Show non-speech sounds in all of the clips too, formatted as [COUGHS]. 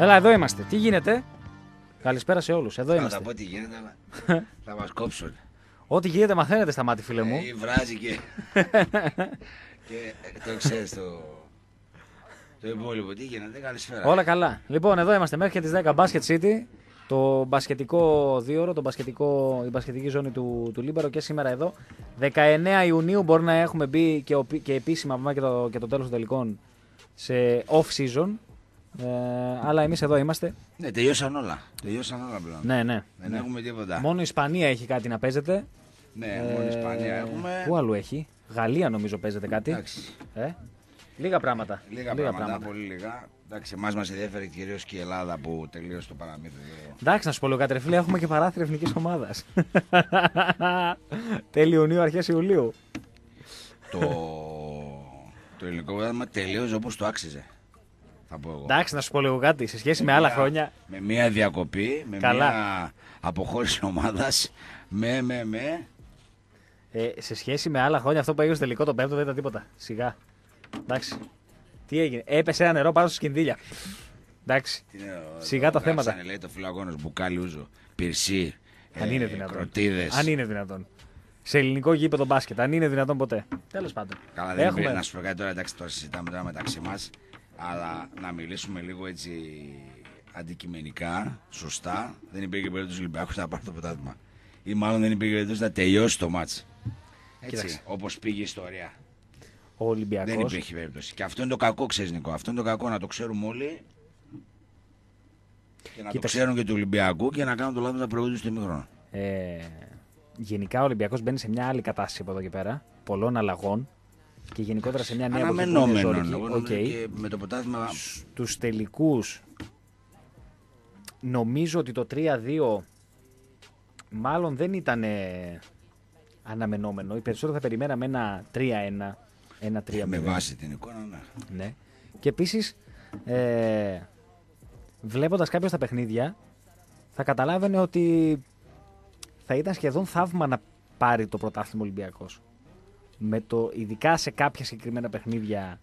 Έλα, εδώ είμαστε. Τι γίνεται. Καλησπέρα σε όλους. Εδώ είμαστε. Θα πω τι γίνεται, αλλά [LAUGHS] θα μας κόψουν. Ό,τι γίνεται, μαθαίνετε στα μάτια, φίλε μου. Ε, βράζει και. [LAUGHS] και ε, το ξέρεις το. Το υπόλοιπο, τι γίνεται, καλησπέρα. Όλα καλά. Λοιπόν, εδώ είμαστε μέχρι και τις 10 Basket City. Το μπασκετικό δίωρο, το μπασκετικό, η μπασκετική ζώνη του, του Λίμπαρο και σήμερα εδώ. 19 Ιουνίου μπορεί να έχουμε μπει και, και επίσημα και το, και το τέλος των τελικών σε off season ε, αλλά εμείς εδώ είμαστε. Ναι, τελειώσαν όλα. Τελειώσαν όλα πλέον. Ναι, ναι. Δεν ναι. έχουμε τίποτα. Μόνο η Ισπανία έχει κάτι να παίζεται. Ναι, μόνο η ε, Ισπανία έχουμε. Πού άλλο έχει. Γαλλία νομίζω παίζεται κάτι. Εντάξει. Ε, λίγα πράγματα. Λίγα, λίγα πράγματα, πράγματα, πολύ λίγα. Εντάξει, εμάς μας ενδιαφέρει κυρίως και η Ελλάδα που τελείωσε το παραμύθι. Εντάξει, να σου πω λίγο κατρεφλή. έχουμε και παράθυρο εθνικής ομάδας. [LAUGHS] Τέλειο Ιουνίου, αρχές Ιουλίου. Το, το ελληνικό πράγμα τελείωσε όπως το άξιζε θα Εντάξει, να σου πω λίγο κάτι. Σε σχέση με, με άλλα χρόνια. Με μία διακοπή, με μία αποχώρηση ομάδας. Με, με, με. Ε, σε σχέση με άλλα χρόνια, αυτό που έγινε στο τελικό το πέμπτο δεν ήταν τίποτα. Σιγά. Εντάξει. Τι έγινε. Έπεσε ένα νερό πάνω στο σκινδύλια. Εντάξει. Σιγά τα θέματα. Λέει το φιλαγόνο μπουκάλι ούζο. Πυρσί. Αν ε, είναι δυνατόν. Αν είναι δυνατόν. Σε ελληνικό γήπεδο μπάσκετ. Αν είναι δυνατόν ποτέ. Τέλος πάντων. Καλά, δεν Έχουμε... να σου πω κάτι τώρα. Εντάξει, τώρα συζητάμε τώρα μεταξύ μας αλλά να μιλήσουμε λίγο έτσι αντικειμενικά, σωστά. Δεν υπήρχε περίπτωση Ολυμπιακούς να πάρει το πρωτάθλημα. Ή μάλλον δεν υπήρχε περίπτωση να τελειώσει το μάτς. Έτσι, όπως πήγε η ιστορία. Ο Ολυμπιακός. Δεν υπήρχε περίπτωση. Και αυτό είναι το κακό, ξέρεις Νικό. Αυτό είναι το κακό να το ξέρουμε όλοι. Και να Κοίταξε. το ξέρουν και του Ολυμπιακού και να κάνουν το λάθος να προηγούνται στο μικρό. Ε, γενικά ο Ολυμπιακός μπαίνει σε μια άλλη κατάσταση από εδώ και πέρα. Πολλών αλλαγών και γενικότερα σε μια νέα Αναμενόμενο, και με το ποτάθμα... τους τελικούς νομίζω ότι το 3-2 μάλλον δεν ήταν αναμενόμενο. Οι περισσότεροι θα περιμέναμε ένα 3-1, ένα 3 Με βάση την εικόνα, ναι. ναι. Και επίσης, ε, βλέποντας κάποιος τα παιχνίδια, θα καταλάβαινε ότι θα ήταν σχεδόν θαύμα να πάρει το πρωτάθλημα Ολυμπιακός με το, ειδικά σε κάποια συγκεκριμένα παιχνίδια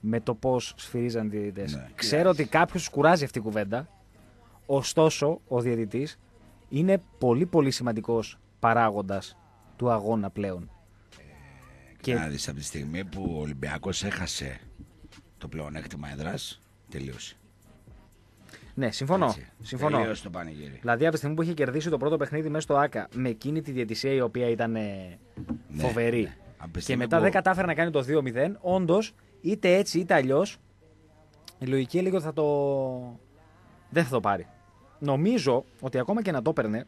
με το πώς σφυρίζαν οι διαιτητές. Ναι. Ξέρω ότι κάποιος κουράζει αυτή η κουβέντα. Ωστόσο, ο διαιτητής είναι πολύ πολύ σημαντικός παράγοντας του αγώνα πλέον. Ε, και... Κάτι από τη στιγμή που ο Ολυμπιάκο έχασε το πλεονέκτημα έδρας, τελείωσε. Ναι, συμφωνώ. συμφωνώ. Τελείωσε το πανηγύρι. Δηλαδή από τη στιγμή που είχε κερδίσει το πρώτο παιχνίδι μέσα στο ΆΚΑ με εκείνη τη διαιτησία η οποία ήταν ε, ναι, φοβερή. Ναι και μετά δεν κατάφερε να κάνει το 2-0. Όντως, είτε έτσι είτε αλλιώς, η λογική έλεγε ότι θα το. Δεν θα το πάρει. Νομίζω ότι ακόμα και να το έπαιρνε,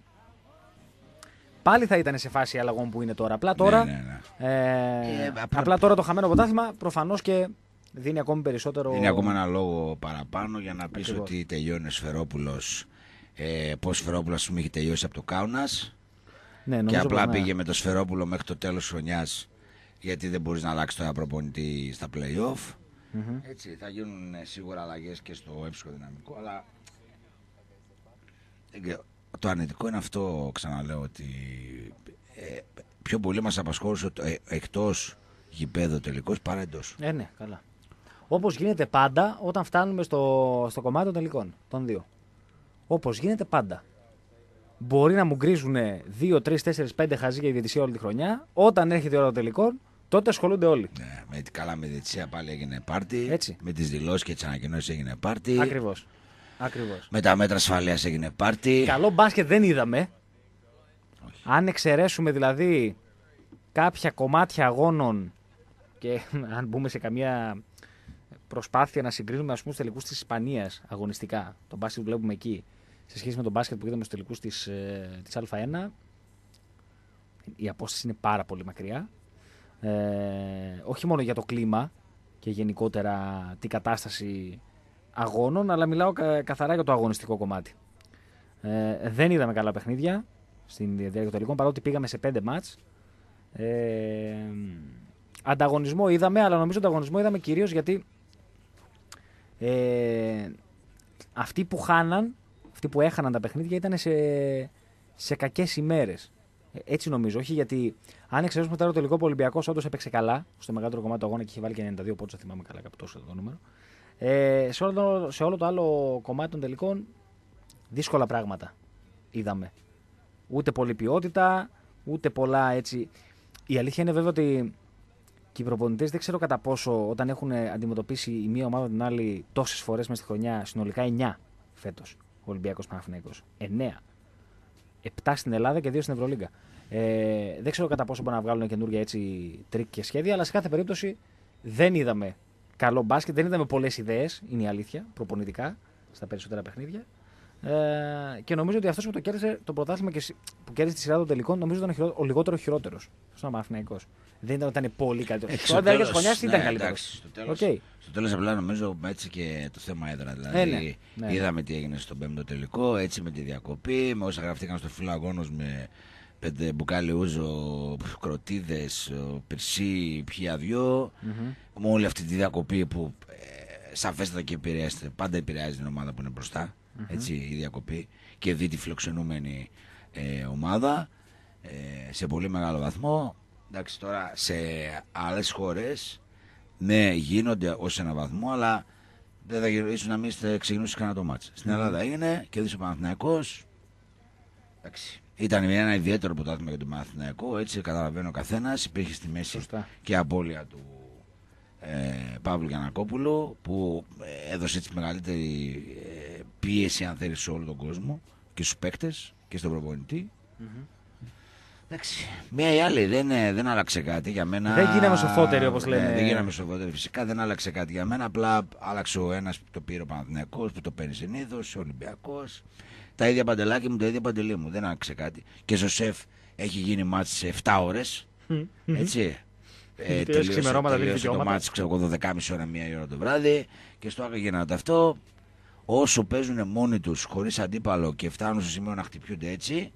πάλι θα ήταν σε φάση αλλαγών που είναι τώρα. Απλά ναι, τώρα, ναι, ναι. Ε, ε απλά τώρα το χαμένο ποτάθλημα προφανώς και δίνει ακόμη περισσότερο. Είναι ακόμα ένα λόγο παραπάνω για να πεις ότι τελειώνει ο Σφερόπουλος. Ε, Πώς ο Σφερόπουλος έχει τελειώσει από το Κάουνας. Ναι, και απλά πήγε με το Σφερόπουλο μέχρι το τέλος χρονιάς γιατί δεν μπορείς να αλλάξεις το προπονητή στα play-off. Έτσι, θα γίνουν ε, σίγουρα αλλαγές και στο έψυχο δυναμικό, αλλά το αρνητικό είναι αυτό, ξαναλέω, ότι ε, πιο πολύ μας απασχόλησε ε, εκτός γηπέδο τελικός παρά εντός. Ε, ναι, καλά. Όπως γίνεται πάντα όταν φτάνουμε στο, στο κομμάτι των τελικών, των δύο. Όπως γίνεται πάντα. Μπορεί να μου γκρίζουν 2, 3, 4, 5 χαζί για διαιτησία όλη τη χρονιά. Όταν έρχεται η ώρα των τελικών, Τότε ασχολούνται όλοι. Ναι, με, καλά, με τη πάλι έγινε πάρτι. Έτσι. Με τις δηλώσεις και τις ανακοινώσεις έγινε πάρτι. Ακριβώς. Ακριβώς. Με τα μέτρα ασφαλείας έγινε πάρτι. Καλό μπάσκετ δεν είδαμε. Όχι. Αν εξαιρέσουμε δηλαδή κάποια κομμάτια αγώνων και [LAUGHS] αν μπούμε σε καμία προσπάθεια να συγκρίνουμε ας πούμε στους τελικούς της Ισπανίας αγωνιστικά, τον μπάσκετ που βλέπουμε εκεί, σε σχέση με τον μπάσκετ που είδαμε στους τελικούς της ε, Α1, η απόσταση είναι πάρα πολύ μακριά. Ε, όχι μόνο για το κλίμα και γενικότερα την κατάσταση αγώνων, αλλά μιλάω καθαρά για το αγωνιστικό κομμάτι. Ε, δεν είδαμε καλά παιχνίδια στην διάρκεια των τελικών, παρότι πήγαμε σε πέντε μάτς. Ε, ανταγωνισμό είδαμε, αλλά νομίζω ανταγωνισμό είδαμε κυρίως γιατί ε, αυτοί που χάναν, αυτοί που έχαναν τα παιχνίδια ήταν σε, σε κακές ημέρες. Ε, έτσι νομίζω. Όχι γιατί αν εξαιρέσουμε τώρα το τελικό που Ολυμπιακός όντως έπαιξε καλά στο μεγαλύτερο κομμάτι του αγώνα και είχε βάλει και 92 πόντου, θυμάμαι καλά κάπου τόσο το νούμερο. Ε, σε, όλο το, σε όλο το άλλο κομμάτι των τελικών δύσκολα πράγματα είδαμε. Ούτε πολλή ποιότητα, ούτε πολλά έτσι. Η αλήθεια είναι βέβαια ότι και οι προπονητές δεν ξέρω κατά πόσο όταν έχουν αντιμετωπίσει η μία ομάδα την άλλη τόσες φορές μέσα στη χρονιά, συνολικά 9 φέτο Ολυμπιακό Παναθυνέκο. 9. 7 στην Ελλάδα και 2 στην Ευρωλίγκα. Ε, δεν ξέρω κατά πόσο μπορούν να βγάλουν καινούργια έτσι τρίκ και σχέδια, αλλά σε κάθε περίπτωση δεν είδαμε καλό μπάσκετ, δεν είδαμε πολλές ιδέες, είναι η αλήθεια, προπονητικά στα περισσότερα παιχνίδια. Ε, και νομίζω ότι αυτός που το κέρδισε το πρωτάθλημα και που κέρδισε τη σειρά των τελικών, νομίζω ήταν ο, ο λιγότερο χειρότερος στον Αμαθηναϊκό. Δεν ήταν, ήταν πολύ καλύτερος. Ε, Τώρα τη τη χρονιά ήταν ναι, καλύτερος. Στο τέλος, okay. απλά νομίζω έτσι και το θέμα έδρα. Δηλαδή, ε, ναι, ναι, είδαμε τι έγινε στον πέμπτο τελικό, έτσι με τη διακοπή, με όσα γραφτήκαν στο φιλοαγόνο με πέντε μπουκάλι ούζο, κροτίδε, πυρσί, πια δυο. Mm-hmm. Με όλη αυτή τη διακοπή που ε, σαφέστατα και επηρεάζεται, πάντα επηρεάζει την ομάδα που είναι μπροστά. Mm-hmm. έτσι, η διακοπή και δει τη φιλοξενούμενη ε, ομάδα ε, σε πολύ μεγάλο βαθμό. Εντάξει, τώρα σε άλλες χώρες ναι, γίνονται ως ένα βαθμό, αλλά δεν θα γυρίσουν να μην ξεκινούσε κανένα το μάτς. Στην mm-hmm. Ελλάδα έγινε, και ο Παναθηναϊκός. Εντάξει, ήταν ένα ιδιαίτερο ποτάθλημα για τον Παναθηναϊκό, έτσι καταλαβαίνει ο καθένας. Υπήρχε στη μέση Σωστά. και απώλεια του ε, Παύλου Γιανακόπουλου που ε, έδωσε τη μεγαλύτερη πίεση αν θέλεις σε όλο τον κόσμο και στους παίκτες και στον προπονητη Εντάξει, μία ή άλλη δεν, δεν άλλαξε κάτι για μένα. Δεν γίναμε σοφότεροι όπως ναι, λένε δεν γίναμε σοφότεροι. Φυσικά δεν άλλαξε κάτι για μένα. Απλά άλλαξε ο ένας που το πήρε ο Παναδυνακό, που το παίρνει συνήθως, ο Ολυμπιακός. Τα ίδια παντελάκια μου, τα ίδια παντελή μου. Δεν άλλαξε κάτι. Και στο ΣΕΦ έχει γίνει μάτι σε 7 ωρε Έτσι. Ε, τελείωσε, τελείωσε το μάτι, ξέρω 12.30 ώρα, μία ώρα το βράδυ και στο Άκα γίνανε αυτό όσο παίζουν μόνοι τους χωρίς αντίπαλο και φτάνουν στο σημείο να χτυπιούνται έτσι,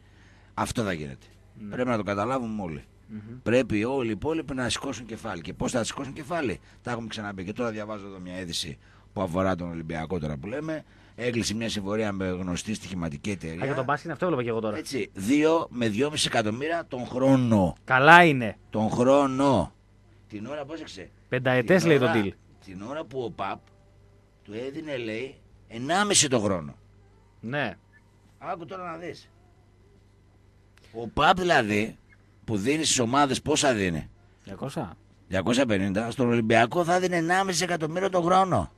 αυτό θα γίνεται. Ναι. Πρέπει να το καταλάβουμε όλοι. Mm-hmm. Πρέπει όλοι οι υπόλοιποι να σηκώσουν κεφάλι. Και πώς θα σηκώσουν κεφάλι, τα έχουμε ξαναπεί. Και τώρα διαβάζω εδώ μια είδηση που αφορά τον Ολυμπιακό τώρα που λέμε. Έκλεισε μια συμφορία με γνωστή στοιχηματική εταιρεία. Α, για τον μπάσκετ αυτό έβλεπα και εγώ τώρα. Έτσι. 2 με 2,5 εκατομμύρια τον χρόνο. Καλά είναι. Τον χρόνο. Την ώρα, πρόσεξε. Πενταετέ λέει τον το deal. Την ώρα που ο ΠΑΠ του έδινε, λέει, Ενάμιση το χρόνο. Ναι. Άκου τώρα να δεις. Ο ΠΑΠ δηλαδή που δίνει στις ομάδες πόσα δίνει. 200. 250. Στον Ολυμπιακό θα δίνει 1,5 εκατομμύριο το χρόνο.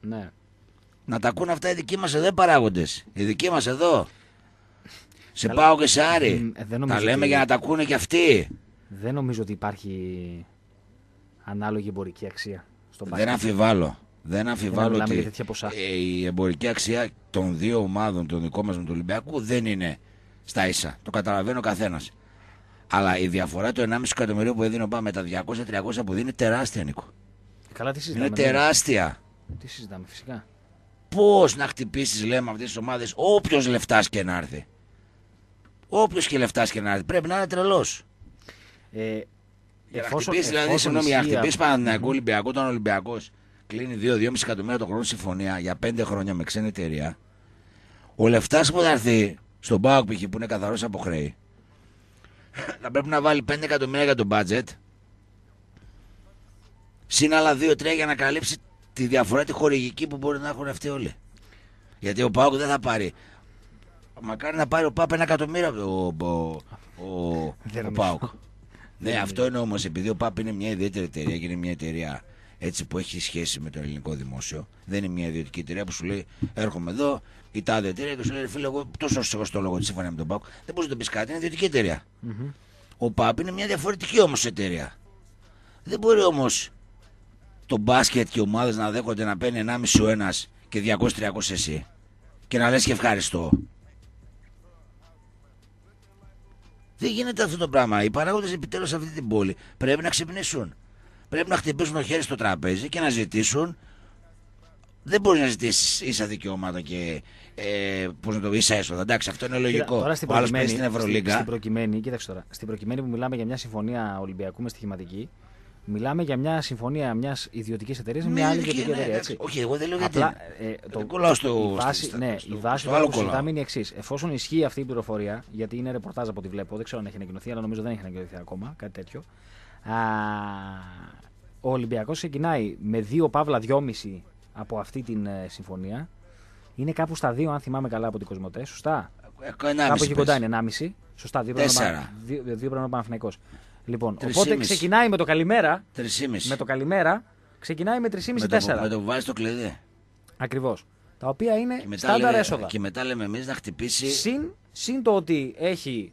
Ναι. Να τα ακούν αυτά οι δικοί μας εδώ παράγοντες. Οι δικοί μας εδώ. σε πάω και σε Άρη. τα λέμε για να τα ακούνε και αυτοί. Δεν νομίζω ότι υπάρχει ανάλογη εμπορική αξία. Στον δεν αμφιβάλλω. Δεν ναι, αμφιβάλλω ότι ε, η εμπορική αξία των δύο ομάδων, των δικών μας με τον Ολυμπιακού, δεν είναι στα ίσα. Το καταλαβαίνει ο καθένας. Αλλά η διαφορά του 1,5 εκατομμυρίου που έδινε ο Πάμε με τα 200-300 που δίνει είναι τεράστια, Νίκο. Ε, καλά, τι συζητάμε. Είναι ναι. τεράστια. Τι συζητάμε, φυσικά. Πώς να χτυπήσεις, λέμε, αυτές τις ομάδες, όποιος λεφτάς και να έρθει. Όποιος και λεφτάς και να έρθει. Πρέπει να είναι τρελός. Ε, για να χτυπήσεις, δηλαδή, συγγνώμη, να χτυπήσει Ολυμπιακό, ήταν Ολυμπιακός κλείνει 2-2,5 εκατομμύρια το χρόνο συμφωνία για 5 χρόνια με ξένη εταιρεία. Ο λεφτάς που θα έρθει στον Πάοκ π.χ. που είναι καθαρός από χρέη θα πρέπει να βάλει 5 εκατομμύρια για το budget συν άλλα 2-3 για να καλύψει τη διαφορά τη χορηγική που μπορεί να έχουν αυτοί όλοι. Γιατί ο Πάοκ δεν θα πάρει. Μακάρι να πάρει ο ΠΑΠ ένα εκατομμύριο ο, ο, ο, Πάοκ. Ναι, αυτό είναι όμως επειδή ο ΠΑΠ είναι μια ιδιαίτερη εταιρεία και είναι μια εταιρεία έτσι, που έχει σχέση με το ελληνικό δημόσιο. Δεν είναι μια ιδιωτική εταιρεία που σου λέει: Έρχομαι εδώ, η τάδε εταιρεία και σου λέει: Φίλε, εγώ τόσο σου έχω στο λόγο της σύμφωνα με τον Πάπου Δεν μπορείς να το πεις κάτι, είναι ιδιωτική Ο ΠΑΠ είναι μια διαφορετική όμως εταιρεία. Δεν μπορεί όμως το μπάσκετ και οι ομάδες να δέχονται να παίρνει 1,5 ο ένας και 200-300 εσύ. Και να λες και ευχαριστώ. Δεν γίνεται αυτό το πράγμα. Οι παράγοντες επιτέλους σε αυτή την πόλη πρέπει να ξυπνήσουν πρέπει να χτυπήσουν το χέρι στο τραπέζι και να ζητήσουν. Δεν μπορείς να ζητήσεις ίσα δικαιώματα και ε, πώς να το πει, ίσα έσοδα. Εντάξει, αυτό είναι λογικό. Τώρα στην προκειμένη, στην Στην προκειμένη, κοίταξε τώρα. Στην προκειμένη που μιλάμε για μια συμφωνία Ολυμπιακού με στοιχηματική, Μιλάμε για μια συμφωνία μιας ιδιωτικής εταιρείας με μια ναι, άλλη ναι, ιδιωτική ναι, εταιρεία. Έτσι. Όχι, εγώ δεν λέω γιατί. Ε, το, δεν κολλάω στο. Η βάση, στο, ναι, στο, η βάση στο, του συζητάμε είναι η εξής. Εφόσον ισχύει αυτή η πληροφορία, γιατί είναι ρεπορτάζ από τη βλέπω, δεν ξέρω αν έχει ανακοινωθεί, αλλά νομίζω δεν έχει ανακοινωθεί ακόμα κάτι τέτοιο ο Ολυμπιακός ξεκινάει με δύο παύλα δυόμιση από αυτή την ε, συμφωνία. Είναι κάπου στα δύο αν θυμάμαι καλά, από την Κοσμοτέ. Σωστά. Κάπου εκεί κοντά είναι 1,5. Σωστά, δύο πρέπει να πάμε ε, Λοιπόν, 3,5. οπότε ξεκινάει με το καλημέρα. 3,5. Με το καλημέρα ξεκινάει με 3,5-4. Με το που βάζεις το κλειδί. Ακριβώς. Τα οποία είναι στάνταρ έσοδα. Και μετά λέμε εμείς να χτυπήσει. Συν, συν το ότι έχει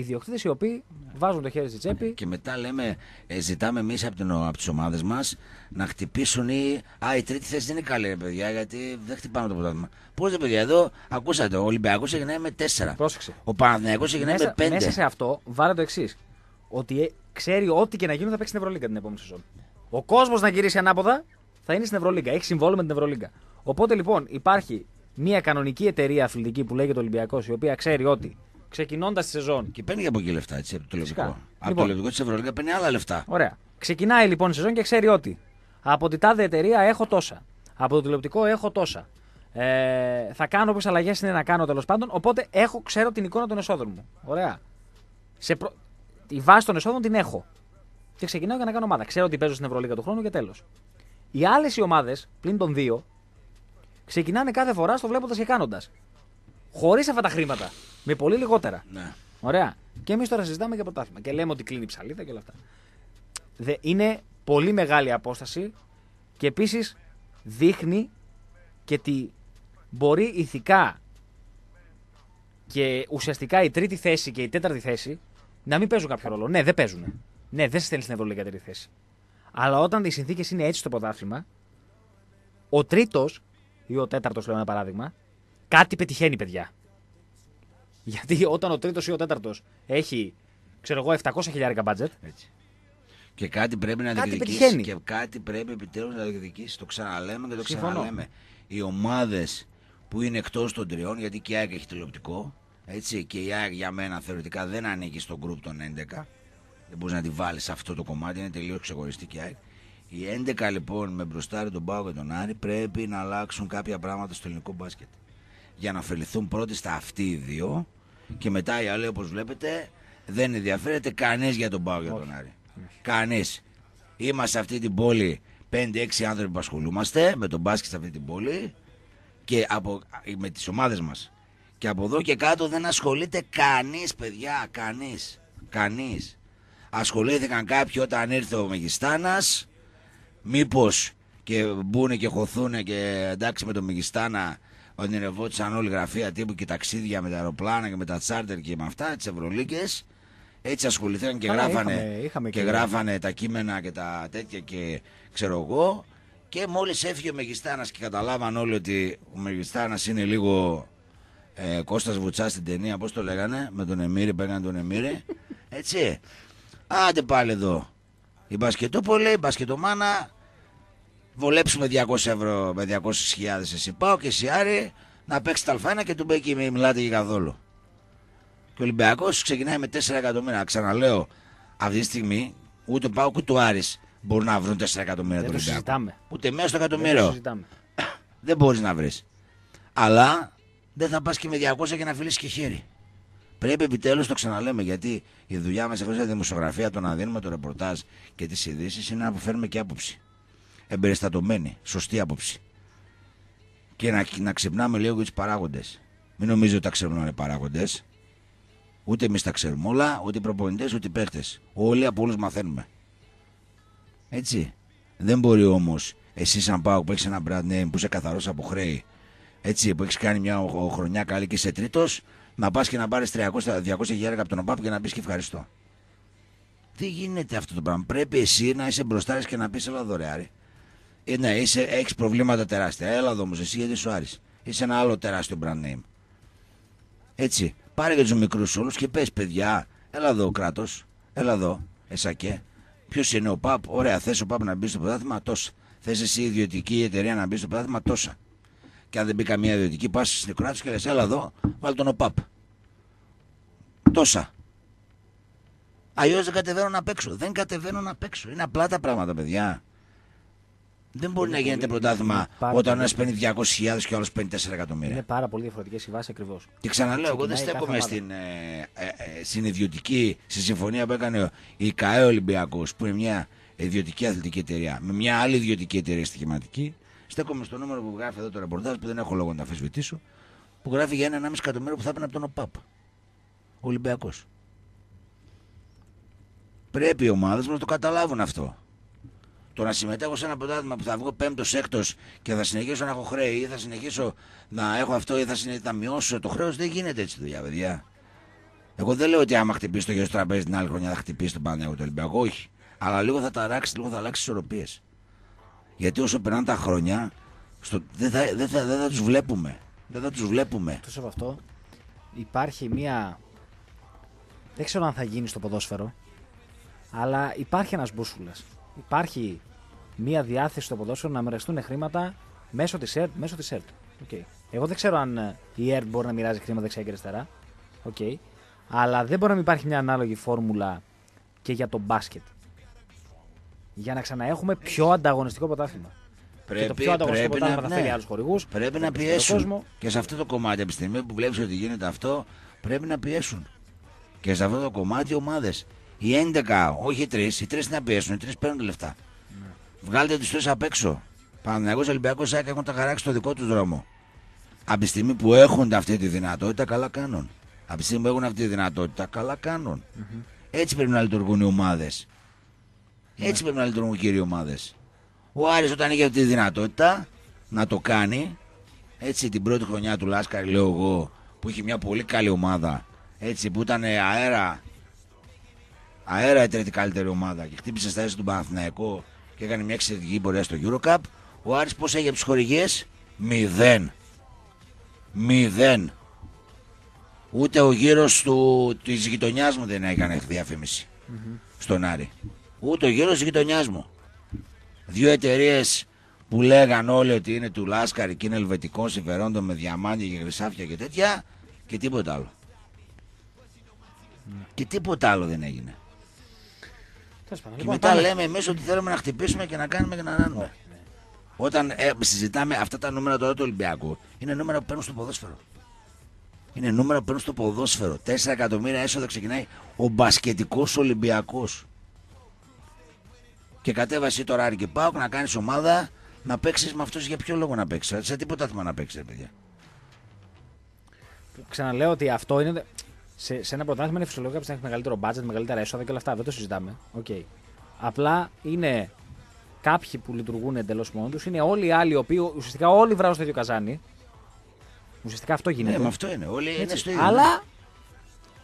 ιδιοκτήτε οι οποίοι βάζουν το χέρι στη τσέπη. Και μετά λέμε, ε, ζητάμε εμείς από, από τις ομάδες μας να χτυπήσουν ή. Α, η τρίτη θέση δεν είναι καλή, παιδιά, γιατί δεν χτυπάμε το πρωτάθλημα. Πώς δεν, παιδιά, εδώ ακούσατε. Ο Ολυμπιακός έγινε με 4. Πρόσεξε. Ο Παναδιακό έγινε με 5. Μέσα σε αυτό βάλε το εξής. Ότι ε, ξέρει ό,τι και να γίνει θα παίξει στην Ευρωλίγκα την επόμενη σεζόν. Ο κόσμος να γυρίσει ανάποδα θα είναι στην Ευρωλίγκα. Έχει συμβόλαιο με την Ευρωλίγκα. Οπότε λοιπόν υπάρχει μια κανονική εταιρεία αθλητική που λέγεται Ολυμπιακός, η οποία ξέρει ότι ξεκινώντας τη σεζόν. Και παίρνει από εκεί λεφτά, έτσι, από το τηλεοπτικό Λοιπόν, από το λεπτό λοιπόν. τη Ευρωλίγα παίρνει άλλα λεφτά. Ωραία. Ξεκινάει λοιπόν η σεζόν και ξέρει ότι από την τάδε εταιρεία έχω τόσα. Από το τηλεοπτικό έχω τόσα. Ε, θα κάνω όποιες αλλαγές είναι να κάνω τέλος πάντων. Οπότε έχω, ξέρω την εικόνα των εσόδων μου. Ωραία. Σε προ... Η βάση των εσόδων την έχω. Και ξεκινάω για να κάνω ομάδα. Ξέρω ότι παίζω στην Ευρωλίγα του χρόνου και τέλος. Οι άλλες ομάδες, πλην των δύο, ξεκινάνε κάθε φορά στο βλέποντας και κάνοντας. Χωρίς αυτά τα χρήματα. Με πολύ λιγότερα. Ναι. Ωραία. Και εμείς τώρα συζητάμε για πρωτάθλημα και λέμε ότι κλείνει η ψαλίδα και όλα αυτά. Δε, είναι πολύ μεγάλη απόσταση και επίσης δείχνει και ότι μπορεί ηθικά και ουσιαστικά η τρίτη θέση και η τέταρτη θέση να μην παίζουν κάποιο ρόλο. Ναι, δεν παίζουν. Ναι, δεν στέλνεις στην Ευρωλίγα τρίτη θέση. Αλλά όταν οι συνθήκες είναι έτσι στο πρωτάθλημα, ο τρίτος ή ο τέταρτος, λέω ένα παράδειγμα, Κάτι πετυχαίνει, παιδιά. Γιατί όταν ο τρίτος ή ο τέταρτος έχει, ξέρω εγώ, 700 χιλιάρικα μπάτζετ. Και κάτι πρέπει να κάτι διεκδικήσει. Και κάτι πρέπει επιτέλους να διεκδικήσει. Το ξαναλέμε και το ξαναλέμε. Οι ομάδες που είναι εκτός των τριών, γιατί και η ΑΕΚ έχει τηλεοπτικό. Έτσι, και η ΑΕΚ για μένα θεωρητικά δεν ανήκει στο group των 11. Δεν μπορείς να τη βάλεις σε αυτό το κομμάτι, είναι τελείως ξεχωριστή η ΑΕΚ. Οι 11 λοιπόν με μπροστάρι τον Πάο και τον Άρη πρέπει να αλλάξουν κάποια πράγματα στο ελληνικό μπάσκετ για να ωφεληθούν πρώτοι στα αυτοί οι δύο και μετά οι άλλοι όπως βλέπετε δεν ενδιαφέρεται κανείς για τον Πάο για τον Άρη. Κανείς. Είμαστε σε αυτή την πόλη 5-6 άνθρωποι που ασχολούμαστε με τον μπάσκετ σε αυτή την πόλη και με τις ομάδες μας. Και από εδώ και κάτω δεν ασχολείται κανείς παιδιά, κανείς, κανείς. Ασχολήθηκαν κάποιοι όταν ήρθε ο Μεγιστάνας, μήπως και μπουν και χωθούν και εντάξει με τον Μεγιστάνα ονειρευόταν όλη γραφεία τύπου και ταξίδια με τα αεροπλάνα και με τα τσάρτερ και με αυτά, τις ευρωλίκες. Έτσι ασχοληθήκαν και, γράφανε, και, γράφανε τα κείμενα και τα τέτοια και ξέρω εγώ. Και μόλις έφυγε ο Μεγιστάνας και καταλάβαν όλοι ότι ο Μεγιστάνας είναι λίγο ε, Κώστας Βουτσάς στην ταινία, πώς το λέγανε, με τον Εμμύρη, παίρνανε τον Εμμύρη. [LAUGHS] Έτσι. Άντε πάλι εδώ. Η μπασκετόπολη, η μπασκετομάνα, βολέψουμε 200 ευρώ με 200.000 εσύ. Πάω και εσύ άρε να παίξει τα αλφάνα και του μπαίνει και μιλάτε για καθόλου. Και ο Ολυμπιακός ξεκινάει με 4 εκατομμύρια. Ξαναλέω, αυτή τη στιγμή ούτε πάω ούτε ο Άρης μπορούν να βρουν 4 εκατομμύρια τον Ολυμπιακό. Συζητάμε. Ούτε μέσα στο εκατομμύριο. [COUGHS] Δεν, δεν μπορείς να βρεις. Αλλά δεν θα πας και με 200 και να φιλήσεις και χέρι. Πρέπει επιτέλους, το ξαναλέμε, γιατί η δουλειά μας εδώ στη δημοσιογραφία, το να δίνουμε το ρεπορτάζ και τις ειδήσεις είναι να αποφέρουμε και άποψη εμπεριστατωμένη. Σωστή άποψη. Και να, να ξυπνάμε λίγο τους παράγοντες. Μην νομίζω ότι τα ξέρουν όλοι οι παράγοντες. Ούτε εμείς τα ξέρουμε όλα, ούτε οι προπονητές, ούτε οι παίχτε. Όλοι από όλους μαθαίνουμε. Έτσι. Δεν μπορεί όμως εσύ, σαν πάω που έχεις ένα brand name που είσαι καθαρός από χρέη, έτσι, που έχεις κάνει μια χρονιά καλή και είσαι τρίτος, να πας και να πάρεις 300-200 χιλιάρικα από τον ΟΠΑΠ και να πεις και ευχαριστώ. Τι γίνεται αυτό το πράγμα. Πρέπει εσύ να είσαι μπροστά και να πεις: Ελά, δωρεάρι. Ε, ναι, έχεις προβλήματα τεράστια. Έλα εδώ όμως, εσύ γιατί σου άρεσε. Είσαι ένα άλλο τεράστιο brand name. Έτσι. Πάρε για τους μικρούς όλους και πες παιδιά, έλα εδώ ο κράτος. Έλα εδώ, εσακέ. Ποιος είναι ο ΠΑΠ. Ωραία, θες ο ΠΑΠ να μπει στο πρωτάθλημα τόσα. Θες εσύ η ιδιωτική εταιρεία να μπει στο πρωτάθλημα τόσα. Και αν δεν μπει καμία ιδιωτική, πας στην κράτος και λες έλα εδώ, βάλ τον ο ΠΑΠ. Τόσα. Αλλιώς δεν κατεβαίνω να παίξω. Δεν κατεβαίνω να παίξω. Είναι απλά τα πράγματα, παιδιά. Δεν μπορεί να γίνεται πρωτάθλημα όταν ένα παίρνει 200.000 και ο άλλος παίρνει 4 εκατομμύρια. Είναι πάρα πολύ διαφορετικές οι βάσεις ακριβώς. Και ξαναλέω, εγώ δεν στέκομαι στην, ε, ε, ε, στην ιδιωτική στη συμφωνία που έκανε η ΚαΕ Ολυμπιακός, που είναι μια ιδιωτική αθλητική εταιρεία, με μια άλλη ιδιωτική εταιρεία στοιχηματική. Στέκομαι στο νούμερο που γράφει εδώ το ρεπορτάζ, που δεν έχω λόγο να τα αφισβητήσω, που γράφει για 1,5 εκατομμύριο που θα έπαιρνε από τον ΟΠΑΠ. Ολυμπιακός. Πρέπει οι ομάδες μας να το καταλάβουν αυτό. Το να συμμετέχω σε ένα ποτάδι που θα βγω πέμπτος, έκτος και θα συνεχίσω να έχω χρέη ή θα συνεχίσω να έχω αυτό ή θα, συνε... θα μειώσω το χρέος, δεν γίνεται έτσι δουλειά, παιδιά. Εγώ δεν λέω ότι άμα χτυπήσει το γιο τραπέζι την άλλη χρονιά θα χτυπήσει τον πανέμο του Ολυμπιακού. Όχι. Αλλά λίγο θα ταράξει, λίγο θα αλλάξει ισορροπίες. Γιατί όσο περνάνε τα χρόνια, στο... δεν θα, δε θα, δε θα τους βλέπουμε. Δεν θα τους βλέπουμε. Εκτός από αυτό, υπάρχει μία. Δεν ξέρω αν θα γίνει στο ποδόσφαιρο, αλλά υπάρχει ένας μπούσουλας. Υπάρχει μία διάθεση στο ποδόσφαιρο να μοιραστούν χρήματα μέσω της ΕΡΤ. Μέσω της ΕΡΤ. Okay. Εγώ δεν ξέρω αν ε, η ΕΡΤ μπορεί να μοιράζει χρήματα δεξιά και αριστερά. Okay. Αλλά δεν μπορεί να μην υπάρχει μια ανάλογη φόρμουλα και για το μπάσκετ. Για να ξαναέχουμε πιο ανταγωνιστικό πρωτάθλημα. Πρέπει, και το πιο ανταγωνιστικό πρέπει να, ναι. θα ναι. άλλους χορηγούς. Πρέπει να πιέσουν. Και σε αυτό το κομμάτι, από τη στιγμή που βλέπεις ότι γίνεται αυτό, πρέπει να πιέσουν. Και σε αυτό το κομμάτι ομάδες. Οι 11, όχι οι 3, οι 3 να πιέσουν, οι 3 παίρνουν λεφτά. Ναι. Βγάλτε τους τρεις απ' έξω. Παναγιώ Ολυμπιακό Σάκ έχουν τα χαράξει στο δικό τους δρόμο. Από τη στιγμή που έχουν αυτή τη δυνατότητα, καλά κάνουν. Από τη στιγμή που έχουν αυτή τη δυνατότητα, καλά Έτσι πρέπει να λειτουργούν οι ομαδε ναι. Έτσι πρέπει να λειτουργούν κύριοι οι ομάδες. Ο Άρης όταν είχε αυτή τη δυνατότητα να το κάνει, έτσι την πρώτη χρονιά του Λάσκαρη λέω εγώ, που είχε μια πολύ καλή ομάδα, έτσι που ήταν αέρα, αέρα η τρίτη καλύτερη ομάδα και χτύπησε στα έσω του Παναθηναϊκού και έκανε μια εξαιρετική πορεία στο Eurocup. Ο Άρης πώς έγινε τις χορηγίες, μηδέν. Μηδέν. Ούτε ο γύρος του, της γειτονιάς μου δεν έκανε στον Άρη. Ούτε ο γύρος της γειτονιάς μου. Δύο εταιρείες που λέγαν όλοι ότι είναι του Λάσκαρη και είναι ελβετικών συμφερόντων με διαμάντια και χρυσάφια και τέτοια και τίποτα άλλο. Ναι. Και τίποτα άλλο δεν έγινε. Και λοιπόν, μετά λέμε εμείς ότι θέλουμε να χτυπήσουμε και να κάνουμε και να κάνουμε. Ναι. Όταν ε, συζητάμε αυτά τα νούμερα τώρα του Ολυμπιακού, είναι νούμερα που παίρνουν στο ποδόσφαιρο. Είναι νούμερα που παίρνουν στο ποδόσφαιρο. 4 εκατομμύρια έσοδα ξεκινάει ο μπασκετικός Ολυμπιακός. Και κατέβασε το Άρη και να κάνεις ομάδα να παίξεις με αυτούς για ποιο λόγο να παίξεις. Σε τίποτα πρωτάθλημα να παίξεις, παιδιά. Ξαναλέω ότι αυτό είναι σε, σε ένα πρωτάθλημα είναι φυσιολογικό να έχει μεγαλύτερο budget, μεγαλύτερα έσοδα και όλα αυτά. Δεν το συζητάμε. Okay. Απλά είναι κάποιοι που λειτουργούν εντελώς μόνοι τους, είναι όλοι οι άλλοι οι οποίοι ουσιαστικά όλοι βράζουν στο ίδιο καζάνι. Ουσιαστικά αυτό γίνεται. Ναι, αυτό είναι. Όλοι είναι στο ίδιο. Αλλά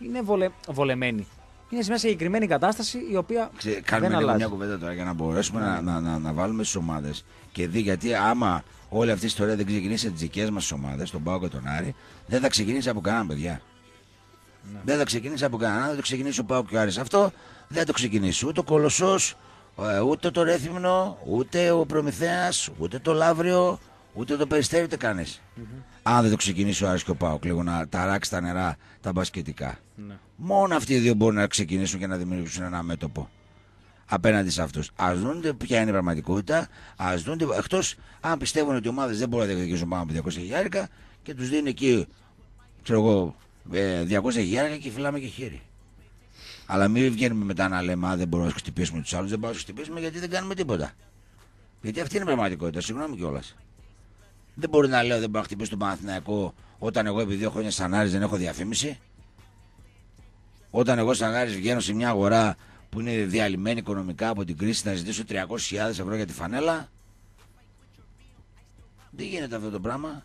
είναι βολε, βολεμένοι. Είναι σε μια συγκεκριμένη κατάσταση η οποία. Ξε, κάνουμε δεν λίγο αλλάζει. μια κουβέντα τώρα για να μπορέσουμε να, να, να, να, βάλουμε στις ομάδες. Και δει γιατί άμα όλη αυτή η ιστορία δεν ξεκινήσει από τις δικές μας ομάδες, τον Πάο και τον Άρη, δεν θα ξεκινήσει από κανέναν παιδιά. Ναι. Δεν θα ξεκινήσει από κανένα, δεν το ξεκινήσει ο Πάουκ Άρης. Αυτό δεν θα το ξεκινήσει ούτε ο Κολοσσός, ε, ούτε το Ρέθυμνο, ούτε ο Προμηθέας, ούτε το Λαύριο, ούτε το Περιστέρι, ούτε κανείς. Mm Αν δεν το ξεκινήσει ο Άρης και ο Πάουκ λίγο να ταράξει τα νερά τα μπασκετικά. Ναι. Μόνο αυτοί οι δύο μπορούν να ξεκινήσουν και να δημιουργήσουν ένα μέτωπο απέναντι σε αυτούς. Ας δουν ποια είναι η πραγματικότητα. Ας Εκτός αν πιστεύουν ότι οι ομάδες δεν μπορούν να διεκδικήσουν πάνω από 200 χιλιάρικα και τους δίνει εκεί, ξέρω εγώ, 200 ε, γέρακα και φυλάμε και χέρι. Αλλά μην βγαίνουμε μετά να λέμε Α, δεν μπορούμε να χτυπήσουμε τους άλλους, δεν μπορούμε να χτυπήσουμε γιατί δεν κάνουμε τίποτα. Γιατί αυτή είναι η πραγματικότητα, συγγνώμη κιόλας. Δεν μπορεί να λέω δεν μπορώ να χτυπήσω τον Παναθηναϊκό όταν εγώ επειδή έχω Άρης δεν έχω διαφήμιση. Όταν εγώ σανάρι βγαίνω σε μια αγορά που είναι διαλυμένη οικονομικά από την κρίση να ζητήσω 300.000 ευρώ για τη φανέλα. Δεν γίνεται αυτό το πράγμα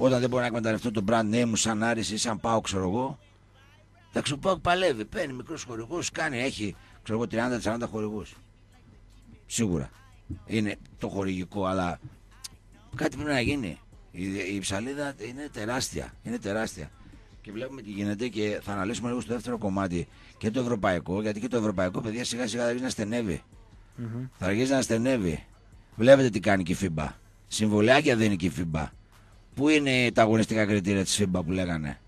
όταν δεν μπορώ να εκμεταλλευτώ τον brand name μου σαν Άρης ή σαν παω ξέρω εγώ. Εντάξει, ο παλευει παλεύει, μικρο μικρούς χορηγούς, κάνει, έχει ξέρω εγώ 30-40 χορηγούς. Σίγουρα είναι το χορηγικό, αλλά κάτι πρέπει να γίνει. Η, ψαλίδα είναι τεράστια. Είναι τεράστια. Και βλέπουμε τι γίνεται και θα αναλύσουμε λίγο στο δεύτερο κομμάτι και το ευρωπαϊκό, γιατί και το ευρωπαϊκό παιδιά σιγά σιγά θα αρχίσει να στενεύει. Mm-hmm. Θα αρχίσει να στενεύει. Βλέπετε τι κάνει και η FIBA. Συμβολιάκια δίνει και η FIBA. Πού είναι τα αγωνιστικά κριτήρια της FIBA που λέγανε.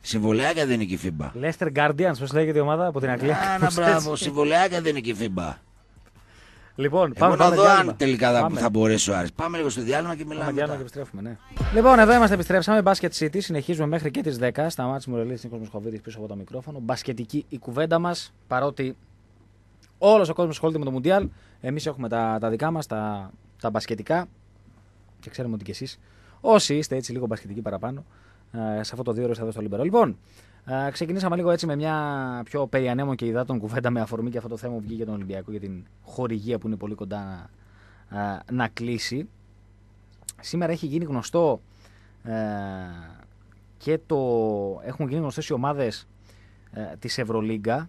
Συμβολιάκια δεν είναι και η FIBA. Λέστερ Guardians, πώς λέγεται η ομάδα από την Αγγλία. Άνα, [LAUGHS] μπράβο, συμβολιάκια δεν είναι και η FIBA. Λοιπόν, Εγώ πάμε να δω αν τελικά θα, θα μπορέσει ο Άρης. Πάμε λίγο στο διάλειμμα και μιλάμε. μετά. και επιστρέφουμε, ναι. Λοιπόν, εδώ είμαστε, επιστρέψαμε. Μπάσκετ City. Συνεχίζουμε μέχρι και τις 10. Σταμάτη Μουρελή, Νίκος Μοσχοβίτης πίσω από το μικρόφωνο. Μπασκετική η κουβέντα μας. Παρότι όλος ο κόσμος ασχολείται με το Μουντιάλ, εμείς έχουμε τα, τα δικά μας, τα, τα μπασκετικά. Και ξέρουμε ότι κι εσείς Όσοι είστε έτσι λίγο μπασχετικοί παραπάνω, ε, σε αυτό το δύο ώρες θα δω στο Λίμπερο. Λοιπόν, ε, ξεκινήσαμε λίγο έτσι με μια πιο περί ανέμων και υδάτων κουβέντα με αφορμή και αυτό το θέμα που βγήκε για τον Ολυμπιακό, για την χορηγία που είναι πολύ κοντά να, ε, κλείσει. Σήμερα έχει γίνει γνωστό και το, έχουν γίνει γνωστές οι ομάδες τη της Ευρωλίγκα,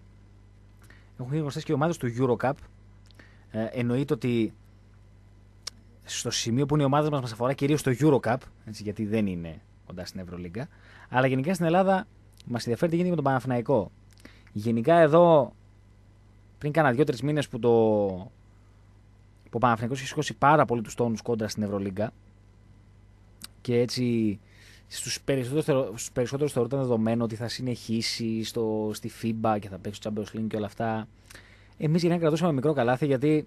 έχουν γίνει γνωστές και οι ομάδες του Eurocup. Ε, εννοείται ότι στο σημείο που είναι η ομάδα μας, μας αφορά κυρίως το Eurocup, έτσι, γιατί δεν είναι κοντά στην Ευρωλίγκα. Αλλά γενικά στην Ελλάδα μας ενδιαφέρει τι γίνεται με τον Παναφυναϊκό. Γενικά εδώ, πριν κάνα δύο-τρει μήνες που, το... που ο Παναφυναϊκό είχε σηκώσει πάρα πολύ τους τόνους κόντρα στην Ευρωλίγκα και έτσι στους περισσότερους στους περισσότερους δεδομένο ότι θα συνεχίσει στο, στη FIBA και θα παίξει στο Champions League και όλα αυτά. Εμείς γενικά κρατούσαμε μικρό καλάθι γιατί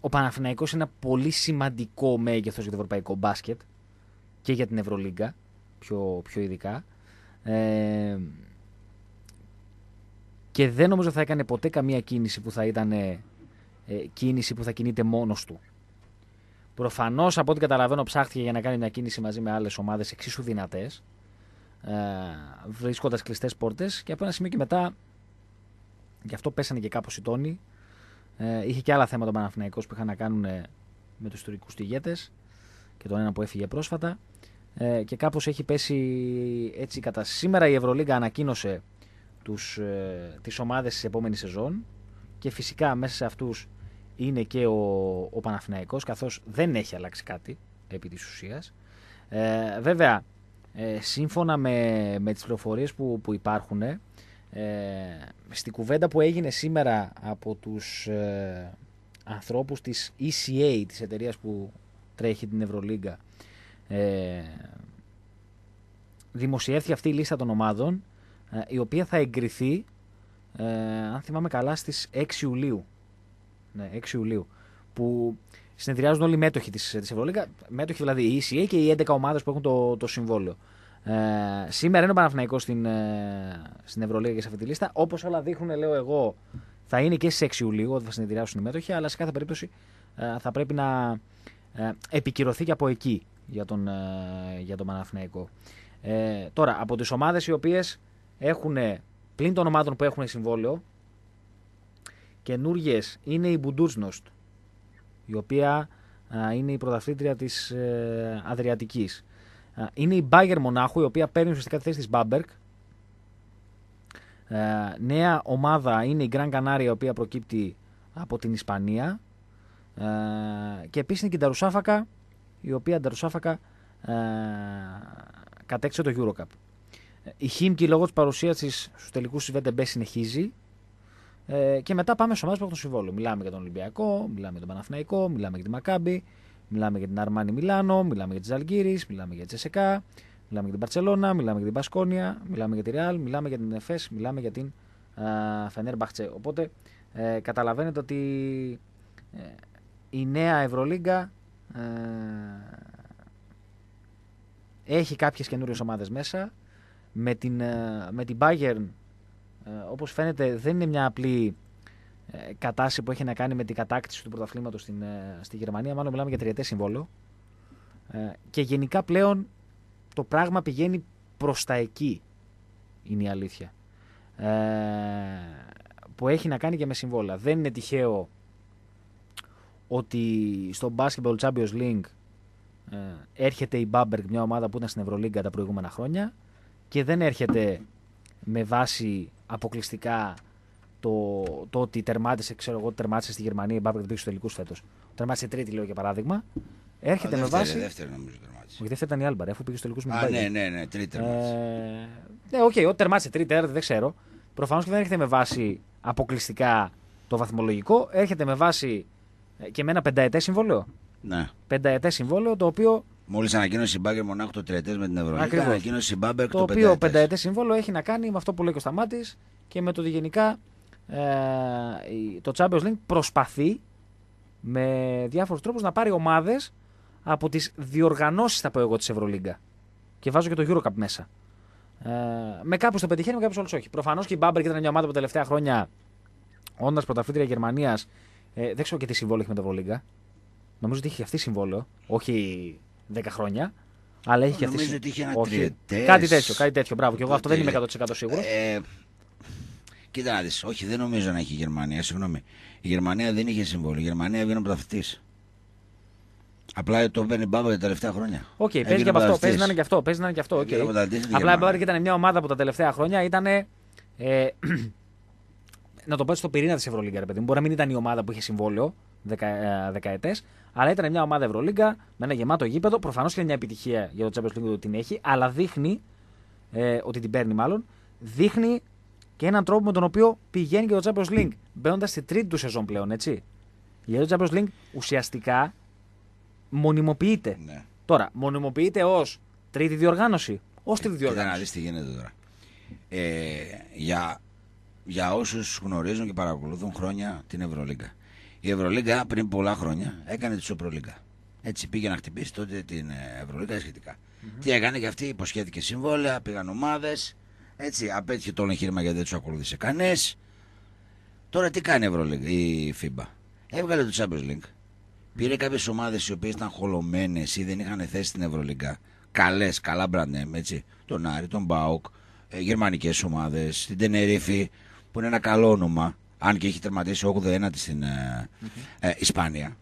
ο Παναθηναϊκός είναι ένα πολύ σημαντικό μέγεθος για το ευρωπαϊκό μπάσκετ και για την Ευρωλίγκα πιο, πιο ειδικά. Ε, και δεν νομίζω θα έκανε ποτέ καμία κίνηση που θα ήταν ε, κίνηση που θα κινείται μόνος του. Προφανώς από ό,τι καταλαβαίνω ψάχτηκε για να κάνει μια κίνηση μαζί με άλλες ομάδες εξίσου δυνατές, ε, βρίσκοντας κλειστές πόρτες και από ένα σημείο και μετά γι' αυτό πέσανε και κάπως οι τόνοι. Ε, είχε και άλλα θέματα ο Παναθηναϊκός που είχαν να κάνουν ε, με τους τουρκικούς τηγέτες και τον ένα που έφυγε πρόσφατα. Ε, και κάπως έχει πέσει έτσι κατά σήμερα η Ευρωλίγκα ανακοίνωσε τους, ε, τις ομάδες της επόμενης σεζόν και φυσικά μέσα σε αυτούς είναι και ο, ο Παναθηναϊκός καθώς δεν έχει αλλάξει κάτι επί της ουσίας. Ε, βέβαια, ε, σύμφωνα με, με τις πληροφορίες που, που υπάρχουν ε, στη κουβέντα που έγινε σήμερα από τους ε, ανθρώπους της ECA, της εταιρείας που τρέχει την Ευρωλίγκα, ε, δημοσιεύθηκε αυτή η λίστα των ομάδων, ε, η οποία θα εγκριθεί, ε, αν θυμάμαι καλά, στις 6 Ιουλίου. Ναι, 6 Ιουλίου. Που συνεδριάζουν όλοι οι μέτοχοι της, ε, της Ευρωλίγκα, μέτοχοι δηλαδή η ECA και οι 11 ομάδες που έχουν το, το συμβόλαιο. Ε, σήμερα είναι ο Παναθυναϊκό στην, ε, στην Ευρωλίγα και σε αυτή τη λίστα. Όπως όλα δείχνουν, λέω εγώ, θα είναι και στις 6 Ιουλίου όταν θα συνεδριάσουν οι μέτοχοι, αλλά σε κάθε περίπτωση ε, θα πρέπει να ε, επικυρωθεί και από εκεί για τον, ε, τον Ε, τώρα, από τις ομάδες οι οποίες έχουν ε, πλην των ομάδων που έχουν συμβόλαιο, καινούριε είναι η Μπουντούρσνοστ, η οποία ε, είναι η πρωταθλήτρια της ε, Αδριατικής. Είναι η Bayern Μονάχου, η οποία παίρνει ουσιαστικά τη θέση της Μπάμπερκ. Ε, νέα ομάδα είναι η Gran Canaria, η οποία προκύπτει από την Ισπανία. Ε, και επίσης είναι και η Νταρουσάφακα, η οποία Νταρουσάφακα ε, κατέκτησε το Eurocup. Ε, η Χίμκι λόγω της παρουσίας της στους τελικούς της Βέντεμπέ συνεχίζει. και μετά πάμε σε ομάδες που έχουν συμβόλαιο. Μιλάμε για τον Ολυμπιακό, μιλάμε για τον Παναθηναϊκό, μιλάμε για τη Μακάμπη, Μιλάμε για την Αρμάνι Μιλάνο, μιλάμε για τη Αλγύρε, μιλάμε για τη Τσεσεκά, μιλάμε για την Παρσελώνα, μιλάμε για την Πασκόνια, μιλάμε για τη Ρεάλ, μιλάμε για την Εφές, μιλάμε για την Φενέρ Μπαχτσέ. Οπότε ε, καταλαβαίνετε ότι ε, η νέα Ευρωλίγκα ε, έχει κάποιες καινούριες ομάδες μέσα. Με την, με την Bayern, όπως φαίνεται, δεν είναι μια απλή ε, κατάσταση που έχει να κάνει με την κατάκτηση του πρωταθλήματος στην, ε, στη Γερμανία. Μάλλον μιλάμε για τριετές συμβόλαιο. Ε, και γενικά πλέον το πράγμα πηγαίνει προς τα εκεί, είναι η αλήθεια. Ε, που έχει να κάνει και με συμβόλα. Δεν είναι τυχαίο ότι στο Basketball Champions League ε, έρχεται η Bamberg, μια ομάδα που ήταν στην Ευρωλίγκα τα προηγούμενα χρόνια και δεν έρχεται με βάση αποκλειστικά το, το ότι τερμάτισε, ξέρω εγώ, τερμάτισε στη Γερμανία η Μπάμπερ Μπίξ πήγε τελικούς φέτος. Τερμάτισε τρίτη, λέω για παράδειγμα. Έρχεται με βάση. Δεύτερη, νομίζω, τερμάτισε. Όχι, δεύτερη ήταν η Άλμπαρ, αφού πήγε στους τελικούς μετά. Ναι, ναι, ναι, τρίτη Ε, ναι, οκ, okay, ό,τι τερμάτισε τρίτη, δεν ξέρω. Προφανώς και δεν έρχεται με βάση αποκλειστικά το βαθμολογικό, έρχεται με βάση ε, και με ένα πενταετέ συμβόλαιο. Ναι. Πενταετέ συμβόλαιο το οποίο. Μόλις ανακοίνωσε η Μπάμπερ Μονάχου το τριετές με την Ευρωλίγα, ανακοίνωσε το, το οποίο πενταετές συμβόλαιο έχει να κάνει με αυτό που λέει και ο Σταμάτης και με το ότι γενικά ε, το Champions League προσπαθεί με διάφορους τρόπους να πάρει ομάδες από τις διοργανώσεις θα πω εγώ της Ευρωλίγκα και βάζω και το Eurocup μέσα. Ε, με κάποιους το πετυχαίνει, με κάποιους όλους όχι. Προφανώς και η Bamberg ήταν μια ομάδα που τα τελευταία χρόνια, όντας πρωταθλήτρια Γερμανίας, ε, δεν ξέρω και τι συμβόλαιο έχει με το Ευρωλίγκα. Νομίζω ότι είχε αυτή συμβόλαιο, όχι 10 χρόνια. Αλλά έχει και αυτή. συμβόλαιο. Κάτι τέτοιο, κάτι τέτοιο. Μπράβο, και εγώ αυτό δεν είμαι 100% σίγουρο. Κοίτα να δεις, όχι δεν νομίζω να έχει η Γερμανία, συγγνώμη. Η Γερμανία δεν είχε συμβόλαιο, η Γερμανία βγαίνει πρωταθλητής. Απλά το παίρνει μπάμπα τα τελευταία χρόνια. Οκ, okay, παίζει και αυτό. Παίζει να είναι και αυτό. Παίζει να είναι και αυτό. Okay. Απλά η ήταν μια ομάδα που τα τελευταία χρόνια ήταν. Ε, [CLEARS THROAT] να το πω στο πυρήνα της Ευρωλίγκα, ρε παιδί μου. Μπορεί να μην ήταν η ομάδα που είχε συμβόλαιο δεκα, ε, δεκαετές, αλλά ήταν μια ομάδα Ευρωλίγκα με ένα γεμάτο γήπεδο. Προφανώς και μια επιτυχία για το Champions League ότι την έχει, αλλά δείχνει ε, ότι την παίρνει μάλλον. Δείχνει και έναν τρόπο με τον οποίο πηγαίνει και το Champions League. Μπαίνοντας στη τρίτη του σεζόν πλέον, έτσι. Γιατί το Champions League ουσιαστικά μονιμοποιείται. Ναι. Τώρα, μονιμοποιείται ως τρίτη διοργάνωση. Ως τρίτη ε, διοργάνωση. διοργάνωση. Να δεις τι γίνεται τώρα. Ε, για για όσους γνωρίζουν και παρακολουθούν χρόνια την Ευρωλίγκα. Η Ευρωλίγκα πριν πολλά χρόνια έκανε τη Σοπρολίγκα. Έτσι πήγε να χτυπήσει τότε την ε, Ευρωλίγκα Τι έκανε και αυτή, υποσχέθηκε συμβόλαια, πήγαν ομάδες. Έτσι, απέτυχε το εγχείρημα γιατί δεν τους ακολούθησε κανένα. Τώρα τι κάνει η, FIBA. Έβγαλε το Champions League. Πήρε κάποιες ομάδες οι οποίες ήταν χολωμένες ή δεν είχαν θέση στην Ευρωλίγκα. Καλές, καλά brand έτσι. Τον Άρη, τον Μπάουκ, ε, γερμανικές ομάδες, την Τενερίφη, που είναι ένα καλό όνομα. Αν και έχει τερματίσει 8-1 στην ε, ε, ισπανια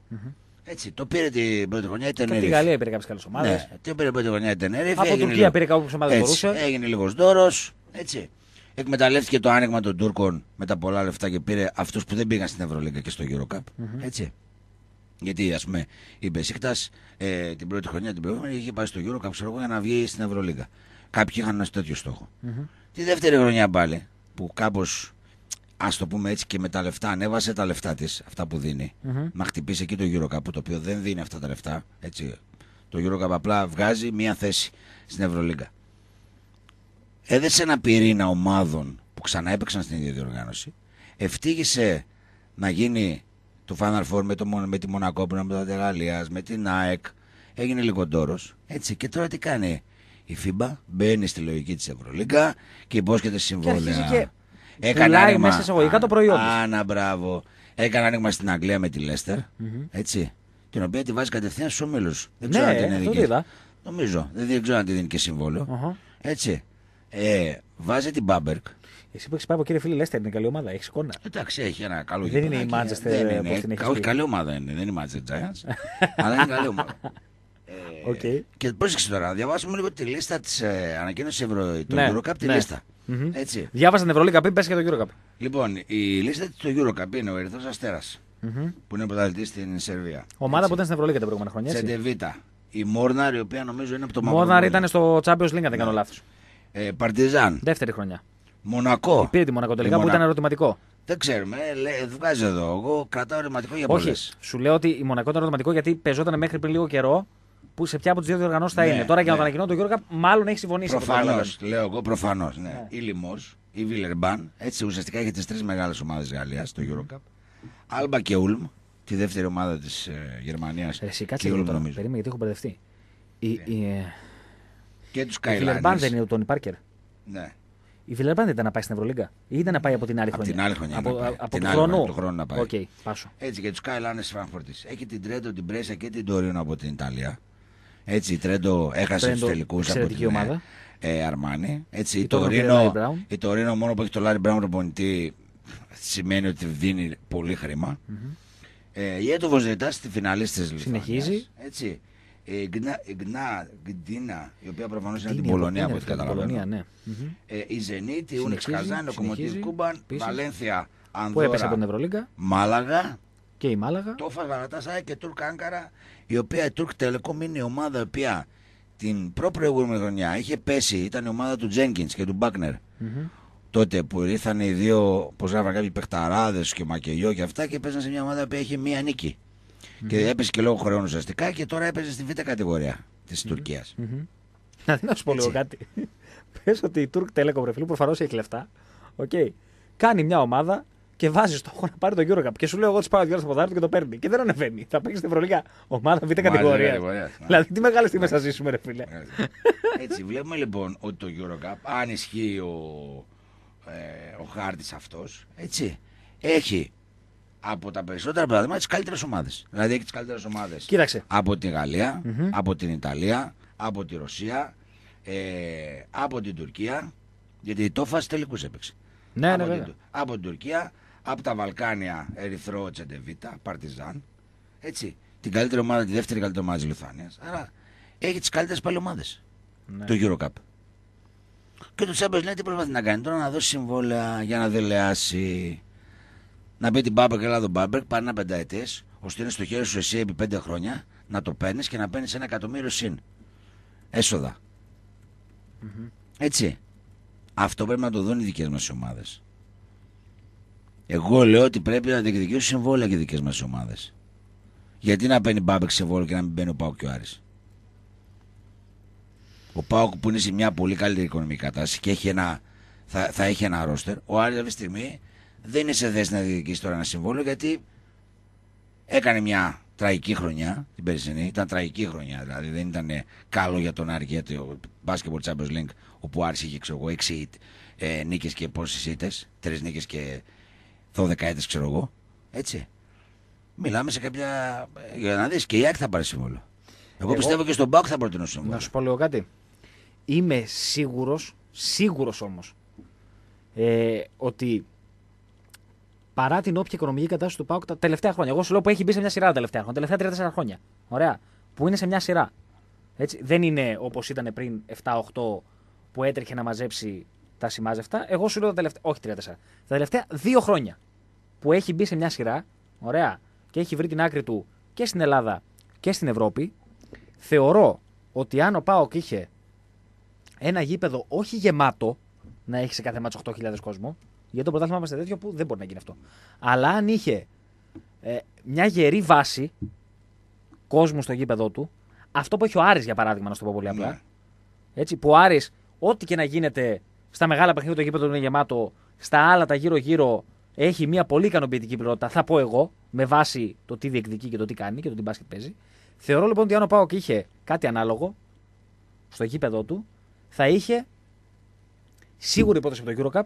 Έτσι, το πήρε την πρώτη χρονιά η Τενερίφη. Την Γαλλία πήρε κάποιες καλές ομάδες. Ναι, το πήρε την πρώτη χρονιά η Τενερίφη. Από την Τουρκία λίγο... πήρε κάποιε ομάδε Έγινε λίγος δώρος. Έτσι. Εκμεταλλεύτηκε το άνοιγμα των Τούρκων με τα πολλά λεφτά και πήρε αυτούς που δεν πήγαν στην Ευρωλίγκα και στο Eurocup. Mm Έτσι. Γιατί, ας πούμε, η Μπεσίκτας ε, την πρώτη χρονιά, την προηγούμενη, είχε πάει στο Eurocup για να βγει στην Ευρωλίγκα. Κάποιοι είχαν ένα τέτοιο στόχο. Τη δεύτερη χρονιά πάλι, που κάπως ας το πούμε έτσι και με τα λεφτά, ανέβασε τα λεφτά της, αυτά που δίνει. Mm-hmm. χτυπήσει εκεί το Eurocup, το οποίο δεν δίνει αυτά τα λεφτά. Έτσι. Το Eurocup απλά βγάζει μία θέση στην Ευρωλίγκα έδεσε ένα πυρήνα ομάδων που ξανά έπαιξαν στην ίδια διοργάνωση, ευτύχησε να γίνει το Final Four με, το, με τη μονακόπινα, με τα Γαλλία, με την ΑΕΚ. Έγινε λίγο τόρο. Έτσι. Και τώρα τι κάνει η FIBA, μπαίνει στη λογική της Ευρωλίγκα και υπόσχεται συμβόλαια. Και, Έκανε άνοιγμα. Μέσα εισαγωγικά το προϊόν. Άνα, μπράβο. Έκανε άνοιγμα στην Αγγλία με τη λεστερ Έτσι. Την οποία τη βάζει κατευθείαν στους ομίλους. Δεν ξέρω ναι, αν την Νομίζω. Δεν, ξέρω αν δίνει και συμβολαιο Έτσι. Ε, βάζει την Μπάμπερκ. Εσύ που έχεις πάει από κύριε Φίλη Λέστερ, είναι καλή ομάδα, έχεις εικόνα. Εντάξει, έχει ένα καλό γήπεδο. Δεν είναι η Μάντζεστερ δεν είναι, την Όχι, καλή ομάδα είναι, δεν είναι η Μάντζεστερ Giants. [LAUGHS] αλλά είναι καλή ομάδα. Ε, okay. Και πρόσεξε τώρα, να διαβάσουμε λίγο τη λίστα ε, ναι, της ε, ανακοίνωσης ναι, του ναι, Τη λίστα. Mm-hmm. Έτσι. Διάβασα την Ευρωλίγα πει πες και το Eurocup. Λοιπόν, η λίστα του Eurocup είναι ο Ερυθρός mm-hmm. που είναι πρωταθλητής στην Σερβία. Ομάδα που ήταν στην Ευρωλίγα τα προηγούμενα χρόνια. Σεντεβίτα. Η Μόρναρ, η οποία νομίζω είναι από το Μόρναρ. Μόρναρ ήταν στο Champions League, αν δεν κάνω ναι. λάθος. Ε, Παρτιζάν. Δεύτερη χρονιά. Μονακό. Πήρε τη Μονακό τελικά η που μονα... ήταν ερωτηματικό. Δεν ξέρουμε. Ε, βγάζει εδώ. Εγώ κρατάω ερωτηματικό για πολλέ. Όχι. Σου λέω ότι η Μονακό ήταν ερωτηματικό γιατί πεζόταν μέχρι πριν λίγο καιρό που σε ποια από τις δύο διοργανώσεις θα ναι, είναι. Τώρα ναι. για να το ανακοινώ τον Γιώργο, μάλλον έχει συμφωνήσει. Προφανώ. Λέω εγώ προφανώς. Ναι. ναι. Η Λιμός, η Βίλερμπαν. Έτσι ουσιαστικά έχει τις τρεις μεγάλες ομάδες Γαλλίας στο Euro Cup. Άλμπα και Ούλμ, τη δεύτερη ομάδα της ε, Γερμανίας. Εσύ κάτσε λίγο. Περίμενε γιατί έχω μπερδευτεί. Η, ναι. η, ε, και τους Η Φιλερμπάν δεν είναι ο Τόνι Πάρκερ. Ναι. Η Φιλερμπάν δεν ήταν να πάει στην Ευρωλίγκα ή ήταν να πάει από την άλλη από Την άλλη χρονιά από, να πάει. από, την άλλη χρόνο. από χρόνο να πάει. Okay, πάσω. Έτσι και τους Καϊλάνε τη Φραγκφορτή. Έχει την Τρέντο, την Πρέσα και την Τωρίνο από την Ιταλία. Έτσι η Τρέντο έχασε τους τελικούς από την ε, ομάδα. Ε, Αρμάνι. Έτσι, η, Τωρίνο, η Τωρίνο μόνο που έχει το Λάρι Μπράουν προπονητή σημαίνει ότι δίνει πολύ χρήμα. Mm-hmm. Ε, η Έτοβο ζητά στη φιναλίστη της Συνεχίζει. Έτσι. Γκνά, Γκντίνα, η οποία προφανώς είναι την Πολωνία από ό,τι καταλαβαίνω. Ναι. Ε, η Ζενίτη, η Ούνεξ Καζάν, Λοκομοτήβ Κούμπαν, Βαλένθια, Ανδόρα. Μάλαγα. Και η Μάλαγα. Το Φαγαρατάσα και Τούρκ Άγκαρα, η οποία η Τούρκ Τελεκόμ είναι η ομάδα η οποία την προπροηγούμενη χρονιά είχε πέσει, ήταν η ομάδα του Τζένκιν και του μπακνερ Τότε που ήρθαν οι δύο, πώς γράφαν κάποιοι παιχταράδες και μακελιό και αυτά και παίζαν σε μια ομάδα που είχε μία νίκη. Και έπεσε και λόγω χρόνου ουσιαστικά και τώρα έπαιζε στη β' κατηγορία της Τουρκία. Mm -hmm. Να, σου πω λίγο κάτι. [LAUGHS] Πες ότι η Τουρκ Τέλεκο ρε που προφανώς έχει λεφτά. Okay. Κάνει μια ομάδα και βάζει στόχο να πάρει το Eurocup. Και σου λέω: Εγώ της πάω δύο στο ποδάρι και το παίρνει. Και δεν ανεβαίνει. Θα παίξει στην Ευρωλίγα ομάδα β' κατηγορία. Ναι. Δηλαδή, τι μεγάλες τιμές ναι. θα ζήσουμε, ρε φίλε. Έτσι, βλέπουμε λοιπόν ότι το Eurocup, αν ισχύει ο, ε, ο χάρτης αυτός, έτσι, έχει από τα περισσότερα παραδείγματα τι καλύτερε ομάδε. Δηλαδή έχει τις καλύτερες ομάδες. Από τη γαλλια από την Ιταλία, από τη Ρωσία, ε, από την Τουρκία. Γιατί η Τόφας τελικούς έπαιξε. Ναι, ναι από, ναι, την, από την Τουρκία, από τα Βαλκάνια, Ερυθρό, Τσεντεβίτα, Παρτιζάν. Έτσι. Την καλύτερη ομάδα, τη δεύτερη καλύτερη ομάδα της Λιθουανίας. Άρα έχει τις καλύτερες πάλι ομάδες. Ναι. Το Eurocup. Και του Champions λέει τι προσπαθεί να κάνει τώρα, να δώσει συμβόλαια για να δελεάσει να μπει την Μπάμπερκ Ελλάδα τον Μπάμπερκ, πάρει ένα πενταετές, ώστε είναι στο χέρι σου εσύ επί πέντε χρόνια να το παίρνεις και να παίρνεις ένα εκατομμύριο συν έσοδα. Mm Έτσι. Αυτό πρέπει να το δουν οι δικές μας ομάδες. Εγώ λέω ότι πρέπει να διεκδικήσουν συμβόλαια και οι δικές μας ομάδες. Γιατί να παίρνει σε συμβόλαιο και να μην παίρνει ο Πάοκ και ο Άρης. Ο Πάοκ που είναι σε μια πολύ καλύτερη οικονομική κατάσταση και έχει ένα, θα, θα έχει ένα ρόστερ, ο Άρης αυτή τη στιγμή δεν είναι σε θέση να διεκδικήσει τώρα ένα συμβόλαιο γιατί έκανε μια τραγική χρονιά την περσινή. Ήταν τραγική χρονιά, δηλαδή δεν ήταν καλό για τον Άρη γιατί ο Basketball Champions League όπου άρχισε είχε ξέρω εγώ 6 ε, νίκες και πόσες ήττες, 3 νίκες και 12 ήττες ξέρω εγώ, έτσι. Μιλάμε σε κάποια... για να δεις και η Άκη θα πάρει συμβόλαιο. Εγώ, πιστεύω και στον Μπάουκ θα προτείνω συμβόλαιο. Να σου πω λίγο κάτι. Είμαι σίγουρος, σίγουρος όμως ε, ότι παρά την όποια οικονομική κατάσταση του ΠΑΟΚ τα τελευταία χρόνια. Εγώ σου λέω που έχει μπει σε μια σειρά τα τελευταία χρόνια. Τα τελευταία 3-4 χρόνια. Ωραία. Που είναι σε μια σειρά. Έτσι. Δεν είναι όπως ήταν πριν 7-8 που έτρεχε να μαζέψει τα σημάζευτα. Εγώ σου λέω τα τελευταία. Όχι 3-4. Τα τελευταία 2 χρόνια που έχει μπει σε μια σειρά. Ωραία. Και έχει βρει την άκρη του και στην Ελλάδα και στην Ευρώπη. Θεωρώ ότι αν ο Πάοκ είχε ένα γήπεδο όχι γεμάτο να έχει σε κάθε μάτσο 8.000 κόσμο, γιατί το πρωτάθλημα είμαστε τέτοιο που δεν μπορεί να γίνει αυτό. Αλλά αν είχε ε, μια γερή βάση κόσμου στο γήπεδο του, αυτό που έχει ο Άρης για παράδειγμα, να σου το πω πολύ απλά. Ναι. Έτσι, που ο Άρης, ό,τι και να γίνεται στα μεγάλα παιχνίδια το γήπεδο είναι γεμάτο, στα άλλα τα γύρω-γύρω έχει μια πολύ ικανοποιητική πληρότητα, θα πω εγώ, με βάση το τι διεκδικεί και το τι κάνει και το τι μπάσκετ παίζει. Θεωρώ λοιπόν ότι αν ο Πάοκ είχε κάτι ανάλογο στο γήπεδο του, θα είχε σίγουρη υπόθεση από το Eurocup,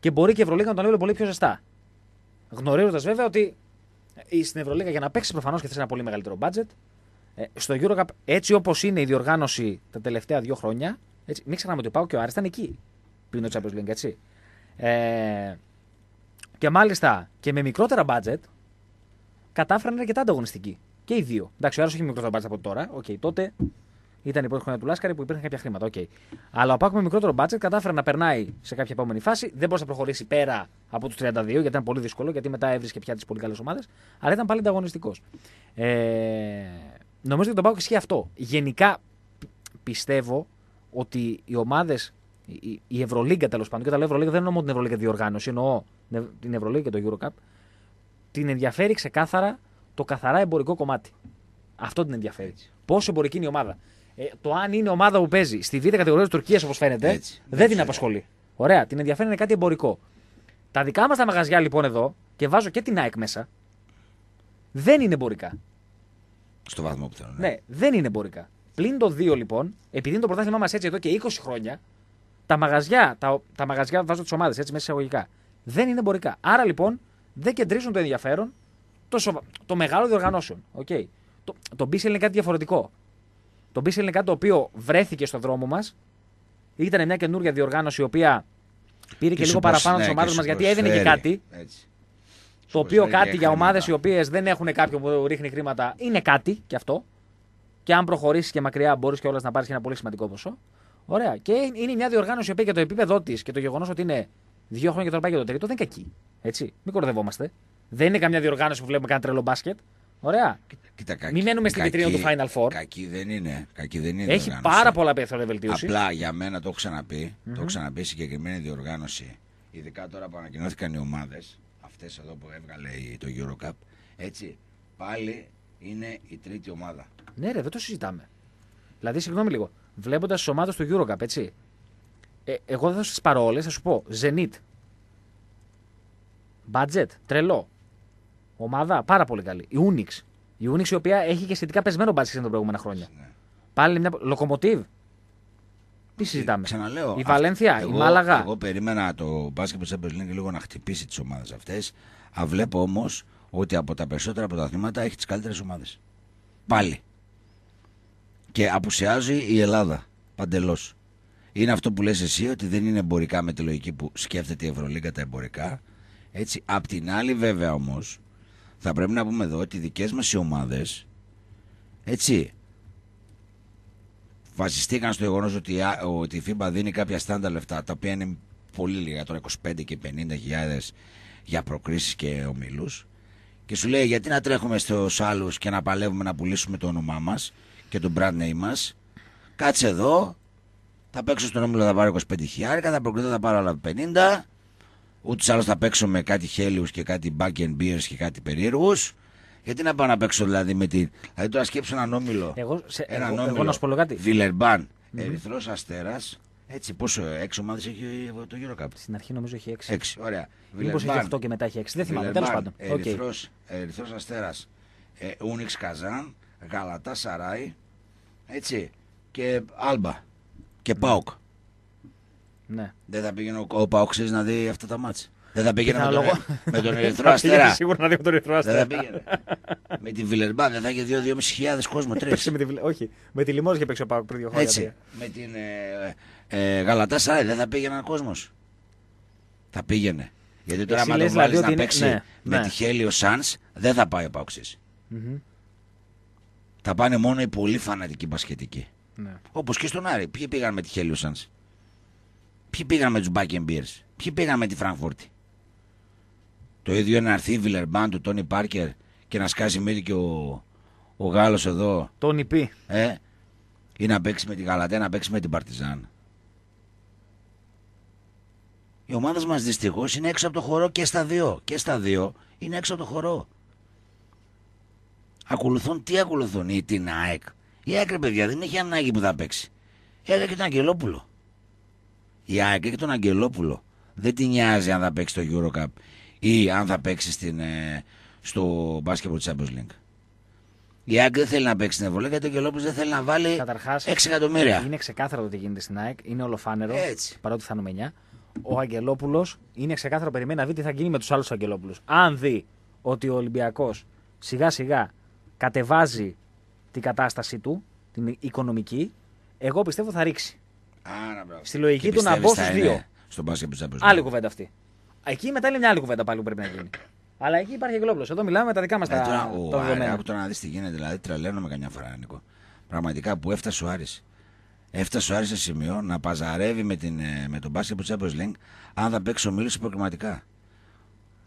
και μπορεί και η Ευρωλίγα να τον έβλεπε πολύ πιο ζεστά. Γνωρίζοντας βέβαια ότι ε, στην Ευρωλίγα για να παίξει προφανώς και θε ένα πολύ μεγαλύτερο μπάτζετ. στο Eurocup, έτσι όπως είναι η διοργάνωση τα τελευταία δύο χρόνια, έτσι, μην ξεχνάμε ότι ο Πάο και ο Άρης ήταν εκεί πριν το Champions League, έτσι. Ε, και μάλιστα και με μικρότερα μπάτζετ κατάφεραν αρκετά ανταγωνιστικοί. Και οι δύο. Εντάξει, ο Άρης έχει μικρότερα μπάτζετ από τώρα. Οκ, okay, τότε ήταν η πρώτη χρονιά του Λάσκαρη που υπήρχαν κάποια χρήματα. Okay. Αλλά ο Πάκου με μικρότερο μπάτσετ κατάφερε να περνάει σε κάποια επόμενη φάση. Δεν μπορούσε να προχωρήσει πέρα από τους 32 γιατί ήταν πολύ δύσκολο, γιατί μετά έβρισκε πια τις πολύ καλές ομάδες. Αλλά ήταν πάλι ανταγωνιστικός. Ε, νομίζω ότι τον Πάκου ισχύει αυτό. Γενικά πιστεύω ότι οι ομάδες, η, Ευρωλίγκα τέλος πάντων, και όταν λέω Ευρωλίγκα δεν εννοώ μόνο την Ευρωλίγκα διοργάνωση, εννοώ την Ευρωλίγκα και το Eurocup, την ενδιαφέρει ξεκάθαρα το καθαρά εμπορικό κομμάτι. Αυτό την ενδιαφέρει. Πόσο εμπορική είναι η ομάδα. Ε, το αν είναι ομάδα που παίζει στη β' κατηγορία της Τουρκίας, όπως φαίνεται, δεν έτσι. την απασχολεί. Ωραία, την ενδιαφέρει είναι κάτι εμπορικό. Τα δικά μας τα μαγαζιά λοιπόν εδώ, και βάζω και την ΑΕΚ μέσα, δεν είναι εμπορικά. Στο βαθμό που θέλω. Ναι, ναι δεν είναι εμπορικά. Πλην το 2 λοιπόν, επειδή είναι το πρωτάθλημά μας έτσι εδώ και 20 χρόνια, τα μαγαζιά, τα, τα μαγαζιά βάζω τις ομάδες έτσι μέσα εισαγωγικά, δεν είναι εμπορικά. Άρα λοιπόν δεν κεντρίζουν το ενδιαφέρον το, σοβα... το μεγάλο διοργανώσεων. Okay. Το, το BCL είναι κάτι διαφορετικό. Το BCL είναι κάτι το οποίο βρέθηκε στο δρόμο μας. Ήταν μια καινούργια διοργάνωση η οποία πήρε και, λίγο παραπάνω ναι, τι ομάδε μας γιατί έδινε και κάτι. Το οποίο κάτι για ομάδε οι οποίες δεν έχουν κάποιον που ρίχνει χρήματα είναι κάτι και αυτό. Και αν προχωρήσεις και μακριά, μπορείς και όλα να πάρεις ένα πολύ σημαντικό ποσό. Ωραία. Και είναι μια διοργάνωση η οποία και το επίπεδό της και το γεγονός ότι είναι δύο χρόνια και τώρα πάει για το τρίτο δεν είναι κακή. Έτσι. Μην κορδευόμαστε. Δεν είναι καμιά διοργάνωση που βλέπουμε κανένα τρελό μπάσκετ. Ωραία. Κοίτα, Μην μένουμε στην κακή, του Final Four. Κακή δεν είναι. Κακή δεν είναι Έχει πάρα πολλά περιθώρια βελτίωση. Απλά για μένα το έχω ξαναπεί. Mm-hmm. Το έχω ξαναπεί συγκεκριμένη διοργάνωση. Ειδικά τώρα που ανακοινώθηκαν οι ομάδες, αυτές εδώ που έβγαλε το Eurocup. Έτσι, πάλι είναι η τρίτη ομάδα. Ναι, ρε, δεν το συζητάμε. Δηλαδή, συγγνώμη λίγο. Βλέποντας τις ομάδες του Eurocup, έτσι. Ε, εγώ δεν θα σας πάρω όλες, θα σου πω. Zenit. Budget, τρελό ομάδα πάρα πολύ καλή. Η Ούνιξ. Η Ούνιξ η οποία έχει και σχετικά πεσμένο μπάσκετ τα προηγούμενα χρόνια. Ναι. Πάλι μια. Λοκομοτίβ. Τι συζητάμε. Ξαναλέω. Η Βαλένθια, η Μάλαγα. Εγώ περίμενα το μπάσκετ τη League λίγο να χτυπήσει τις ομάδες αυτές. βλέπω όμως ότι από τα περισσότερα πρωταθλήματα έχει τις καλύτερες ομάδες. Πάλι. Και απουσιάζει η Ελλάδα παντελώς. Είναι αυτό που λες εσύ ότι δεν είναι εμπορικά με τη λογική που σκέφτεται η Ευρωλίγκα τα εμπορικά. Έτσι, απ' την άλλη βέβαια όμως, θα πρέπει να πούμε εδώ ότι οι δικές μας οι ομάδες. Έτσι, βασιστήκαν στο γεγονός ότι, ότι η FIBA δίνει κάποια στάντα λεφτά, τα οποία είναι πολύ λίγα, τώρα 25 και 50 χιλιάδες για προκρίσεις και ομίλους και σου λέει γιατί να τρέχουμε στους άλλους και να παλεύουμε να πουλήσουμε το όνομά μας και το brand name μας κάτσε εδώ θα παίξω στον όμιλο θα πάρω 25 χιλιάρικα θα προκριθώ θα πάρω άλλα 50 Ούτως ή άλλως θα παίξω με κάτι χέλιου και κάτι back and beers και κάτι περίεργους. Γιατί να πάω να παίξω δηλαδή με την. Δηλαδή τώρα σκέψω έναν όμιλο. Εγώ, σε... Ένα εγώ, όμιλο. εγώ να σου πω κάτι. Βιλερμπάν, mm -hmm. Ερυθρός Αστέρας. Έτσι, πόσο, έξι ομάδες έχει το γύρο κάπου. Στην αρχή νομίζω έχει έξι. Έξι, ωραία. Μήπως έχει αυτό και μετά έχει έξι. Δεν θυμάμαι, τέλος πάντων. Ερυθρό okay. Αστέρας. Ε, Ούνιξ Καζάν. Γαλατά Σαράι. Έτσι. Και Άλμπα. Και Παουκ. Ναι. Δεν θα πήγαινε ο Παοξή να δει αυτά τα μάτσα. Δεν θα πήγαινε με τον, [LAUGHS] Ερυθρό Αστέρα. σίγουρα να δει με τον Ερυθρό Αστέρα. Δεν θα πήγαινε. με τη Βιλερμπά δεν θα ειχε δυο 2-2.5 χιλιάδες κόσμο. [LAUGHS] με τη, όχι, με τη Λιμό είχε παίξει ο Παοξή πριν δύο χρόνια. Έτσι. Με την ε, ε, ε Γαλατά δεν θα πήγαινε κόσμος. Θα πήγαινε. Γιατί τώρα, άμα τον δηλαδή, βάλεις να παίξει ναι, με ναι. τη Χέλιο Σαν, δεν θα πάει ο Παοξή. Θα πάνε μόνο οι πολύ φανατικοί μπασκετικοί. Ναι. Όπως και στον Άρη. Ποιοι πήγαν με τη Χέλιο Σαν. Ποιοι πήγαν με τους Μπίρ, ποιοι πήγαν με τη Φραγκφούρτη. Το ίδιο είναι να έρθει η Βιλερμπάν του Τόνι Πάρκερ και να σκάσει μύτη και ο, ο Γάλλος εδώ. Τόνι Πι. Ε, ή να παίξει με τη Γαλατέ, να παίξει με την Παρτιζάν. Οι ομάδες μας δυστυχώς είναι έξω από το χωρό και στα δύο. Και στα δύο είναι έξω από το χωρό. Ακολουθούν τι ακολουθούν, ή την ΑΕΚ. Η ΑΕΚ, παιδιά, δεν έχει ανάγκη που θα παίξει. Έλεγε τον Αγγελόπουλο η ΑΕΚ έχει τον Αγγελόπουλο. Δεν την νοιάζει αν θα παίξει στο Eurocup ή αν θα παίξει στην, ε, στο Basketball Champions League. Η ΑΕΚ δεν θέλει να παίξει στην Ευρωλίγα γιατί ο Αγγελόπουλος δεν θέλει να βάλει 6 εκατομμύρια. Είναι ξεκάθαρο το τι γίνεται στην ΑΕΚ. Είναι ολοφάνερο Έτσι. παρότι θα νομενιά. Ο Αγγελόπουλος είναι ξεκάθαρο. Περιμένει να δει τι θα γίνει με τους άλλους Αγγελόπουλους. Αν δει ότι ο Ολυμπιακός σιγά σιγά κατεβάζει την κατάστασή του, την οικονομική, εγώ πιστεύω θα ρίξει. Άρα, Στη λογική και του να μπω στου δύο. Στον μπάσκετ που Άλλη κουβέντα αυτή. Εκεί μετά είναι μια άλλη κουβέντα πάλι που πρέπει να γίνει. [LAUGHS] Αλλά εκεί υπάρχει γλόπλο. Εδώ μιλάμε με τα δικά μας ε, τα δεδομένα. Από το να δεις τι γίνεται. Δηλαδή τρελαίνομαι καμιά φορά, Νίκο. Πραγματικά που έφτασε ο Άρης. Έφτασε ο Άρης σε σημείο να παζαρεύει με, την, ε, με τον μπάσκετ που Champions Λίνγκ αν θα παίξει ο Μίλου υποκριματικά.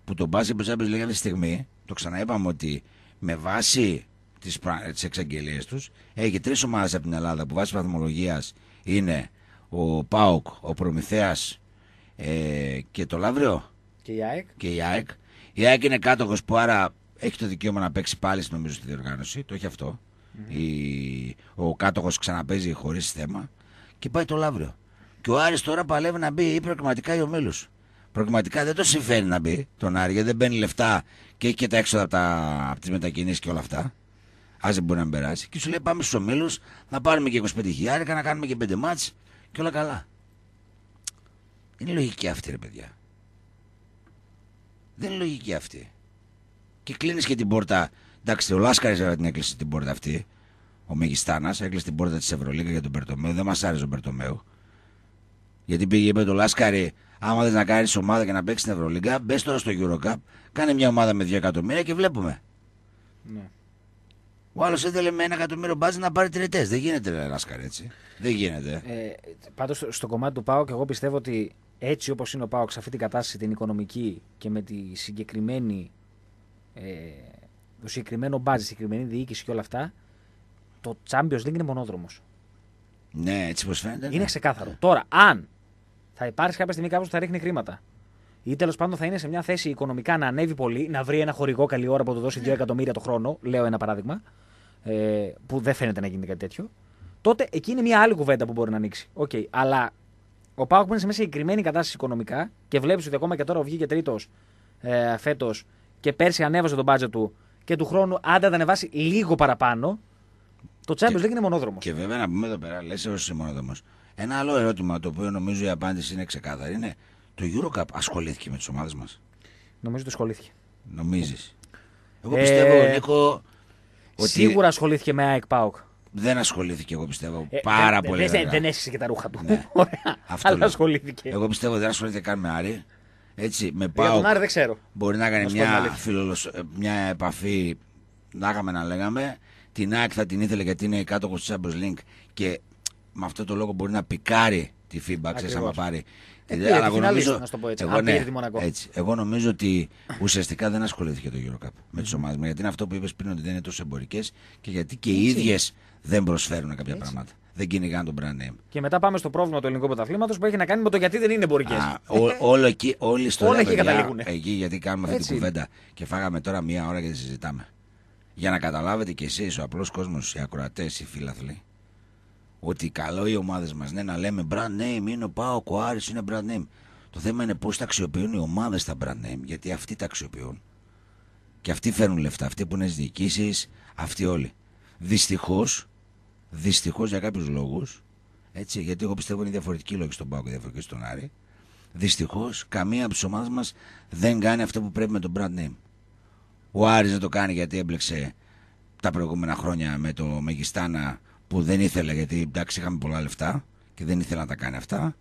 Που τον μπάσκετ που Champions Λίνγκ αυτή τη στιγμή, το ξαναείπαμε ότι με βάση τις, εξαγγελίες τους, έχει τρεις ομάδες από την Ελλάδα που βάσει βαθμολογίας είναι ο ΠΑΟΚ, ο Προμηθέας ε, και το Λαύριο. Και η ΑΕΚ. Και η ΑΕΚ. Η ΑΕΚ είναι κάτοχος που άρα έχει το δικαίωμα να παίξει πάλι νομίζω στη διοργάνωση. Το έχει Η, ο κάτοχος ξαναπέζει χωρίς θέμα και πάει το Λαύριο. Και ο Άρης τώρα παλεύει να μπει ή προκριματικά ή ο Προκριματικά δεν το συμφέρει να μπει τον Άρη γιατί δεν μπαίνει λεφτά και έχει και τα έξοδα από, τα, από τις μετακινήσεις και όλα αυτά. Α δεν μπορεί να περάσει. Και σου λέει πάμε στους ομίλους, να πάρουμε και 25 χιλιάρικα, να κάνουμε και 5 μάτς και όλα καλά. Είναι λογική αυτή, ρε παιδιά. Δεν είναι λογική αυτή. Και κλείνεις και την πόρτα. Εντάξει, ο Λάσκαρης την έκλεισε την πόρτα αυτή. Ο Μεγιστάνας έκλεισε την πόρτα της Ευρωλίγα για τον Περτομέο. Δεν μας άρεσε ο Περτομέο. Γιατί πήγε με τον Λάσκαρη, άμα δεν να κάνεις ομάδα και να παίξεις στην Ευρωλίγα, μπες τώρα στο Eurocup, κάνε μια ομάδα με 2 εκατομμύρια και βλέπουμε. Ναι. Ο άλλος έδελε με ένα εκατομμύριο μπάζι να πάρει τριετέ. Δεν γίνεται, Λάσκαρη έτσι. Δεν γίνεται. Ε, Πάντως στο κομμάτι του ΠΑΟΚ, εγώ πιστεύω ότι έτσι όπως είναι ο ΠΑΟΚ σε αυτή την κατάσταση την οικονομική και με τη συγκεκριμένη. Ε, το συγκεκριμένο μπάζι, συγκεκριμένη διοίκηση και όλα αυτά, το Champions League είναι μονόδρομος. Ναι, έτσι πώ φαίνεται. Είναι ναι. ξεκάθαρο. Ναι. Τώρα, αν θα υπάρξει κάποια στιγμή κάποιος που θα ρίχνει χρήματα ή τέλος πάντων θα είναι σε μια θέση οικονομικά να ανέβει πολύ, να βρει ένα χορηγό καλή ώρα που θα του δώσει 2 ναι. εκατομμύρια το χρόνο, λέω ένα παράδειγμα, ε, που δεν φαίνεται να γίνεται κάτι τέτοιο τότε εκεί είναι μια άλλη κουβέντα που μπορεί να ανοίξει. Okay. Αλλά ο Πάοκ που είναι σε μια συγκεκριμένη κατάσταση οικονομικά και βλέπεις ότι ακόμα και τώρα βγήκε τρίτος ε, φέτος και πέρσι ανέβασε τον μπάτζα του και του χρόνου άντα θα ανεβάσει λίγο παραπάνω. Το Champions δεν είναι μονόδρομος. Και βέβαια να πούμε εδώ πέρα, λες ω είσαι μονόδρομος. Ένα άλλο ερώτημα το οποίο νομίζω η απάντηση είναι ξεκάθαρη είναι το Eurocup ασχολήθηκε με τις ομάδες μας. Νομίζω ότι ασχολήθηκε. Νομίζεις. Εγώ ε, πιστεύω, ε, Νίκο. Ότι... Σίγουρα ασχολήθηκε με ΑΕΚ δεν ασχολήθηκε, εγώ πιστεύω. Ε, πάρα πολύ. Δεν, δεν και τα ρούχα του. Ναι. [LAUGHS] Ωραία. Αυτό Αλλά ασχολήθηκε. Εγώ πιστεύω δεν ασχολήθηκε καν με Άρη. Έτσι, με πάω. τον Άρη δεν ξέρω. Μπορεί να κάνει μια, φιλολοσ... Ε, μια επαφή. Να είχαμε να λέγαμε. Την ΑΕΚ θα την ήθελε γιατί είναι κάτοχος της Champions League και με αυτό το λόγο μπορεί να πικάρει τη feedback ξέρεις, άμα πάρει ε, εγώ νομίζω, να το πω ναι, έτσι, εγώ, νομίζω ότι ουσιαστικά δεν ασχολήθηκε το Eurocup με τις ομάδες μα. Γιατί είναι αυτό που είπες πριν ότι δεν είναι τόσο εμπορικές και γιατί και οι ίδιες δεν προσφέρουν κάποια πράγματα. Δεν κυνηγάνε τον brand name. Και μετά πάμε στο πρόβλημα του ελληνικού πρωταθλήματος που έχει να κάνει με το γιατί δεν είναι εμπορικές. Ε, όλοι εκεί, όλη η εκεί καταλήγουν. Εκεί γιατί κάνουμε αυτή την κουβέντα και φάγαμε τώρα μία ώρα και τη συζητάμε. Για να καταλάβετε κι εσείς, ο απλός κόσμος, οι ακροατές, οι φίλαθλοι, ότι καλό οι ομάδες μας ναι, να λέμε brand name είναι ο Πάο, ο Άρης είναι brand name. Το θέμα είναι πώς τα αξιοποιούν οι ομάδες τα brand name, γιατί αυτοί τα αξιοποιούν. Και αυτοί φέρνουν λεφτά, αυτοί που είναι στις διοικήσεις, αυτοί όλοι. Δυστυχώς, δυστυχώς για κάποιους λόγους, έτσι, γιατί εγώ πιστεύω είναι διαφορετική λόγη στον Πάο και διαφορετική στον Άρη. Δυστυχώς, καμία από τις ομάδες μας δεν κάνει αυτό που πρέπει με τον brand name. Ο Άρης δεν το κάνει γιατί έμπλεξε τα προηγούμενα χρόνια με το Μεγιστάνα που δεν ήθελε γιατί εντάξει είχαμε πολλά λεφτά και δεν ήθελε να τα κάνει αυτά.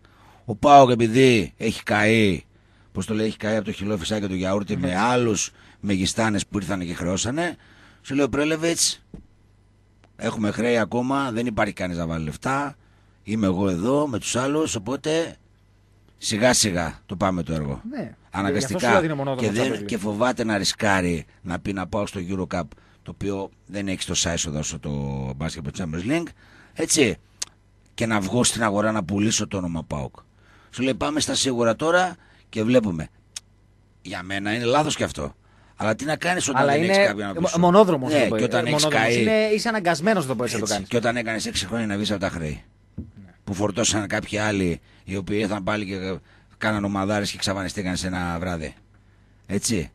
Ο Πάοκ επειδή έχει καεί, πώς το λέει, έχει καεί από το χυλό φυσάκι του γιαούρτι με άλλους μεγιστάνες που ήρθαν και χρεώσανε. Σου λέει ο Πρέλεβιτ, έχουμε χρέη ακόμα, δεν υπάρχει κανείς να βάλει λεφτά. Είμαι εγώ εδώ με τους άλλους, οπότε σιγά σιγά το πάμε το έργο. Ναι. Αναγκαστικά και, δεν, και φοβάται να ρισκάρει να πει να πάω στο Eurocup το οποίο δεν έχει το size όσο το μπάσκετ το Champions League, έτσι, και να βγω στην αγορά να πουλήσω το όνομα ΠΑΟΚ. Σου λέει πάμε στα σίγουρα τώρα και βλέπουμε. Για μένα είναι λάθος και αυτό. Αλλά τι να κάνεις όταν Αλλά δεν έχεις κάποιον να πει. Μονόδρομος. Ναι, και όταν ε, έχεις καεί. Είναι, είσαι αναγκασμένος να το πεις το κάνεις. Και όταν έκανες 6 χρόνια να βγεις από τα χρέη. Ναι. Που φορτώσαν κάποιοι άλλοι οι οποίοι ήρθαν πάλι και κάναν ομαδάρες και ξαφανιστήκαν σε ένα βράδυ. Έτσι.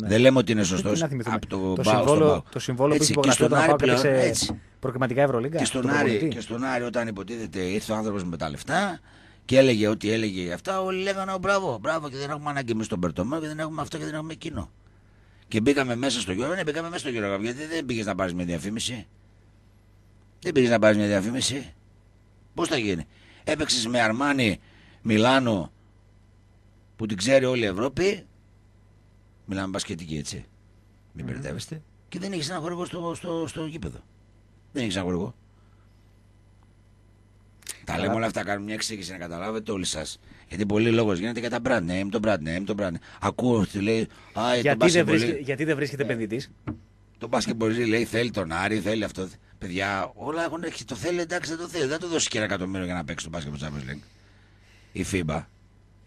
Ναι. Δεν λέμε ότι είναι σωστός. Από το, το το συμβόλο που έχει υπογραφεί στον Άρη προκριματικά Ευρωλίγκα. Και στον, Άρη, και στον Άρη όταν υποτίθεται ήρθε ο άνθρωπος με τα λεφτά και έλεγε ό,τι έλεγε αυτά, όλοι λέγανε μπράβο, μπράβο και δεν έχουμε ανάγκη εμείς τον Περτομό και δεν έχουμε αυτό και δεν έχουμε εκείνο. Και μπήκαμε μέσα στο γύρο. Ναι, μπήκαμε μέσα στο γύρο. Γιατί δεν πήγες να πάρεις μια διαφήμιση. Δεν πήγες να πάρεις μια διαφήμιση. Πώς θα γίνει. Έπαιξες με Αρμάνι Μιλάνο που την ξέρει όλη η Ευρώπη Μιλάμε μπασκετική έτσι. Μην mm Και δεν έχεις ένα χορηγό στο, στο, στο γήπεδο. Δεν έχεις ένα χορηγό. Τα λέμε όλα αυτά, κάνουμε μια εξήγηση να καταλάβετε όλοι σας. Γιατί πολλοί λόγος γίνεται για τα brand name, το brand name, το brand name. Ακούω, ότι λέει. Α, γιατί, δεν γιατί δεν βρίσκεται επενδυτής. Το μπάσκετ μπορεί, λέει, θέλει τον Άρη, θέλει αυτό. Παιδιά, όλα έχουν έχει. Το θέλει, εντάξει, δεν το θέλει. Δεν το δώσει και ένα εκατομμύριο για να παίξει το μπάσκετ Champions League. Η FIBA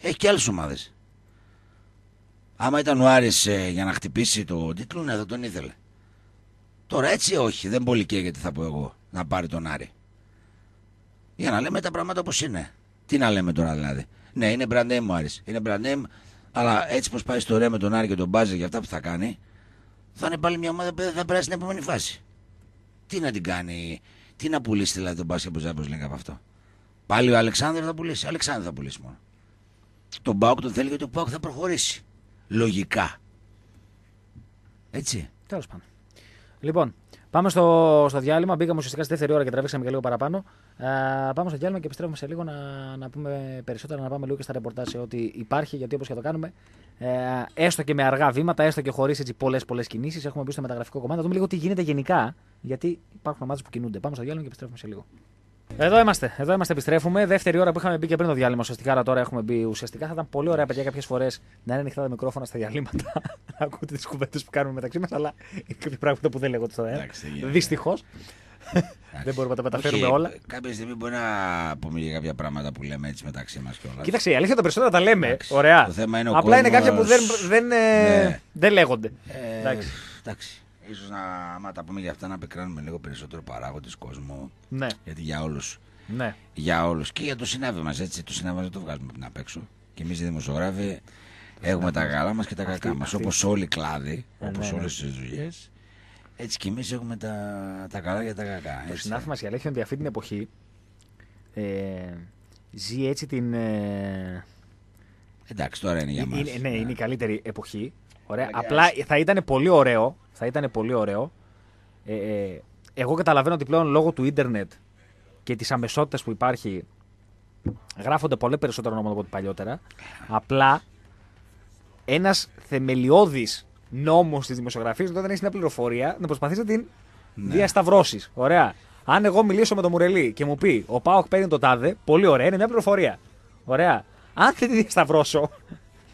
έχει και άλλες ομάδες. Άμα ήταν ο Άρης ε, για να χτυπήσει το τίτλο, ναι, θα τον ήθελε. Τώρα έτσι όχι, δεν πολύ καίγεται θα πω εγώ να πάρει τον Άρη. Για να λέμε τα πράγματα όπως είναι. Τι να λέμε τώρα δηλαδή. Ναι, είναι brand name ο Άρης. Είναι brand name, αλλά έτσι πως πάει στο ρε με τον Άρη και τον Μπάζε για αυτά που θα κάνει, θα είναι πάλι μια ομάδα που δεν θα περάσει στην επόμενη φάση. Τι να την κάνει, τι να πουλήσει δηλαδή τον τον που λέγαμε από αυτό. Πάλι ο Αλεξάνδρος θα πουλήσει. Αλεξάνδρου θα πουλήσει μόνο. Τον Μπάουκ τον θέλει γιατί ο Μπάουκ θα προχωρήσει λογικά. Έτσι. Τέλος πάντων. Λοιπόν, πάμε στο, στο διάλειμμα. Μπήκαμε ουσιαστικά στη δεύτερη ώρα και τραβήξαμε και λίγο παραπάνω. Ε, πάμε στο διάλειμμα και επιστρέφουμε σε λίγο να, να πούμε περισσότερα, να πάμε λίγο και στα ρεπορτάζ σε ό,τι υπάρχει. Γιατί όπως και το κάνουμε, ε, έστω και με αργά βήματα, έστω και χωρίς πολλέ κινήσεις, έχουμε μπει στο μεταγραφικό κομμάτι. Να δούμε λίγο τι γίνεται γενικά. Γιατί υπάρχουν ομάδε που κινούνται. Πάμε στο διάλειμμα και επιστρέφουμε σε λίγο. Εδώ είμαστε, εδώ είμαστε, επιστρέφουμε. Δεύτερη ώρα που είχαμε μπει και πριν το διάλειμμα, ουσιαστικά, αλλά τώρα έχουμε μπει ουσιαστικά. Θα ήταν πολύ ωραία, παιδιά, κάποιες φορές να είναι ανοιχτά τα μικρόφωνα στα διαλύματα. να [LAUGHS] Ακούτε τις κουβέντες που κάνουμε μεταξύ μας, αλλά κάποια πράγματα που δεν λέγονται στο ΕΕ. αέρα. Δυστυχώ. δεν μπορούμε να τα μεταφέρουμε okay. όλα. Κάποια στιγμή μπορεί να πούμε για κάποια πράγματα που λέμε έτσι μεταξύ μας και όλα. Κοίταξε, η αλήθεια τα περισσότερα τα λέμε. Εντάξει. Ωραία. Το θέμα είναι Απλά κόσμος... είναι κάποια που δεν, δεν, ε, ναι. δεν λέγονται. Ε, εντάξει. εντάξει ίσως να, άμα τα πούμε για αυτά, να επικράνουμε λίγο περισσότερο παράγοντες κόσμο. Ναι. Γιατί για όλους. Ναι. Για όλους. Και για το συνέβη μας, έτσι. Το συνέβη δεν το βγάζουμε απ' έξω. Και εμείς οι δημοσιογράφοι ναι. έχουμε τα καλά μας και τα κακά μα. Όπως όλοι οι κλάδοι, ναι, όπως ναι, όλες τις δουλειές. Έτσι κι εμείς έχουμε τα, τα καλά και τα κακά. Το συνάδελφο μας η αλήθεια ότι αυτή την εποχή ε, ζει έτσι την. Ε, Εντάξει, τώρα είναι για μα. Ναι, είναι η καλύτερη εποχή Ωραία. Απλά θα ήταν πολύ ωραίο. Θα ήταν πολύ ωραίο. Ε, ε, εγώ καταλαβαίνω ότι πλέον λόγω του ίντερνετ και της αμεσότητας που υπάρχει γράφονται πολύ περισσότερο νόμοι από ό,τι παλιότερα. Απλά ένας θεμελιώδης νόμος της δημοσιογραφίας όταν έχεις μια πληροφορία να προσπαθείς να την ναι. διασταυρώσεις. Ωραία. Αν εγώ μιλήσω με τον Μουρελί και μου πει ο Πάοκ παίρνει το τάδε, πολύ ωραία, είναι μια πληροφορία. Ωραία. Αν δεν τη διασταυρώσω,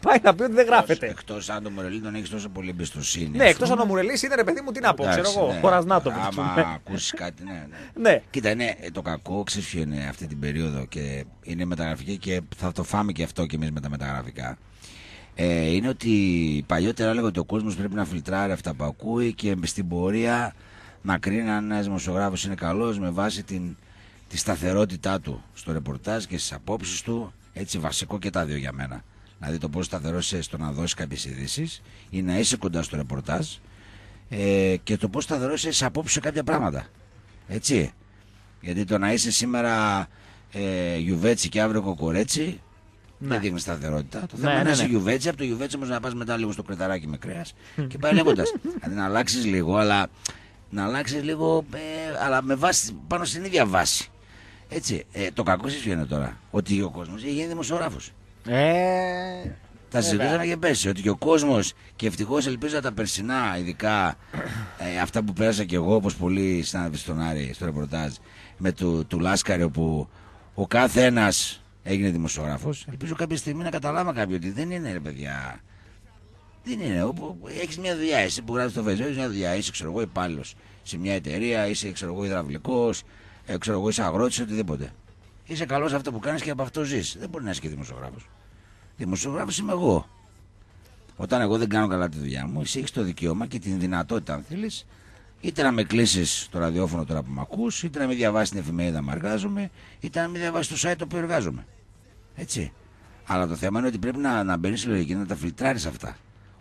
πάει να πει ότι δεν γράφεται. Εκτός αν το Μουρελί τον έχεις τόσο πολύ εμπιστοσύνη. Ναι, εκτό αν ο Μουρελί είναι ρε παιδί μου, τι να πω, ξέρω εγώ. Ναι. Χωρά να το Άμα ναι. ακούσεις κάτι, ναι, ναι, ναι. Κοίτα, ναι, ε, το κακό ξέρεις ποιο είναι αυτή την περίοδο και είναι μεταγραφική και θα το φάμε και αυτό κι εμείς με τα μεταγραφικά. Ε, είναι ότι παλιότερα έλεγα ότι ο κόσμος πρέπει να φιλτράρει αυτά που ακούει και στην πορεία να κρίνει αν ένας δημοσιογράφος είναι καλός με βάση την, τη σταθερότητά του στο ρεπορτάζ και στις απόψεις του. Έτσι, βασικό και τα δύο για μένα. Δηλαδή το πόσο σταθερό είσαι στο να δώσεις κάποιες ειδήσεις ή να είσαι κοντά στο ρεπορτάζ ε, και το πόσο σταθερό είσαι σε απόψε κάποια πράγματα. Έτσι. Γιατί το να είσαι σήμερα ε, γιουβέτσι και αύριο κοκορέτσι ναι. δεν δείχνει σταθερότητα. Το ναι, θέμα ναι, είναι να είσαι ναι. γιουβέτσι, από το γιουβέτσι όμως να πας μετά λίγο στο κρεταράκι με κρέας και πάει λέγοντας. [LAUGHS] δηλαδή να αλλάξεις λίγο, αλλά να αλλάξεις λίγο, ε, αλλά με βάση, πάνω στην ίδια βάση. Έτσι, ε, το κακό σας είναι τώρα. Ότι ο κόσμος έχει γίνει δημοσιογράφος. Ε, θα συζητούσαμε και πέρσι ότι και ο κόσμος, και ευτυχώς ελπίζω τα περσινά, ειδικά ε, αυτά που πέρασα και εγώ, όπως πολλοί συνάδελφοι στον Άρη, στο ρεπορτάζ, με του, του Λάσκαρη, Όπου ο κάθε ένας έγινε δημοσιογράφος. Ε. Ελπίζω κάποια στιγμή να καταλάβα κάποιοι ότι δεν είναι ρε παιδιά. Δεν είναι. Έχεις μια δουλειά, εσύ που γράφεις το Facebook, έχεις μια δουλειά. Είσαι, ξέρω εγώ, υπάλληλος σε μια εταιρεία, είσαι, ξέρω εγώ, υδραυλικός, ε, ξέρω εγώ, είσαι αγρότης, οτιδήποτε. Είσαι καλός αυτό που κάνεις και από αυτό ζεις. Δεν μπορεί να είσαι και δημοσιογράφος. Δημοσιογράφος είμαι εγώ. Όταν εγώ δεν κάνω καλά τη δουλειά μου, εσύ έχεις το δικαίωμα και την δυνατότητα, αν θέλεις, είτε να με κλείσεις το ραδιόφωνο τώρα που με ακούς, είτε να με διαβάσεις την εφημερίδα που εργάζομαι, είτε να με διαβάσεις το site που εργάζομαι. Έτσι. Αλλά το θέμα είναι ότι πρέπει να, να μπαίνεις στη λογική να τα φιλτράρεις αυτά.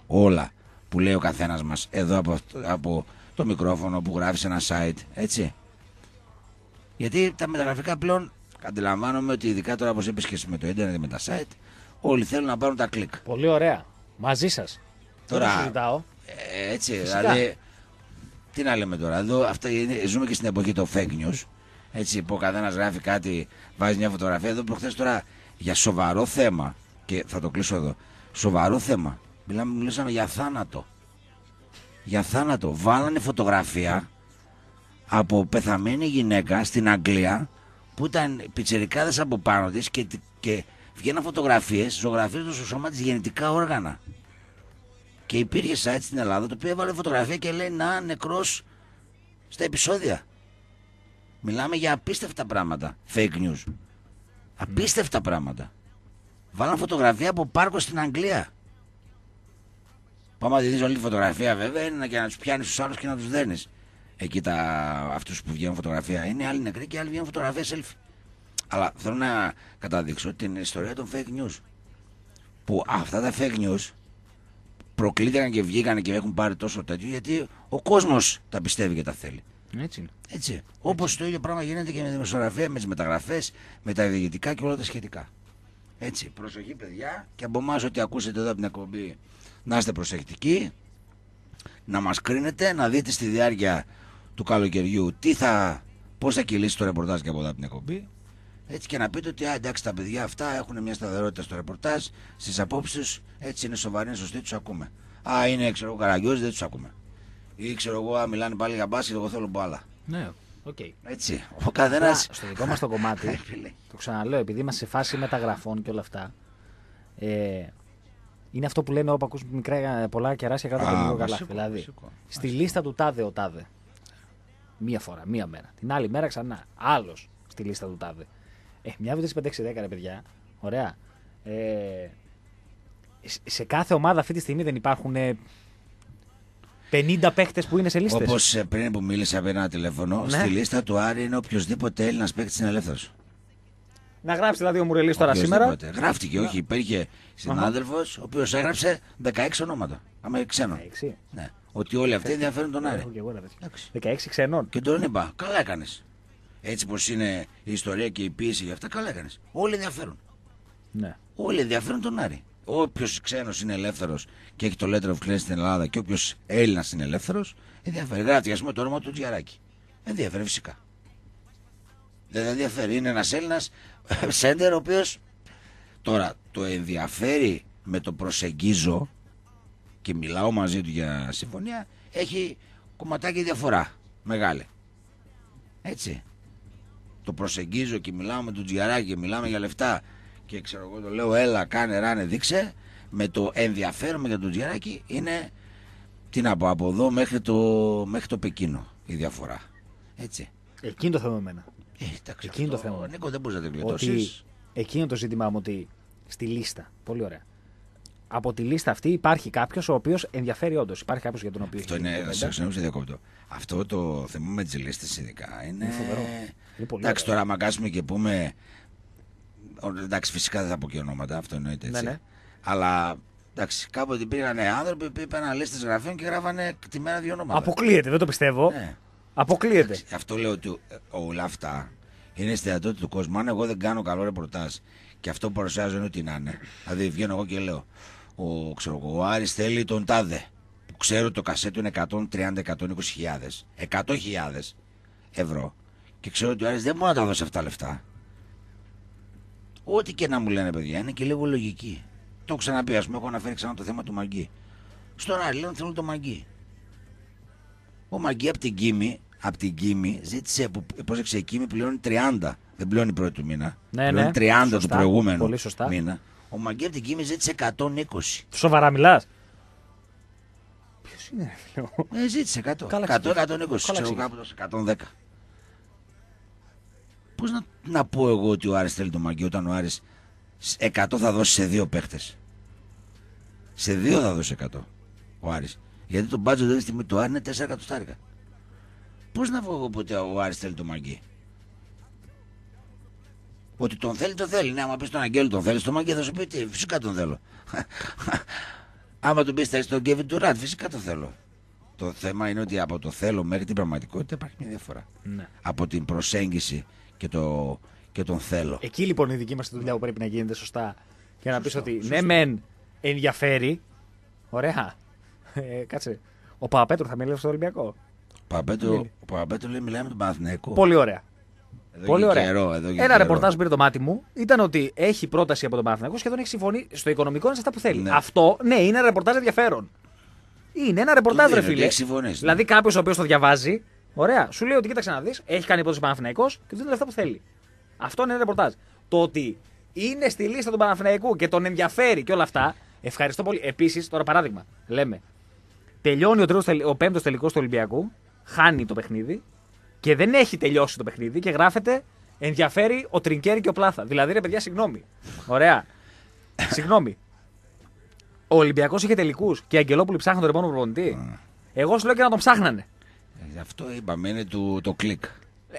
Όλα που λέει ο καθένας μας εδώ από, από το μικρόφωνο που γράφεις ένα site. Έτσι. Γιατί τα μεταγραφικά πλέον Αντιλαμβάνομαι ότι ειδικά τώρα όπως είπες και με το ίντερνετ και με τα site, όλοι θέλουν να πάρουν τα κλικ. Πολύ ωραία. Μαζί σας. Τώρα. Ε, έτσι, Φυσικά. δηλαδή. Τι να λέμε τώρα. Εδώ, αυτά, ζούμε και στην εποχή των fake news. Έτσι, που ο καθένας γράφει κάτι, βάζει μια φωτογραφία. Εδώ προχθές τώρα για σοβαρό θέμα. Και θα το κλείσω εδώ. Σοβαρό θέμα. Μιλάμε, μιλήσαμε για θάνατο. Για θάνατο. Βάλανε φωτογραφία από πεθαμένη γυναίκα στην Αγγλία που ήταν πιτσερικάδε από πάνω της και, και βγαίναν φωτογραφίες, ζωγραφίε του στο σώμα της γεννητικά όργανα. Και υπήρχε site στην Ελλάδα το οποίο έβαλε φωτογραφία και λέει να νεκρός στα επεισόδια. Μιλάμε για απίστευτα πράγματα. Fake news. Απίστευτα πράγματα. Βάλαν φωτογραφία από πάρκο στην Αγγλία. Πάμε να δεις όλη τη φωτογραφία βέβαια είναι και να τους πιάνεις τους άλλους και να τους δένεις εκεί τα, αυτούς που βγαίνουν φωτογραφία είναι άλλοι νεκροί και άλλοι βγαίνουν φωτογραφία selfie. Αλλά θέλω να καταδείξω την ιστορία των fake news. Που αυτά τα fake news προκλήθηκαν και βγήκαν και έχουν πάρει τόσο τέτοιο γιατί ο κόσμος τα πιστεύει και τα θέλει. Έτσι είναι. Έτσι. Όπως το ίδιο πράγμα γίνεται και με τη δημοσιογραφία, με τις μεταγραφές, με τα ιδιωτικά και όλα τα σχετικά. Έτσι. Προσοχή, παιδιά, και από εμάς ό,τι ακούσετε εδώ από την εκπομπή να είστε προσεκτικοί, να μας κρίνετε, να δείτε στη διάρκεια του καλοκαιριού, τι θα, πώς θα κυλήσει το ρεπορτάζ και από εδώ από την εκπομπή. Έτσι και να πείτε ότι α, εντάξει τα παιδιά αυτά έχουν μια σταθερότητα στο ρεπορτάζ, στις απόψεις έτσι είναι σοβαροί, είναι σωστοί, τους ακούμε. Α, είναι ξέρω εγώ δεν τους ακούμε. Ή ξέρω εγώ, μιλάνε πάλι για μπάσκετ, εγώ θέλω μπάλα. Ναι, Okay. Έτσι. Ο καθένας. Στο δικό μας το κομμάτι, [LAUGHS] το ξαναλέω, επειδή είμαστε σε φάση μεταγραφών και όλα αυτά. Ε, είναι αυτό που λένε όπου ακούς μικρά ε, πολλά κεράσια κάτω από το λίγο Δηλαδή, στη λίστα του τάδε ο τάδε. Μία φορά, μία μέρα. Την άλλη μέρα ξανά. Άλλος στη λίστα του τάδε. Ε, μια σε 5-6-10 ρε παιδιά. Ωραία. Ε, σε κάθε ομάδα αυτή τη στιγμή δεν υπάρχουν 50 ε, παίχτες που είναι σε λίστα. Όπως ε, πριν που μίλησα με ένα τηλέφωνο, ναι. στη λίστα του Άρη είναι οποιοδήποτε Έλληνας παίχτης είναι ελεύθερος. Να γράψει δηλαδή ο Μουρελής τώρα σήμερα. Γράφτηκε, όχι, υπήρχε συνάδελφος ο οποίος έγραψε 16 ονόματα. Άμα ξένο. 16. Ναι. Ότι όλοι αυτοί ενδιαφέρουν τον Άρη. Και εγώ, 16 ξενών. Και τον είπα, καλά έκανες. Έτσι πως είναι η ιστορία και η πίεση για αυτά, καλά έκανες. Όλοι ενδιαφέρουν. Ναι. Όλοι ενδιαφέρουν τον Άρη. Όποιος ξένος είναι ελεύθερος και έχει το letter of clearance στην Ελλάδα και όποιος Έλληνας είναι ελεύθερος, ενδιαφέρει. Γράφει α πούμε το όνομα του Τζιαράκη. Ενδιαφέρει φυσικά. Δεν ενδιαφέρει. Είναι ένας Έλληνας σέντερ ο οποίος τώρα το ενδιαφέρει με το προσεγγίζω και μιλάω μαζί του για συμφωνία, έχει κομματάκι διαφορά. Μεγάλη. Έτσι. Το προσεγγίζω και μιλάω με τον Τζιαράκη και μιλάμε για λεφτά. Και ξέρω εγώ το λέω, έλα, κάνε, ράνε, δείξε. Με το ενδιαφέρον για τον Τζιαράκη είναι την από εδώ μέχρι το, μέχρι το Πεκίνο η διαφορά. Έτσι. Εκείνο το θέμα εμένα. Ε, εκείνο το θέμα. Ε, Νίκο, δεν μπορείς να την Εκείνο το ζήτημά μου ότι στη λίστα. Πολύ ωραία από τη λίστα αυτή υπάρχει κάποιος ο οποίος ενδιαφέρει όντως. Υπάρχει κάποιος για τον οποίο. Αυτό είναι. Συγγνώμη, διακόπτω. Αυτό το θέμα με τις λίστες ειδικά είναι. Είναι φοβερό. Εντάξει, τώρα, άμα και πούμε. Εντάξει, φυσικά δεν θα πω και ονόματα, αυτό εννοείται ναι, έτσι. Ναι, ναι. Αλλά εντάξει, κάποτε πήγανε άνθρωποι που είπαν λίστες γραφείων και γράφανε τη μέρα δύο ονόματα. Αποκλείεται, δεν το πιστεύω. Ναι. Αποκλείεται. αυτό λέω ότι ε, όλα αυτά είναι στη δυνατότητα του κόσμου. Αν εγώ δεν κάνω καλό ρεπορτάζ και αυτό που παρουσιάζω είναι ότι να είναι. Δηλαδή βγαίνω εγώ και λέω ο, ξέρω, ο Άρης θέλει τον τάδε που ξέρω το κασέτο είναι 130-120 χιλιάδες ευρώ και ξέρω ότι ο Άρης δεν μπορεί να τα δώσει αυτά λεφτά ό,τι και να μου λένε παιδιά είναι και λίγο λογική το έχω ξαναπεί ας πούμε έχω αναφέρει ξανά το θέμα του Μαγκή στον Άρη λένε θέλουν τον Μαγκή ο Μαγκή από την Κίμη από την Κίμη ζήτησε, πρόσεξε, η Κίμη πληρώνει 30. Δεν πληρώνει πρώτη του μήνα. Ναι, πληρώνει 30 ναι. του προηγούμενου Πολύ μήνα. Ο Μαγκέρ την Κίμη ζήτησε 120. Σοβαρά μιλάς. Ποιος είναι, αυτό; Ε, ζήτησε 100. 100, 120, ξέρω κάπου 110. Πώς να, να πω εγώ ότι ο Άρης θέλει τον Μαγκέρ όταν ο Άρης 100 θα δώσει σε δύο παίχτες. Σε δύο θα δώσει 100 ο Άρης. Γιατί το μπάτζο δεν είναι στιγμή του Άρη είναι 4 εκατοστάρικα. Πώς να βγω εγώ ποτέ ο Άρης θέλει τον Μαγκέρ. Ότι τον θέλει, τον θέλει. Ναι, άμα πεις τον Αγγέλο, τον θέλει, στο Μαγκέ θα σου πει τι, φυσικά τον θέλω. άμα του πεις θέλει τον Κέβιν Τουράντ, φυσικά τον θέλω. Το θέμα είναι ότι από το θέλω μέχρι την πραγματικότητα υπάρχει μια διαφορά. Ναι. Από την προσέγγιση και, το, και τον θέλω. Εκεί λοιπόν η δική μας δουλειά που πρέπει να γίνεται σωστά. για να πεις ότι ναι, μεν ενδιαφέρει. Ωραία. Ε, κάτσε. Ο Παπαπέτρο θα μιλήσει στο Ολυμπιακό. ο Παπαπέτρο λέει μιλάμε με τον Παναθηναϊκό. Πολύ ωραία. Εδώ Πολύ ωραία. Ένα καιρό. ρεπορτάζ που πήρε το μάτι μου ήταν ότι έχει πρόταση από τον Παναθηναϊκό σχεδόν έχει συμφωνεί στο οικονομικό είναι σε αυτά που θέλει. Ναι. Αυτό, ναι, είναι ένα ρεπορτάζ ενδιαφέρον. Είναι ένα ρεπορτάζ, ρε φίλε. Ναι. Δηλαδή κάποιος ο οποίος το διαβάζει, ωραία, σου λέει ότι κοίταξε να δεις, έχει κάνει πρόταση Παναθηναϊκός και δεν δίνει αυτά που θέλει. Αυτό είναι ένα ρεπορτάζ. Το ότι είναι στη λίστα του Παναθηναϊκού και τον ενδιαφέρει και όλα αυτά. Ευχαριστώ πολύ. Επίσης, τώρα παράδειγμα, λέμε. Τελειώνει ο, ο πέμπτος τελικός του Ολυμπιακού, χάνει το παιχνίδι και δεν έχει τελειώσει το παιχνίδι και γράφεται ενδιαφέρει ο Τρινκέρι και ο Πλάθα. Δηλαδή, ρε παιδιά, συγγνώμη. Ωραία. συγγνώμη. Ο Ολυμπιακός είχε τελικούς και οι Αγγελόπουλοι ψάχναν τον επόμενο προπονητή. Εγώ σου λέω και να τον ψάχνανε. Ε, αυτό είπαμε, είναι το, κλικ.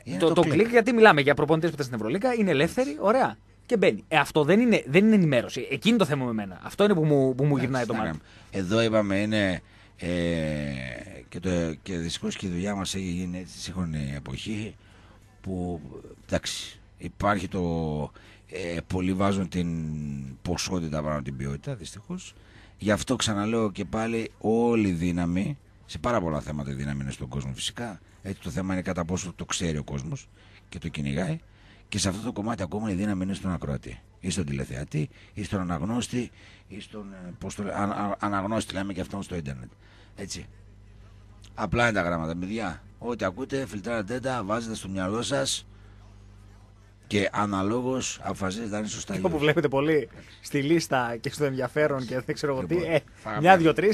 Ε, το, το, κλικ. γιατί μιλάμε για προπονητές που ήταν στην Ευρωλίκα, είναι ελεύθερη, ωραία. Και μπαίνει. Ε, αυτό δεν είναι, δεν είναι ενημέρωση. Εκείνη το θέμα με μένα. Αυτό είναι που μου, που γυρνάει το μάτι. Εδώ είπαμε, είναι ε, και, το, και δυστυχώς και η δουλειά μας έχει γίνει έτσι σύγχρονη εποχή που εντάξει υπάρχει το ε, πολλοί βάζουν την ποσότητα πάνω την ποιότητα δυστυχώς γι' αυτό ξαναλέω και πάλι όλη η δύναμη σε πάρα πολλά θέματα η δύναμη είναι στον κόσμο φυσικά έτσι το θέμα είναι κατά πόσο το ξέρει ο κόσμος και το κυνηγάει και σε αυτό το κομμάτι ακόμα η δύναμη είναι στον ακροατή ή στον τηλεθεατή ή στον αναγνώστη ή στον ε, πώς το λέ, αναγνώστη λέμε και αυτόν στο ίντερνετ. Έτσι. Απλά είναι τα γράμματα. Παιδιά, ό,τι ακούτε, φιλτράρετε τα, βάζετε στο μυαλό σας και αναλόγως αποφασίζετε αν είναι σωστά. Αυτό που βλέπετε πολύ στη λίστα και στο ενδιαφέρον και δεν ξέρω εγώ τι. Λοιπόν, ε, μια, δύο, τρεις.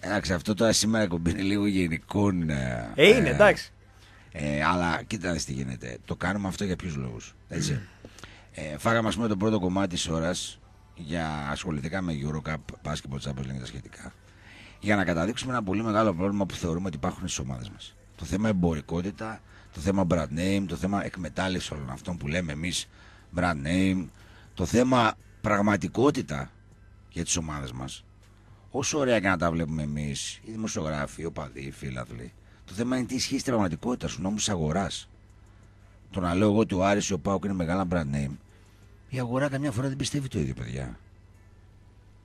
Εντάξει, αυτό τώρα σήμερα κομπίνει λίγο γενικών. Ε, ε είναι, ε, εντάξει. Ε, αλλά κοίτα τι γίνεται. Το κάνουμε αυτό για ποιους λόγους. Έτσι. Ε, φάγαμε, ας πούμε, το πρώτο κομμάτι της ώρας για ασχοληθήκαμε με Eurocup, Basketball Champions League και τα σχετικά. Για να καταδείξουμε ένα πολύ μεγάλο πρόβλημα που θεωρούμε ότι υπάρχουν στις ομάδες μας. Το θέμα εμπορικότητα, το θέμα brand name, το θέμα εκμετάλλευση όλων αυτών που λέμε εμείς brand name, το θέμα πραγματικότητα για τις ομάδες μας. Όσο ωραία και να τα βλέπουμε εμείς, οι δημοσιογράφοι, οι οπαδοί, οι φίλαθλοι, το θέμα είναι τι ισχύει στην πραγματικότητα στους νόμους της αγοράς. Το να λέω εγώ ότι ο Άρης ο Πάουκ είναι μεγάλα brand name. Η αγορά καμιά φορά δεν πιστεύει το ίδιο, παιδιά.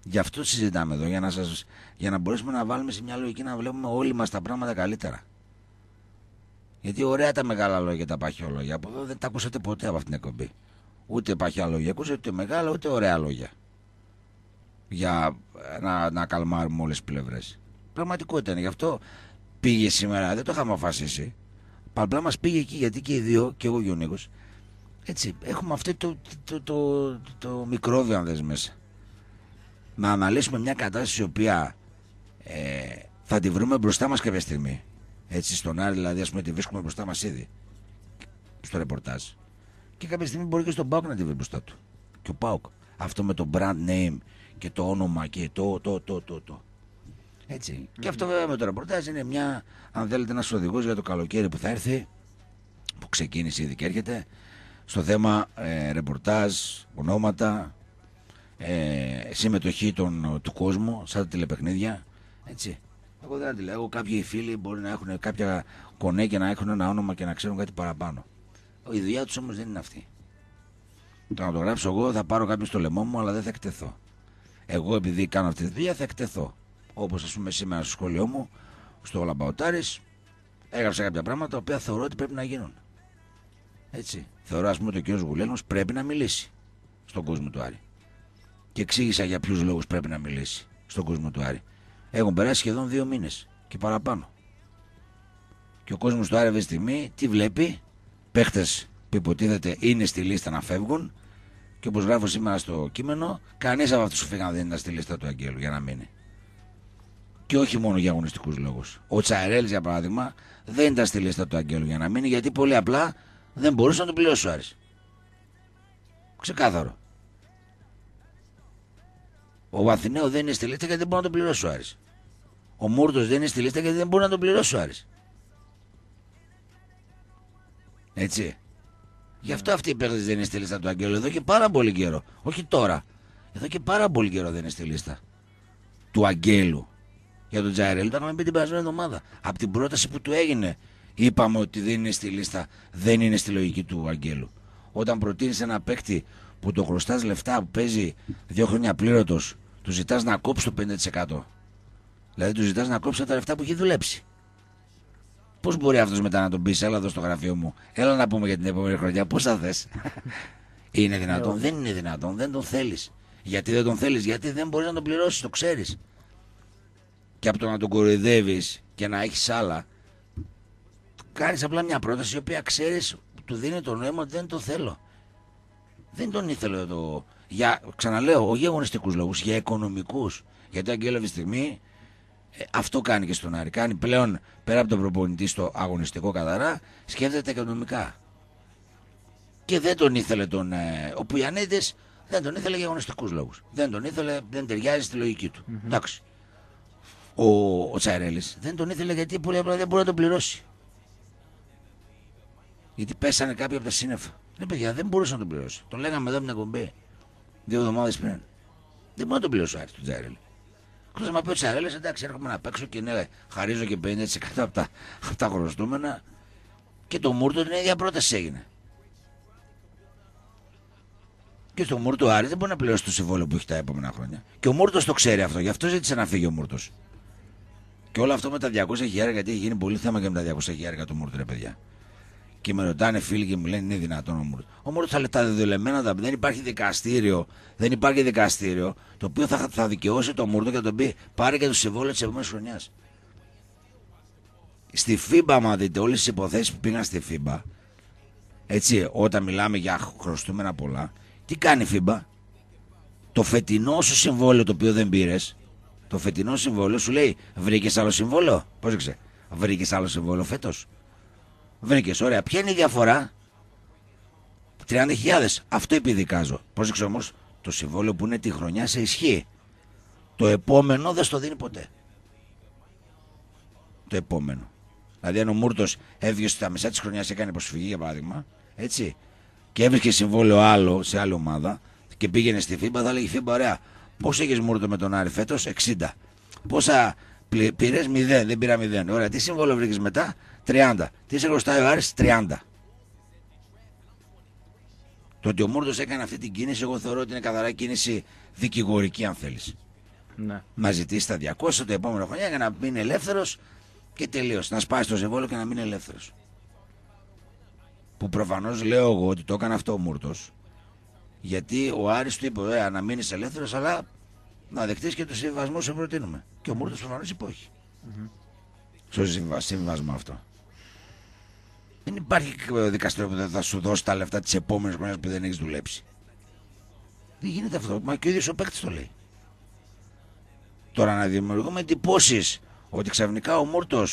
Γι' αυτό συζητάμε εδώ, για να, σας, για να μπορέσουμε να βάλουμε σε μια λογική να βλέπουμε όλοι μας τα πράγματα καλύτερα. Γιατί ωραία τα μεγάλα λόγια, τα παχιά λόγια. Από εδώ δεν τα ακούσατε ποτέ από αυτήν την εκπομπή. Ούτε παχιά λόγια. Ακούσατε ούτε μεγάλα, ούτε ωραία λόγια. Για να, να καλμάρουμε όλες τις πλευρές. Πραγματικότητα είναι. Γι' αυτό πήγε σήμερα, δεν το είχαμε αποφασίσει. Απλά μας πήγε εκεί γιατί και οι δύο, και εγώ και ο Νίκος, έτσι, έχουμε αυτό το, το, το, το, μικρόβιο, αν μέσα. Να αναλύσουμε μια κατάσταση η οποία ε, θα τη βρούμε μπροστά μας κάποια στιγμή. Έτσι, στον Άρη, δηλαδή, ας πούμε, τη βρίσκουμε μπροστά μας ήδη. Στο ρεπορτάζ. Και κάποια στιγμή μπορεί και στον Πάουκ να τη βρει μπροστά του. Και ο Πάουκ. Αυτό με το brand name και το όνομα και το, το, το, το. το. Έτσι. Και αυτό βέβαια με το ρεπορτάζ είναι μια, αν θέλετε, ένας οδηγός για το καλοκαίρι που θα έρθει, που ξεκίνησε ήδη και έρχεται, στο θέμα ε, ρεπορτάζ, ονόματα, ε, συμμετοχή των, του κόσμου, σαν τα τηλεπαιχνίδια. Έτσι. Εγώ δεν αντιλέγω. Κάποιοι φίλοι μπορεί να έχουν κάποια κονέ και να έχουν ένα όνομα και να ξέρουν κάτι παραπάνω. Η δουλειά τους όμως δεν είναι αυτή. Το να το γράψω εγώ θα πάρω κάποιον στο λαιμό μου, αλλά δεν θα εκτεθώ. Εγώ επειδή κάνω αυτή τη δουλειά θα εκτεθώ όπως ας πούμε σήμερα στο σχολείο μου, στο Λαμπαοτάρης, έγραψα κάποια πράγματα τα οποία θεωρώ ότι πρέπει να γίνουν. Έτσι. Θεωρώ ας πούμε ότι ο κ. Γουλένος πρέπει να μιλήσει στον κόσμο του Άρη. Και εξήγησα για ποιους λόγους πρέπει να μιλήσει στον κόσμο του Άρη. Έχουν περάσει σχεδόν δύο μήνες και παραπάνω. Και ο κόσμος του Άρη αυτή τη στιγμή τι βλέπει, παίχτες που υποτίθεται είναι στη λίστα να φεύγουν. Και όπως γράφω σήμερα στο κείμενο, κανείς από αυτούς που φύγαν δεν ήταν στη λίστα του Αγγέλου για να μείνει και όχι μόνο για αγωνιστικούς λόγους. Ο Τσαρέλ, για παράδειγμα, δεν ήταν στη λίστα του Αγγέλου για να μείνει γιατί πολύ απλά δεν μπορούσε να τον πληρώσει ο Άρης. Ξεκάθαρο. Ο Βαθινέο δεν είναι στη λίστα γιατί δεν μπορεί να τον πληρώσει ο Άρης. Ο Μούρτος δεν είναι στη λίστα γιατί δεν μπορεί να τον πληρώσει ο Άρης. Έτσι. Γι' αυτό αυτή η παίχτη δεν είναι στη λίστα του Αγγέλου εδώ και πάρα πολύ καιρό. Όχι τώρα. Εδώ και πάρα πολύ καιρό δεν είναι στη λίστα του Αγγέλου για τον Τζάιρελ ήταν να πει την περασμένη εβδομάδα. Από την πρόταση που του έγινε, είπαμε ότι δεν είναι στη λίστα, δεν είναι στη λογική του Αγγέλου. Όταν προτείνεις ένα παίκτη που το χρωστάς λεφτά που παίζει δύο χρόνια πλήρωτος, του ζητάς να κόψει το 5%. Δηλαδή του ζητάς να κόψει τα λεφτά που έχει δουλέψει. Πώς μπορεί αυτός μετά να τον πεις, έλα εδώ στο γραφείο μου, έλα να πούμε για την επόμενη χρονιά, πώς θα θες. [LAUGHS] είναι δυνατόν, ε, δεν είναι δυνατόν, δεν τον θέλεις. Γιατί δεν τον θέλεις, γιατί δεν μπορείς να τον πληρώσεις, το ξέρεις και από το να τον κοροϊδεύεις και να έχεις άλλα. Κάνεις απλά μια πρόταση η οποία ξέρεις του δίνει το νόημα ότι δεν το θέλω. Δεν τον ήθελε το. Για, ξαναλέω, όχι για αγωνιστικούς λόγους, για οικονομικούς. Γιατί αν τη στιγμή ε, αυτό κάνει και στον Άρη. Κάνει πλέον πέρα από τον προπονητή στο αγωνιστικό καθαρά, σκέφτεται οικονομικά. Και δεν τον ήθελε τον. Ε, ο Πουιανίδης δεν τον ήθελε για αγωνιστικούς λόγους. Δεν τον ήθελε, δεν ταιριάζει στη λογική του. mm Εντάξει ο, ο Δεν τον ήθελε γιατί πολύ απλά δεν μπορεί να τον πληρώσει. Γιατί πέσανε κάποιοι από τα σύννεφα. Ναι, παιδιά, δεν μπορούσε να τον πληρώσει. Το λέγαμε εδώ μια την εκπομπή. Δύο εβδομάδες πριν. Δεν μπορεί να τον πληρώσει ο Άρης τον Τσαρέλη Κλείνω να πει ο Τζάρελ, εντάξει, έρχομαι να παίξω και ναι, χαρίζω και 50% από τα, από τα χρωστούμενα. Και το Μούρτο την ίδια πρόταση έγινε. Και στο Μούρτο Άρης δεν μπορεί να πληρώσει το συμβόλαιο που έχει τα επόμενα χρόνια. Και ο Μούρτος το ξέρει αυτό, γι' αυτό ζήτησε να φύγει ο Μούρτος. Και όλο αυτό με τα 200 χιλιάρια, γιατί έχει γίνει πολύ θέμα και με τα 200 χιλιάρια του Μούρτ, ρε παιδιά. Και με ρωτάνε φίλοι και μου λένε είναι δυνατόν ο Μούρτ. Ο Μούρτ θα λέει τα δεδομένα, δεν υπάρχει δικαστήριο, δεν υπάρχει δικαστήριο το οποίο θα, θα δικαιώσει το Μούρτ και θα τον πει πάρε και το συμβόλαιο της επόμενης χρονιάς. Στη ΦΥΜΠΑ, μα δείτε όλες τις υποθέσεις που πήγαν στη ΦΥΜΠΑ, έτσι, όταν μιλάμε για χρωστούμενα πολλά, τι κάνει η ΦΥΜΠΑ. Το φετινό σου συμβόλαιο το οποίο δεν πήρες, το φετινό συμβόλαιο σου λέει Βρήκες άλλο συμβόλαιο. Πρόσεξε. Βρήκες άλλο συμβόλαιο φέτος. Βρήκες, ωραία. Ποια είναι η διαφορά. 30.000. Αυτό επιδικάζω. Πρόσεξε όμως το συμβόλαιο που είναι τη χρονιά σε ισχύ. Το επόμενο δεν στο δίνει ποτέ. Το επόμενο. Δηλαδή, αν ο Μούρτος έβγαινε στα μισά της χρονιάς, έκανε προσφυγή για παράδειγμα, έτσι, και έβρισκε συμβόλαιο άλλο σε άλλη ομάδα και πήγαινε στη ΦΥΜΠΑ θα λέγει ΦΥΜΠΑ, ωραία, Πώς έχεις Μούρτο με τον Άρη φέτος, 60. Πόσα πήρε, 0, δεν πήρα 0. Ωραία, τι σύμβολο βρήκες μετά, 30. Τι σε χρωστάει ο Άρης, 30. Το ότι ο Μούρτος έκανε αυτή την κίνηση, εγώ θεωρώ ότι είναι καθαρά κίνηση δικηγορική, αν θέλεις. Ναι. Να ζητήσει τα 200 το επόμενο χρονιά για να μείνει ελεύθερος και τελείως. Να σπάσει το ζεβόλο και να μείνει ελεύθερος. Που προφανώς λέω εγώ ότι το έκανε αυτό ο Μούρτος γιατί ο Άρης του είπε: ε, να μείνεις ελεύθερος, αλλά να δεχτείς και το συμβιβασμό σου προτείνουμε. Και ο Μούρτο προφανώς είπε όχι. Mm-hmm. Στο συμβιβασμό αυτό. Δεν υπάρχει δικαστήριο που δεν θα σου δώσει τα λεφτά της επόμενης χρονιάς που δεν έχεις δουλέψει. Δεν γίνεται αυτό. Μα και ο ίδιος ο παίκτης το λέει. Τώρα να δημιουργούμε εντυπώσεις ότι ξαφνικά ο Μούρτος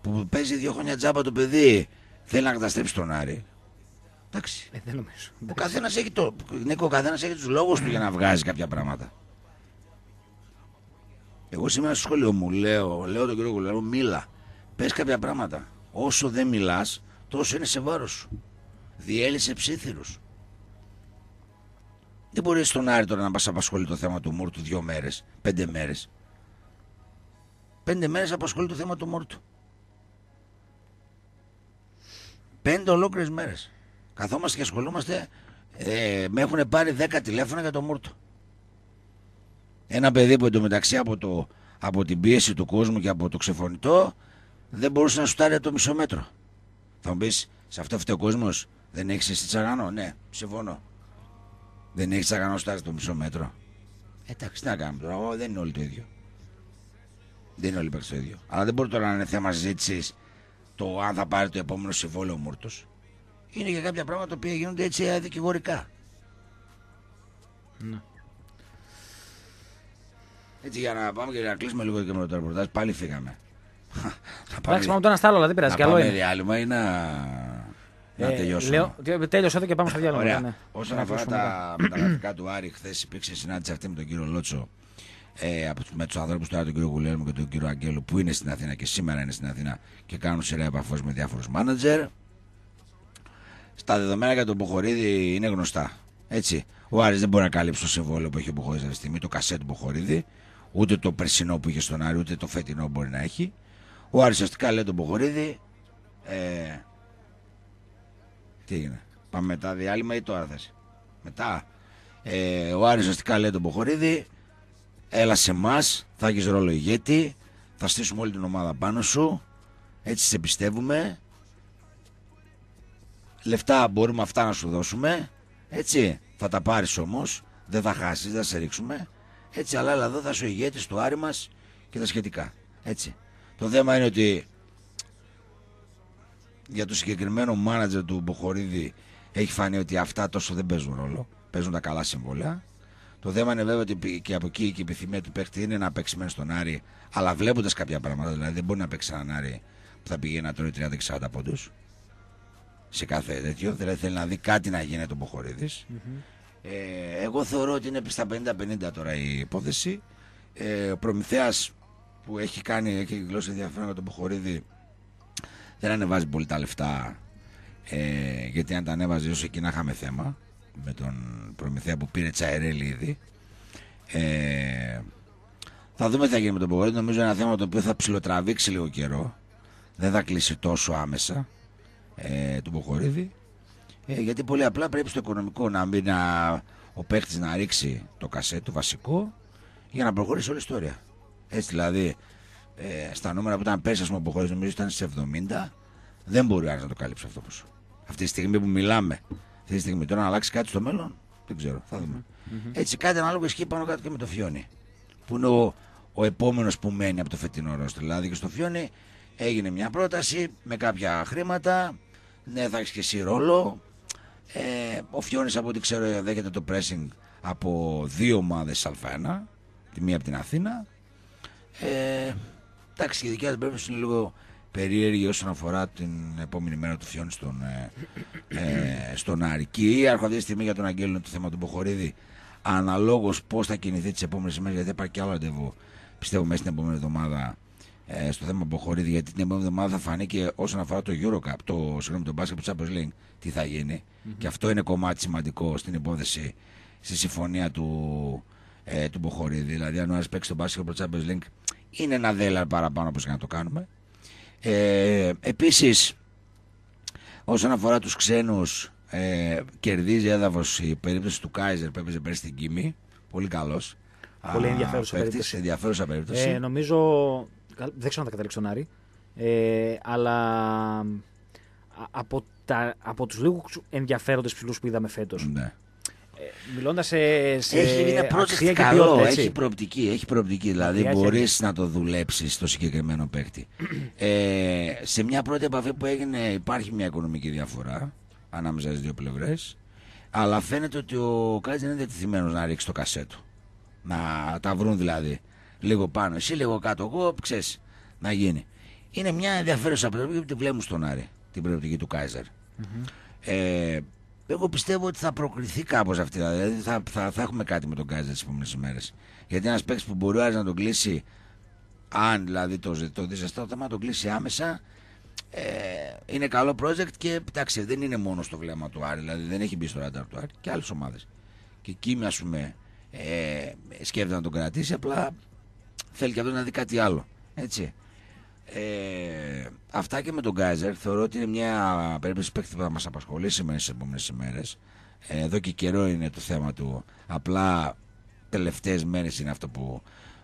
που παίζει δύο χρόνια τζάμπα το παιδί θέλει να καταστρέψει τον Άρη. Εντάξει. Ε, δεν νομίζω. Ο καθένας έχει, το... Ναι, ο καθένας έχει τους λόγους του για να βγάζει κάποια πράγματα. Εγώ σήμερα στο σχολείο μου λέω, λέω τον κύριο Γουλερό, μίλα. Πες κάποια πράγματα. Όσο δεν μιλάς, τόσο είναι σε βάρος σου. Διέλυσε ψήθυρου. Δεν μπορείς στον Άρη τώρα να πας απασχολεί το θέμα του μόρτου δύο μέρες, πέντε μέρες. Πέντε μέρες απασχολεί το θέμα του μόρτου Πέντε ολόκληρες μέρες. Καθόμαστε και ασχολούμαστε. Ε, με έχουν πάρει 10 τηλέφωνα για το Μούρτο. Ένα παιδί που εντωμεταξύ από, το, από την πίεση του κόσμου και από το ξεφωνητό δεν μπορούσε να σου τάρει το μισό μέτρο. Θα μου πεις, σε αυτό φταίει ο κόσμος, δεν έχεις εσύ τσαγανό. Ναι, συμφωνώ. Δεν έχεις τσαγανό, σουτάρει το μισό μέτρο. Εντάξει, τι να κάνουμε τώρα, δεν είναι όλοι το ίδιο. Δεν είναι όλοι το ίδιο. Αλλά δεν μπορεί τώρα να είναι θέμα συζήτηση το αν θα πάρει το επόμενο συμβόλαιο ο είναι για κάποια πράγματα που γίνονται έτσι αδικηγορικά. Ναι. Έτσι για να πάμε και να κλείσουμε λίγο και με το ρεπορτάζ. Πάλι φύγαμε. Εντάξει, πάμε τώρα στα άλλο, αλλά δεν πειράζει. Να πάμε διάλειμμα ή να, ε, να τελειώσουμε. Λέω, τέλειωσα εδώ και πάμε στο διάλειμμα. Ωραία. Ναι. ναι. Όσον αφορά τα μεταγραφικά του Άρη, χθες υπήρξε συνάντηση αυτή με τον κύριο Λότσο. Ε, από, με τους ανθρώπους του Άρη, τον κύριο Γουλέρμου και τον κύριο Αγγέλου, που είναι στην Αθήνα και σήμερα είναι στην Αθήνα και κάνουν σειρά επαφές με διάφορους μάνατζερ τα δεδομένα για τον Μποχορίδη είναι γνωστά. Έτσι. Ο Άρης δεν μπορεί να καλύψει το συμβόλαιο που έχει ο Μποχορίδη αυτή τη στιγμή, το κασέ του Μποχορίδη, ούτε το περσινό που είχε στον Άρη, ούτε το φετινό μπορεί να έχει. Ο Άρης αστικά λέει τον Μποχορίδη. Ε, τι έγινε. Πάμε μετά διάλειμμα ή το θες. Μετά. Ε, ο Άρης αστικά λέει τον Μποχορίδη. Έλα σε εμάς, θα έχεις ρόλο ηγέτη. Θα στήσουμε όλη την ομάδα πάνω σου. Έτσι σε πιστεύουμε λεφτά μπορούμε αυτά να σου δώσουμε. Έτσι. Θα τα πάρεις όμως. Δεν θα χάσεις, θα σε ρίξουμε. Έτσι. Αλλά εδώ θα σου ο ηγέτης του Άρη μας και τα σχετικά. Έτσι. Το θέμα είναι ότι για το συγκεκριμένο μάνατζερ του Μποχορίδη έχει φανεί ότι αυτά τόσο δεν παίζουν ρόλο. Παίζουν τα καλά συμβόλαια. Το θέμα είναι βέβαια ότι και από εκεί και η επιθυμία του παίχτη είναι να παίξει μέσα στον Άρη, αλλά βλέποντας κάποια πράγματα. Δηλαδή δεν μπορεί να παίξει έναν Άρη που θα πηγαίνει να τρώει 30-40 πόντους σε κάθε τέτοιο. Δηλαδή θέλει να δει κάτι να γίνει ο Μποχορίδης. Mm ε, εγώ θεωρώ ότι είναι στα 50-50 τώρα η υπόθεση. Ε, ο προμηθεία που έχει κάνει, έχει γλώσσα ενδιαφέρον για τον Μποχορίδη, δεν ανεβάζει πολύ τα λεφτά. Ε, γιατί αν τα ανέβαζε ίσω εκεί να είχαμε θέμα με τον Προμηθέα που πήρε τσαερέλι ήδη. Ε, θα δούμε τι θα γίνει με τον Μποχορίδη. Νομίζω ένα θέμα το οποίο θα ψιλοτραβήξει λίγο καιρό. Δεν θα κλείσει τόσο άμεσα ε, του Μποχορίδη. Ε, γιατί πολύ απλά πρέπει στο οικονομικό να μην να, ο παίχτη να ρίξει το κασέ του βασικό για να προχωρήσει όλη η ιστορία. Έτσι δηλαδή, ε, στα νούμερα που ήταν πέρσι ας πούμε, νομίζω ήταν στι 70, δεν μπορεί να το καλύψει αυτό πόσο. Αυτή τη στιγμή που μιλάμε, αυτή τη στιγμή τώρα να αλλάξει κάτι στο μέλλον, δεν ξέρω, θα δουμε mm-hmm. Έτσι κάτι ανάλογο ισχύει πάνω κάτω και με το Φιόνι. Που είναι ο, ο επόμενος που μένει από το φετινό ρόστρο. Δηλαδή και στο Φιόνι έγινε μια πρόταση με κάποια χρήματα, ναι θα έχεις και εσύ ρόλο. Ε, ο Φιόνη, από ό,τι ξέρω δέχεται το pressing από ομάδε ομάδες Α1, τη μία από την Αθήνα. Ε, εντάξει, η δικιά σας περίπτωση είναι λίγο περίεργη όσον αφορά την επόμενη μέρα του Φιόνη στον, ε, ε στον Άρη. Κυρίαρχο αυτή τη στιγμή για τον Αγγέλιο το θέμα του Μποχορίδη. Αναλόγως πώς θα κινηθεί τις επόμενες μέρες, γιατί υπάρχει και άλλο ραντεβού πιστεύω μέσα στην επόμενη εβδομάδα ε, στο θέμα Μποχορίδη, γιατί την επόμενη εβδομάδα θα φανεί και όσον αφορά το Eurocup, το συγγνώμη, το Basket Champions League, τι θα γινει Και αυτό είναι κομμάτι σημαντικό στην υπόθεση, στη συμφωνία του, ε, του Μποχορίδη. Δηλαδή, αν ο ένας παίξει το Basket Champions League, είναι ένα δέλα παραπάνω όπως και να το κάνουμε. Ε, Επίσης, όσον αφορά τους ξένους, ε, κερδίζει έδαφος η περίπτωση του Κάιζερ που έπαιζε πέρσι στην Κίμη. Πολύ καλός. Πολύ ενδιαφέρουσα περίπτωση. ενδιαφέρουσα περίπτωση. Ε, νομίζω δεν ξέρω αν θα καταλήξω τον Άρη, ε, αλλά από, τα, από τους λίγους ενδιαφέροντες ψηλούς που είδαμε φέτος. Ναι. Ε, σε. σε έχει αξία καλό, έχει προοπτική. Έχει προοπτική δηλαδή μπορεί να το δουλέψεις το συγκεκριμένο παίκτη. [CLEARS THROAT] ε, σε μια πρώτη επαφή που έγινε, υπάρχει μια οικονομική διαφορά ανάμεσα στις δύο πλευρές. Αλλά φαίνεται ότι ο Κάτζ δεν είναι διατεθειμένος να ρίξει το του. Να τα βρουν δηλαδή λίγο πάνω, εσύ λίγο κάτω. Εγώ ξέρεις να γίνει. Είναι μια ενδιαφέρουσα προοπτική που τη βλέπουμε στον Άρη, την προοπτική του καιζερ Ε, εγώ πιστεύω ότι θα προκριθεί κάπως αυτή. Δηλαδή θα, θα, θα έχουμε κάτι με τον Κάιζερ τις επόμενες ημέρε. Γιατί ένας παίκτης που μπορεί να τον κλείσει, αν δηλαδή το, το δεις το τον κλείσει άμεσα. Ε, είναι καλό project και εντάξει, δεν είναι μόνο στο βλέμμα του Άρη. Δηλαδή δεν έχει μπει στο ραντάρ του Άρη και άλλες ομάδες. Και εκεί, ας πούμε, ε, σκέφτεται να τον κρατήσει. Απλά θέλει και αυτός να δει κάτι άλλο. Έτσι. Ε, αυτά και με τον Γκάιζερ θεωρώ ότι είναι μια περίπτωση παίκτη που θα μας απασχολήσει μέσα στι επόμενες ημέρες. Ε, εδώ και καιρό είναι το θέμα του. Απλά τελευταίες μέρες είναι αυτό που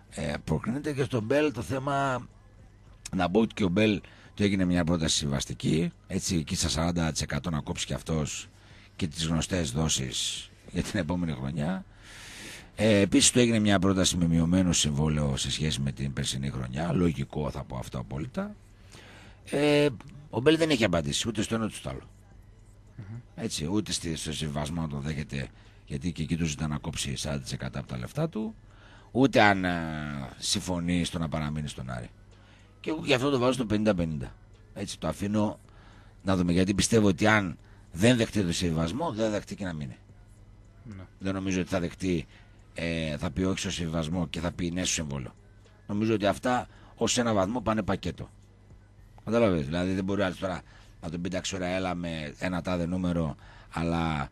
ε, προκρίνεται. Και στον Μπέλ το θέμα να μπω ότι και ο Μπέλ του έγινε μια πρόταση συμβαστική. Έτσι, εκεί στα 40% να κόψει και αυτός και τις γνωστές δόσεις για την επόμενη χρονιά. Ε, Επίσης, του έγινε μια πρόταση με μειωμένο συμβόλαιο σε σχέση με την περσινή χρονιά. Λογικό θα πω αυτό απόλυτα. Ε, ο Μπέλ δεν έχει απαντήσει ούτε στο ένα ούτε στο άλλο. Έτσι, ούτε στο συμβασμό το δέχεται γιατί και εκεί του ζητά να κόψει 40% από τα λεφτά του, ούτε αν ε, συμφωνεί στο να παραμείνει στον Άρη. Και εγώ γι' αυτό το βάζω στο 50-50. Έτσι το αφήνω να δούμε. Γιατί πιστεύω ότι αν δεν δεχτεί το συμβασμό, δεν θα δεχτεί και να μείνει. Ναι. Δεν νομίζω ότι θα δεχτεί ε, θα πει όχι στο συμβασμό και θα πει ναι στο συμβόλο. Νομίζω ότι αυτά ως ένα βαθμό πάνε πακέτο. Κατάλαβε. Δηλαδή δεν μπορεί τώρα να τον εντάξει ώρα έλα με ένα τάδε νούμερο, αλλά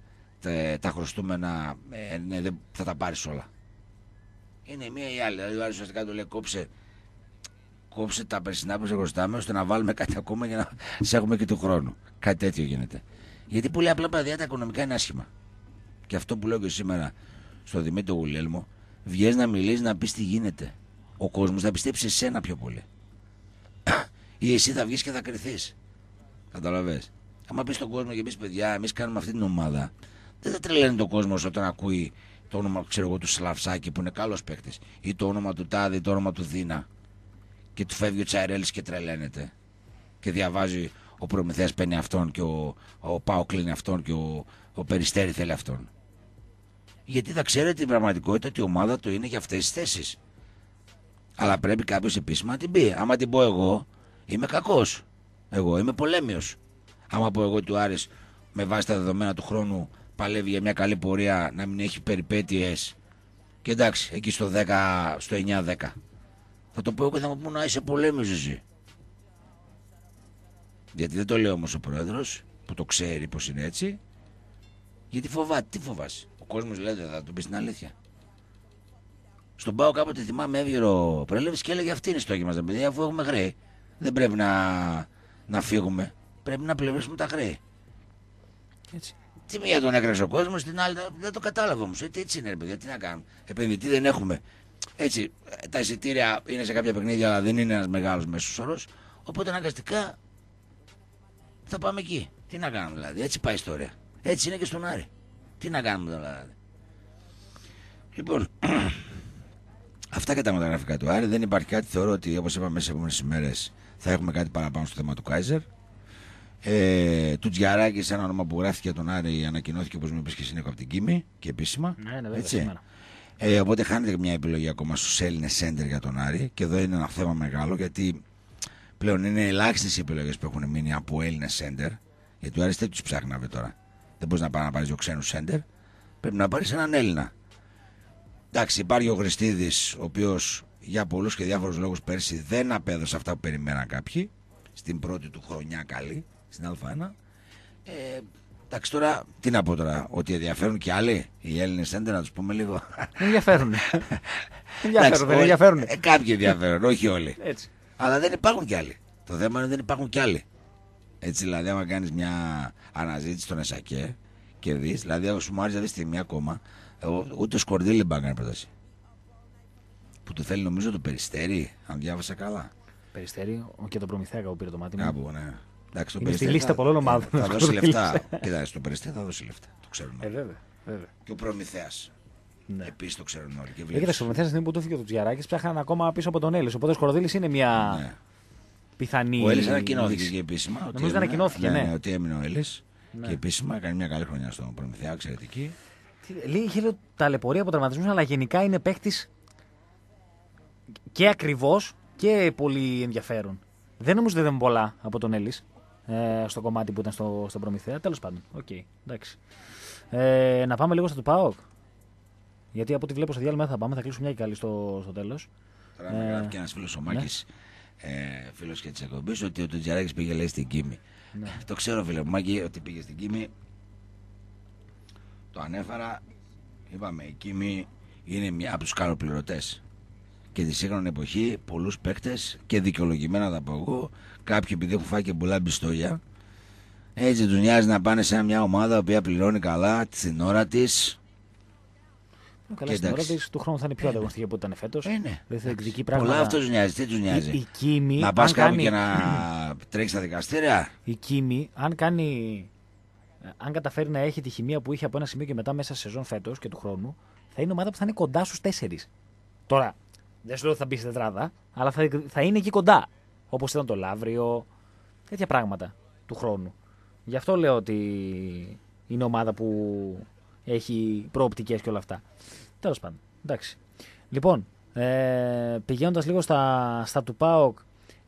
τα χρωστούμενα ε, ναι, δεν, θα τα πάρεις όλα. Είναι μία ή άλλη. Δηλαδή ο άλλος ουσιαστικά λέει κόψε, κόψε τα περσινά που σε χρωστάμε ώστε να βάλουμε κάτι ακόμα για να σε έχουμε και του χρόνου. Κάτι τέτοιο γίνεται. Γιατί πολύ απλά παιδιά τα οικονομικά είναι άσχημα. Και αυτό που λέω και σήμερα στο Δημήτρη Γουλέλμο, βγες να μιλείς, να πεις τι γίνεται. Ο κόσμος θα πιστέψει εσένα πιο πολύ. [CLEARS THROAT] Ή εσύ θα βγεις και θα κρυθείς. Καταλαβέ. Άμα πεις στον κόσμο και πει παιδιά, εμείς κάνουμε αυτή την ομάδα, δεν θα τρελαίνει τον κόσμο όταν ακούει το όνομα ξέρω εγώ, του Σλαυσάκη που είναι καλός παίκτης, ή το όνομα του Τάδη, το όνομα του Δίνα. Και του φεύγει ο Τσαρέλη και τρελαίνεται. Και διαβάζει ο Προμηθέας παίρνει αυτόν και ο, ο Πάο κλείνει αυτόν και ο, ο Περιστέρη θέλει αυτόν. Γιατί θα ξέρετε την πραγματικότητα ότι η ομάδα του είναι για αυτές τις θέσεις. Αλλά πρέπει κάποιος επίσημα να την πει. Άμα την πω εγώ, είμαι κακός. Εγώ είμαι πολέμιος. Άμα πω εγώ ότι ο Άρης με βάση τα δεδομένα του χρόνου παλεύει για μια καλή πορεία να μην έχει περιπέτειες. Και εντάξει, εκεί στο 10, στο 9-10. Θα το πω εγώ και θα μου πούνε να είσαι πολέμιος εσύ. Γιατί δεν το λέει όμως ο πρόεδρος που το ξέρει πως είναι έτσι. Γιατί φοβάται, τι φοβάσαι κόσμος λέει θα του πεις την αλήθεια. Στον Πάο κάποτε θυμάμαι έβγαιρο. ο και έλεγε αυτή είναι η στόχη μας. Παιδιά, αφού έχουμε χρέη, δεν πρέπει να, να φύγουμε. Πρέπει να πληρώσουμε τα χρέη. Έτσι. Τι μία τον έκρασε ο κόσμος, την άλλη δεν το κατάλαβα όμως. Ε, έτσι είναι, παιδιά, τι να κάνουμε. Επενδυτή δεν έχουμε. Έτσι, τα εισιτήρια είναι σε κάποια παιχνίδια, αλλά δεν είναι ένας μεγάλος μέσος όρος. Οπότε αναγκαστικά θα πάμε εκεί. Τι να κάνουμε δηλαδή. Έτσι πάει η ιστορία. Έτσι είναι και στον Άρη. Τι να κάνουμε τώρα. Δηλαδή. Λοιπόν, [CLEARS THROAT] αυτά και τα μεταγραφικά του Άρη. Δεν υπάρχει κάτι. Θεωρώ ότι όπως είπαμε στις επόμενες ημέρες θα έχουμε κάτι παραπάνω στο θέμα του Κάιζερ. Ε, του Τζιαράκη, σε ένα όνομα που γράφτηκε τον Άρη, ανακοινώθηκε όπω μου είπε και εσύ από την Κίμη και επίσημα. Ναι, ναι, βέβαια, έτσι. Ε, οπότε χάνεται μια επιλογή ακόμα στους Έλληνες σέντερ για τον Άρη. Και εδώ είναι ένα θέμα μεγάλο γιατί πλέον είναι ελάχιστες οι επιλογές που έχουν μείνει από Έλληνες σέντερ. Γιατί ο Άρης δεν τους ψάχναβε τώρα. Δεν μπορείς να πάρεις να πάρεις δύο ξένου σέντερ. Πρέπει να πάρεις έναν Έλληνα. Εντάξει, υπάρχει ο Χριστίδης, ο οποίος για πολλούς και διάφορους λόγους πέρσι δεν απέδωσε αυτά που περιμέναν κάποιοι. Στην πρώτη του χρονιά καλή, στην Α1. Ε, εντάξει, τώρα τι να πω τώρα, ότι ενδιαφέρουν και άλλοι οι Έλληνες σέντερ, να τους πούμε λίγο. Ενδιαφέρουν. [LAUGHS] ενδιαφέρουν, ενδιαφέρουν. Ε, κάποιοι ενδιαφέρουν, όχι όλοι. Έτσι. Αλλά δεν υπάρχουν κι άλλοι. Το θέμα είναι ότι δεν υπάρχουν κι άλλοι. Έτσι, δηλαδή, άμα κάνεις μια αναζήτηση στον Εσακέ και δεις, δηλαδή, σου μου άρεσε αυτή τη στιγμή ακόμα, ούτε ο Σκορδίλη μπα πρόταση. Που το θέλει, νομίζω, το περιστέρι, αν διάβασα καλά. Περιστέρι και τον προμηθέα που πήρε το μάτι μου. Κάπου, ναι. Εντάξει, το Είναι στη λίστα πολλών ομάδων. Θα, δώσει λεφτά. Κοιτάξτε, το περιστέρι θα δώσει λεφτά. Το ξέρουν ε, όλοι. Ε, βέβαια, βέβαια. Και ο Προμηθέας. Ναι. Επίσης το ξέρουν όλοι. Και ε, κοίταξε, ο Προμηθέα είναι που του φύγει ο Τζιαράκης ψάχναν ακόμα πίσω από τον Έλλης. Οπότε ο Σκορδίλης είναι μια. Ναι πιθανή. Ο Έλλης ανακοινώθηκε επίσημα. Νομίζω ότι ανακοινώθηκε, ναι, ναι, Ότι έμεινε ο Έλλης. Και ναι. επίσημα έκανε μια καλή χρονιά στον Προμηθεά, εξαιρετική. Λίγη είχε ταλαιπωρία από τραυματισμούς, αλλά γενικά είναι παίχτη και ακριβώς και πολύ ενδιαφέρον. Δεν νομίζω ότι δεν πολλά από τον Έλλης ε, στο κομμάτι που ήταν στο, στον Προμηθέα. Τέλος πάντων. Okay, εντάξει. Ε, να πάμε λίγο στο του ΠΑΟΚ. Γιατί από ό,τι βλέπω στο διάλειμμα θα πάμε, θα κλείσουμε μια και καλή στο, στο τέλος. Τώρα ε, με γράφει και ένας φίλος ο ναι. Μάκης ε, φίλος και της εκπομπής ότι ο Τουτζαράκη πήγε λέει στην Κίμη. Ναι. Το ξέρω, φίλε μου, ότι πήγε στην Κίμη. Το ανέφερα. Είπαμε, η Κίμη είναι μια από τους καλοπληρωτές. Και τη σύγχρονη εποχή, πολλούς παίκτες και δικαιολογημένα τα πω εγώ, κάποιοι επειδή έχουν φάει και πολλά μπιστόλια, έτσι τους νοιάζει να πάνε σε μια ομάδα που πληρώνει καλά την ώρα της, Καλά, στην ώρα της, του χρόνου θα είναι πιο ε, ανταγωνιστική από ό,τι ήταν φέτος. Ε, ναι. Δεν θα εκδικεί πράγματα. Πολλά αυτός τους νοιάζει. Τι τους νοιάζει. Η, Κίμη, να πας κάπου και να τρέξεις στα δικαστήρια. Η Κίμη, αν κάνει. Αν καταφέρει να έχει τη χημεία που είχε από ένα σημείο και μετά μέσα σε σεζόν φέτος και του χρόνου, θα είναι ομάδα που θα είναι κοντά στους τέσσερις. Τώρα, δεν σου λέω ότι θα μπει στην τετράδα, αλλά θα, θα είναι εκεί κοντά. Όπως ήταν το Λαύριο, τέτοια πράγματα του χρόνου. Γι' αυτό λέω ότι είναι ομάδα που έχει προοπτικές και όλα αυτά. Τέλος πάντων. Εντάξει. Λοιπόν, ε, πηγαίνοντας λίγο στα, στα του ΠΑΟΚ,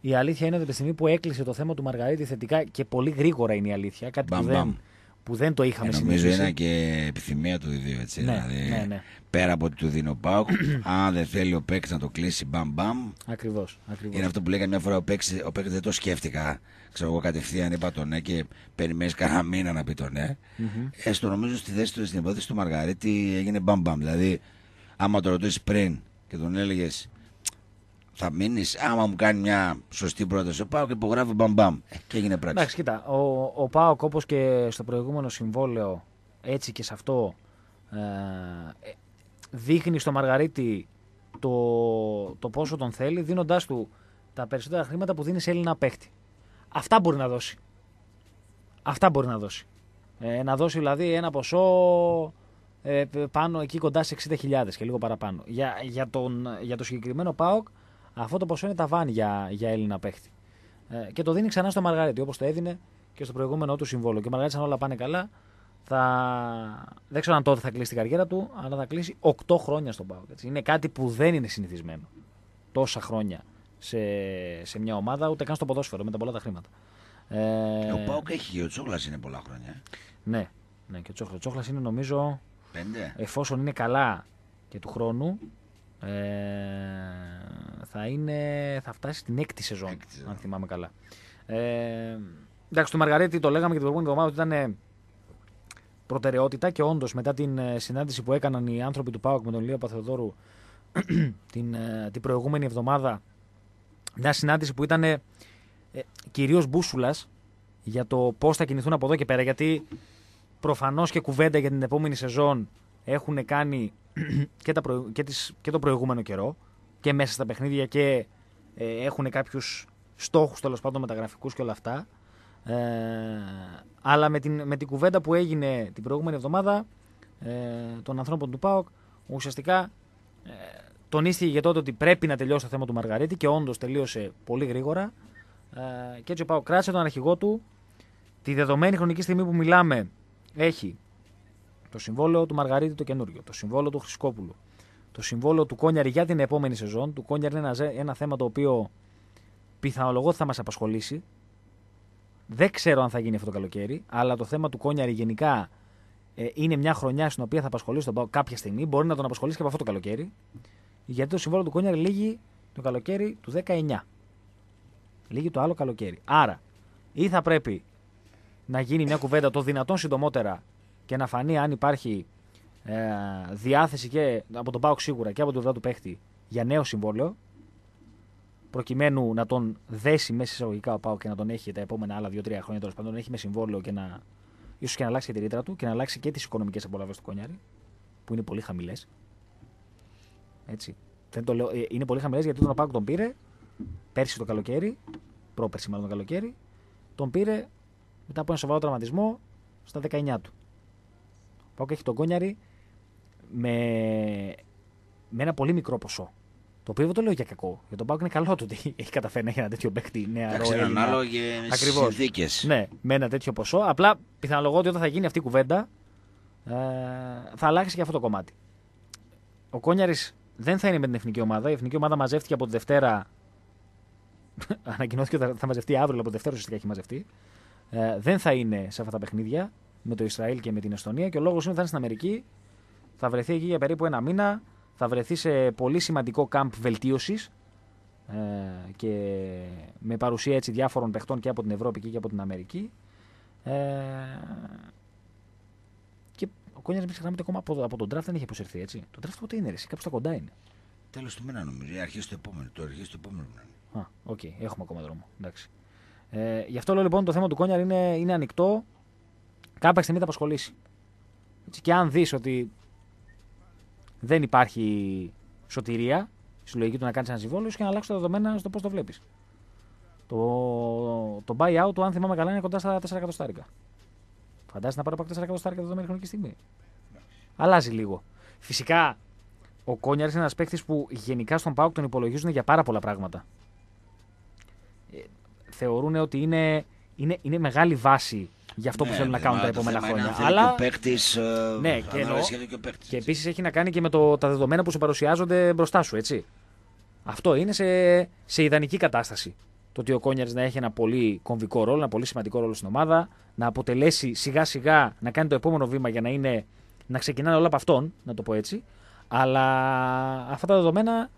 η αλήθεια είναι ότι τη στιγμή που έκλεισε το θέμα του Μαργαρίτη θετικά και πολύ γρήγορα είναι η αλήθεια. Κάτι που δεν που δεν το είχαμε ε, νομίζω Νομίζω είναι και επιθυμία του ιδίου, έτσι. Ναι, δηλαδή, ναι, ναι. Πέρα από ότι του δίνει ο [CLEARS THROAT] αν δεν θέλει ο παίκτης να το κλείσει, μπαμ μπαμ. Ακριβώς. Ακριβώς. Είναι αυτό που λέγανε μια φορά ο παίκτης, ο παίκτης δεν το σκέφτηκα. Ξέρω εγώ κατευθείαν είπα το ναι και περιμένεις κανένα μήνα να πει το ναι. Έστω ε, νομίζω στη θέση του, στην υπόθεση του Μαργαρίτη έγινε μπαμ μπαμ. Δηλαδή, άμα το ρωτήσεις πριν και τον έλεγες θα μείνεις. Άμα μου κάνει μια σωστή πρόταση ο Πάοκ, υπογράφει μπαμπαμ. Ε, και έγινε πράξη. Εντάξει, κοίτα, ο, ο Πάοκ όπως και στο προηγούμενο συμβόλαιο, έτσι και σε αυτό, ε, ε δείχνει στο Μαργαρίτη το, το πόσο τον θέλει, δίνοντάς του τα περισσότερα χρήματα που δίνει σε Έλληνα παίχτη. Αυτά μπορεί να δώσει. Αυτά μπορεί να δώσει. Ε, να δώσει δηλαδή ένα ποσό ε, πάνω εκεί κοντά σε 60.000 και λίγο παραπάνω. Για, για, τον, για το συγκεκριμένο ΠΑΟΚ αυτό το ποσό είναι ταβάνι για, για Έλληνα παίχτη. Ε, και το δίνει ξανά στο Μαργαρίτη, όπως το έδινε και στο προηγούμενο του συμβόλαιο. Και ο Μαργαρίτης, αν όλα πάνε καλά, θα... δεν ξέρω αν τότε θα κλείσει την καριέρα του, αλλά θα κλείσει 8 χρόνια στον Πάοκ. Είναι κάτι που δεν είναι συνηθισμένο τόσα χρόνια σε, σε μια ομάδα, ούτε καν στο ποδόσφαιρο με τα πολλά τα χρήματα. Ε... Ο Πάοκ έχει και ο Τσόχλας είναι πολλά χρόνια. Ε. Ναι, ναι και ο Τσόχλας. είναι νομίζω. 5. Εφόσον είναι καλά και του χρόνου, ε, θα, είναι, θα φτάσει στην έκτη σεζόν, σεζόν. αν θυμάμαι καλά. Ε, εντάξει, του Μαργαρέτη το λέγαμε και την προηγούμενη εβδομάδα ότι ήταν ε, προτεραιότητα και όντως μετά την ε, συνάντηση που έκαναν οι άνθρωποι του ΠΑΟΚ με τον Λίο Παθεοδόρου [CLEARS THROAT] την, την προηγούμενη εβδομάδα, μια συνάντηση που ήταν ε, κυρίως μπούσουλας για το πώς θα κινηθούν από εδώ και πέρα. Γιατί προφανώς και κουβέντα για την επόμενη σεζόν έχουν κάνει [CLEARS THROAT] και, τα το προηγούμενο καιρό και μέσα στα παιχνίδια και ε, έχουν κάποιους στόχους, τέλος πάντων μεταγραφικούς και όλα αυτά. Ε, αλλά με την, κουβέντα που έγινε την προηγούμενη εβδομάδα ε, των ανθρώπων του ΠΑΟΚ ουσιαστικά ε, τονίστηκε για τότε ότι πρέπει να τελειώσει το θέμα του Μαργαρίτη και όντως τελείωσε πολύ γρήγορα. Ε, και έτσι ο ΠΑΟΚ κράτησε τον αρχηγό του. Τη δεδομένη χρονική στιγμή που μιλάμε έχει το συμβόλαιο του Μαργαρίτη το καινούριο. Το συμβόλαιο του Χρυσκόπουλου. Το συμβόλαιο του Κόνιαρ για την επόμενη σεζόν. Του Κόνιαρ είναι ένα, θέμα το οποίο πιθανολογώ θα μας απασχολήσει. Δεν ξέρω αν θα γίνει αυτό το καλοκαίρι, αλλά το θέμα του Κόνιαρ, γενικά ε, είναι μια χρονιά στην οποία θα απασχολήσει τον κάποια στιγμή. Μπορεί να τον απασχολήσει και από αυτό το καλοκαίρι. Γιατί το συμβόλαιο του Κόνιαρ λύγει το καλοκαίρι του 19. Λύγει το άλλο καλοκαίρι. Άρα, ή θα πρέπει να γίνει μια κουβέντα το δυνατόν συντομότερα και να φανεί αν υπάρχει ε, διάθεση και από τον Πάοκ σίγουρα και από τον του παίχτη για νέο συμβόλαιο προκειμένου να τον δέσει μέσα εισαγωγικά ο Πάοκ και να τον έχει τα επόμενα άλλα 2-3 χρόνια τέλος πάντων, να έχει με συμβόλαιο και να ίσως και να αλλάξει και τη ρήτρα του και να αλλάξει και τις οικονομικές απολαύε του Κονιάρη, που είναι πολύ χαμηλές. Έτσι. Δεν το ε, Είναι πολύ χαμηλές γιατί τον Πάοκ τον πήρε πέρσι το καλοκαίρι, πρόπερσι μάλλον το καλοκαίρι, τον πήρε μετά από ένα σοβαρό τραυματισμό στα 19 του. Πάοκ έχει τον Κόνιαρη με, με ένα πολύ μικρό ποσό. Το οποίο δεν το λέω για κακό. Για τον Πάοκ είναι καλό το ότι έχει καταφέρει να έχει ένα τέτοιο παίχτη νεαρό. Ανάλογε συνθήκες. Ναι, με ένα τέτοιο ποσό. Απλά πιθανολογώ ότι όταν θα γίνει αυτή η κουβέντα ε, θα αλλάξει και αυτό το κομμάτι. Ο Κόνιαρης δεν θα είναι με την εθνική ομάδα. Η εθνική ομάδα μαζεύτηκε από τη Δευτέρα. [LAUGHS] Ανακοινώθηκε ότι θα μαζευτεί αύριο, από τη Δευτέρα ουσιαστικά έχει μαζευτεί. Ε, δεν θα είναι σε αυτά τα παιχνίδια με το Ισραήλ και με την Εστονία. Και ο λόγος είναι ότι θα είναι στην Αμερική, θα βρεθεί εκεί για περίπου ένα μήνα, θα βρεθεί σε πολύ σημαντικό κάμπ βελτίωσης ε, και με παρουσία έτσι διάφορων παιχτών και από την Ευρώπη και, από την Αμερική. Ε, και ο Κόνιας, μην ξεχνάμε ότι ακόμα από, από τον draft δεν έχει αποσυρθεί. Έτσι. Το draft ποτέ είναι, εσύ, κάπου στα κοντά είναι. Τέλος του μήνα νομίζω, ε, το Το αρχίζει του επόμενο μήνα. Α, οκ, okay. έχουμε ακόμα δρόμο. Εντάξει. Ε, γι' αυτό λέω λοιπόν το θέμα του Κόνιαρ είναι, είναι ανοιχτό κάποια στιγμή θα απασχολήσει. Έτσι, και αν δεις ότι δεν υπάρχει σωτηρία στη λογική του να κάνεις ένα συμβόλαιο και να αλλάξεις τα δεδομένα στο πώς το βλέπεις. Το, το buyout αν θυμάμαι καλά, είναι κοντά στα 4 εκατοστάρικα. Φαντάζεσαι να πάρει από 4 εκατοστάρικα δεδομένη χρονική στιγμή. Αλλάζει λίγο. Φυσικά, ο Κόνιαρ είναι ένας παίκτης που γενικά στον Πάοκ τον υπολογίζουν για πάρα πολλά πράγματα. Ε, Θεωρούν ότι είναι, είναι, είναι μεγάλη βάση για αυτό που ναι, θέλουν να ναι, κάνουν τα επόμενα χρόνια. Αλλά. Ε, ναι, και, επίσης επίσης έχει να κάνει και με το, τα δεδομένα που σου παρουσιάζονται μπροστά σου, έτσι. Αυτό είναι σε, σε ιδανική κατάσταση. Το ότι ο Κόνιαρη να έχει ένα πολύ κομβικό ρόλο, ένα πολύ σημαντικό ρόλο στην ομάδα, να αποτελέσει σιγά σιγά να κάνει το επόμενο βήμα για να, είναι, να ξεκινάνε όλα από αυτόν, να το πω έτσι. Αλλά αυτά τα δεδομένα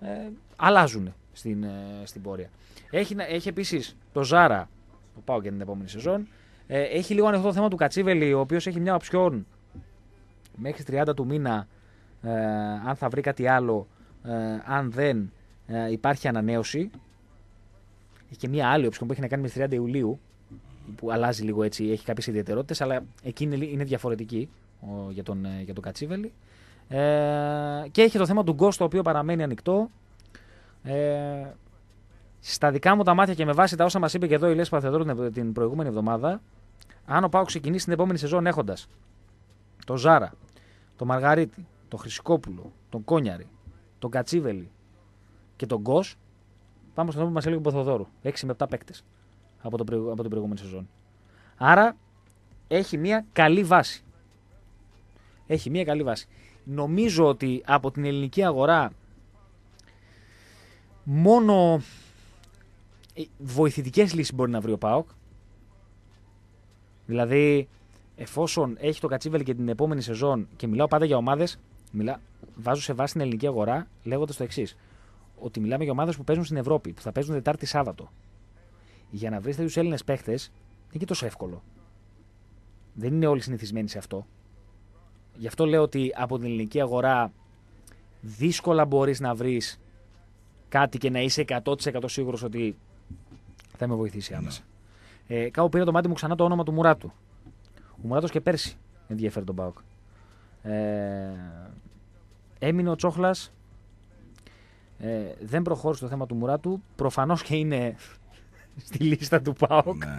ε, αλλάζουν στην, ε, στην πορεία. Έχει, έχει επίσης το Ζάρα που πάω για την επόμενη σεζόν. Ε, έχει λίγο ανοιχτό το θέμα του Κατσίβελη, ο οποίος έχει μια οψιόν μέχρι 30 του μήνα. Ε, αν θα βρει κάτι άλλο, ε, αν δεν ε, υπάρχει ανανέωση. Έχει και μια άλλη οψιόν που έχει να κάνει με 30 Ιουλίου, που αλλάζει λίγο έτσι, έχει κάποιες ιδιαιτερότητες, αλλά εκείνη είναι διαφορετική ο, για, τον, ε, για τον Κατσίβελη. και έχει το θέμα του Γκος το οποίο παραμένει ανοιχτό. Ε, στα δικά μου τα μάτια και με βάση τα όσα μας είπε και εδώ η Λέσπα Θεοδόρου την προηγούμενη εβδομάδα, αν ο Πάο ξεκινήσει την επόμενη σεζόν έχοντας το Ζάρα, το Μαργαρίτη, το Χρυσικόπουλο, τον Κόνιαρη, τον Κατσίβελη και τον γκός, πάμε στον νόμο που μας έλεγε ο Ποθοδόρου. 6 με 7 παίκτες από, το, από την προηγούμενη σεζόν. Άρα έχει μια καλή βάση. Έχει μια καλή βάση. Νομίζω ότι από την ελληνική αγορά μόνο ε, βοηθητικές λύσεις μπορεί να βρει ο Πάοκ. Δηλαδή, εφόσον έχει το Κατσίβελ και την επόμενη σεζόν και μιλάω πάντα για ομάδες, μιλά... βάζω σε βάση την ελληνική αγορά λέγοντας το εξής. Ότι μιλάμε για ομάδες που παίζουν στην Ευρώπη, που θα παίζουν Δετάρτη Σάββατο. Για να βρεις τέτοιους Έλληνες παίχτες, δεν είναι και τόσο εύκολο. Δεν είναι όλοι συνηθισμένοι σε αυτό. Γι' αυτό λέω ότι από την ελληνική αγορά δύσκολα μπορείς να βρεις κάτι και να είσαι 100% σίγουρος ότι θα με βοηθήσει άμεσα. Ε, κάπου πήρε το μάτι μου ξανά το όνομα του Μουράτου. Ο Μουράτος και πέρσι ενδιαφέρει τον Πάοκ. Ε, έμεινε ο Τσόχλας. Ε, δεν προχώρησε το θέμα του Μουράτου. Προφανώς και είναι [LAUGHS] στη λίστα του ΠΑΟΚ. Ναι. [LAUGHS]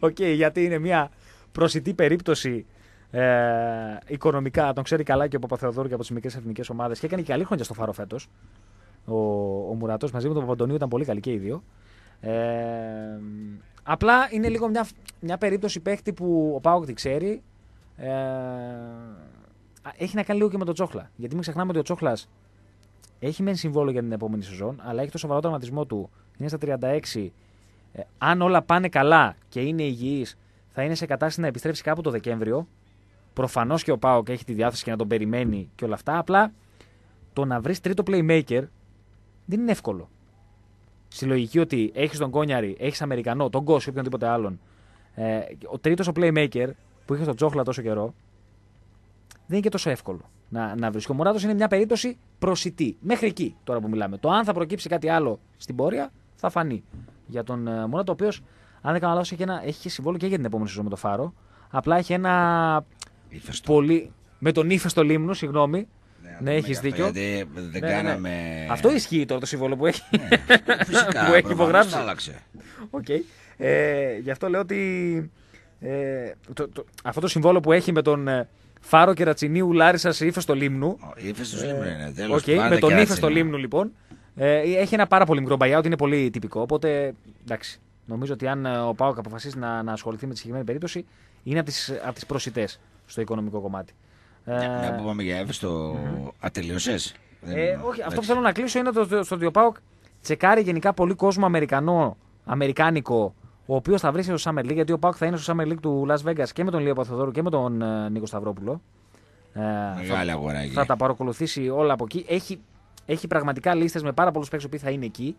Οκ, okay, γιατί είναι μια προσιτή περίπτωση ε, οικονομικά. Τον ξέρει καλά και ο Παπαθεοδόρου και από τις μικρές εθνικές ομάδες. Και έκανε και καλή χρονιά στο Φάρο φέτος. Ο, ο Μουρατό μαζί με τον Παπαντονίου ήταν πολύ καλή και δύο. Ε, Απλά είναι λίγο μια, μια περίπτωση παίχτη που ο Πάοκ τη ξέρει. Ε, έχει να κάνει λίγο και με τον Τσόχλα. Γιατί μην ξεχνάμε ότι ο Τσόχλας έχει μεν συμβόλαιο για την επόμενη σεζόν, αλλά έχει το σοβαρό τραυματισμό του. Είναι στα 36. Ε, αν όλα πάνε καλά και είναι υγιή, θα είναι σε κατάσταση να επιστρέψει κάπου το Δεκέμβριο. Προφανώς και ο Πάοκ έχει τη διάθεση και να τον περιμένει και όλα αυτά. Απλά το να βρεις τρίτο playmaker δεν είναι εύκολο στη λογική ότι έχεις τον Κόνιαρη, έχεις Αμερικανό, τον Κόσ ή οποιονδήποτε άλλον. Ε, ο τρίτος ο playmaker που είχες τον Τζόχλα τόσο καιρό, δεν είναι και τόσο εύκολο να, να βρει. Ο Μουράτο είναι μια περίπτωση προσιτή. Μέχρι εκεί τώρα που μιλάμε. Το αν θα προκύψει κάτι άλλο στην πορεία θα φανεί για τον ε, Μουράτο, ο οποίος, αν δεν κάνω λάθος, έχει, ένα, έχει συμβόλαιο και για την επόμενη σεζόν με το Φάρο. Απλά έχει ένα. Πολύ... Με τον ύφεστο λίμνο, συγγνώμη, ναι, ναι έχει δίκιο. Γιατί δεν ναι, ναι, κάναμε. Αυτό ισχύει τώρα το σύμβολο που έχει, ναι, φυσικά, [LAUGHS] που έχει υπογράψει. Άλλαξε. Okay. Ε, γι' αυτό λέω ότι ε, το, αυτό το συμβόλο που έχει με τον ε, Φάρο Κερατσινίου Λάρισα σε στο λίμνου. Ήφεστο στο λίμνου είναι, ε, τέλος okay, Με τον ύφεστο λίμνου λοιπόν. Ε, έχει ένα πάρα πολύ μικρό ότι είναι πολύ τυπικό. Οπότε εντάξει. Νομίζω ότι αν ε, ο Πάοκ αποφασίσει να, να ασχοληθεί με τη συγκεκριμένη περίπτωση, είναι από τις προσιτές στο οικονομικό κομμάτι. Ε, ναι, που πάμε για Εύστο, ατελείωσε. Ε, όχι, αυτό που θέλω να κλείσω είναι ότι στο Διοπάοκ. Τσεκάρει γενικά πολύ κόσμο Αμερικανό, Αμερικάνικο, ο οποίος θα βρει στο Summer League, γιατί ο Πάουκ θα είναι στο Summer League του Las Vegas και με τον Λίγο Παθοδόρου και με τον ε, Νίκο Σταυρόπουλο. Μεγάλη αγορά. Θα τα παρακολουθήσει όλα από εκεί. Έχει, πραγματικά λίστες με πάρα πολλούς παίκτες που θα είναι εκεί.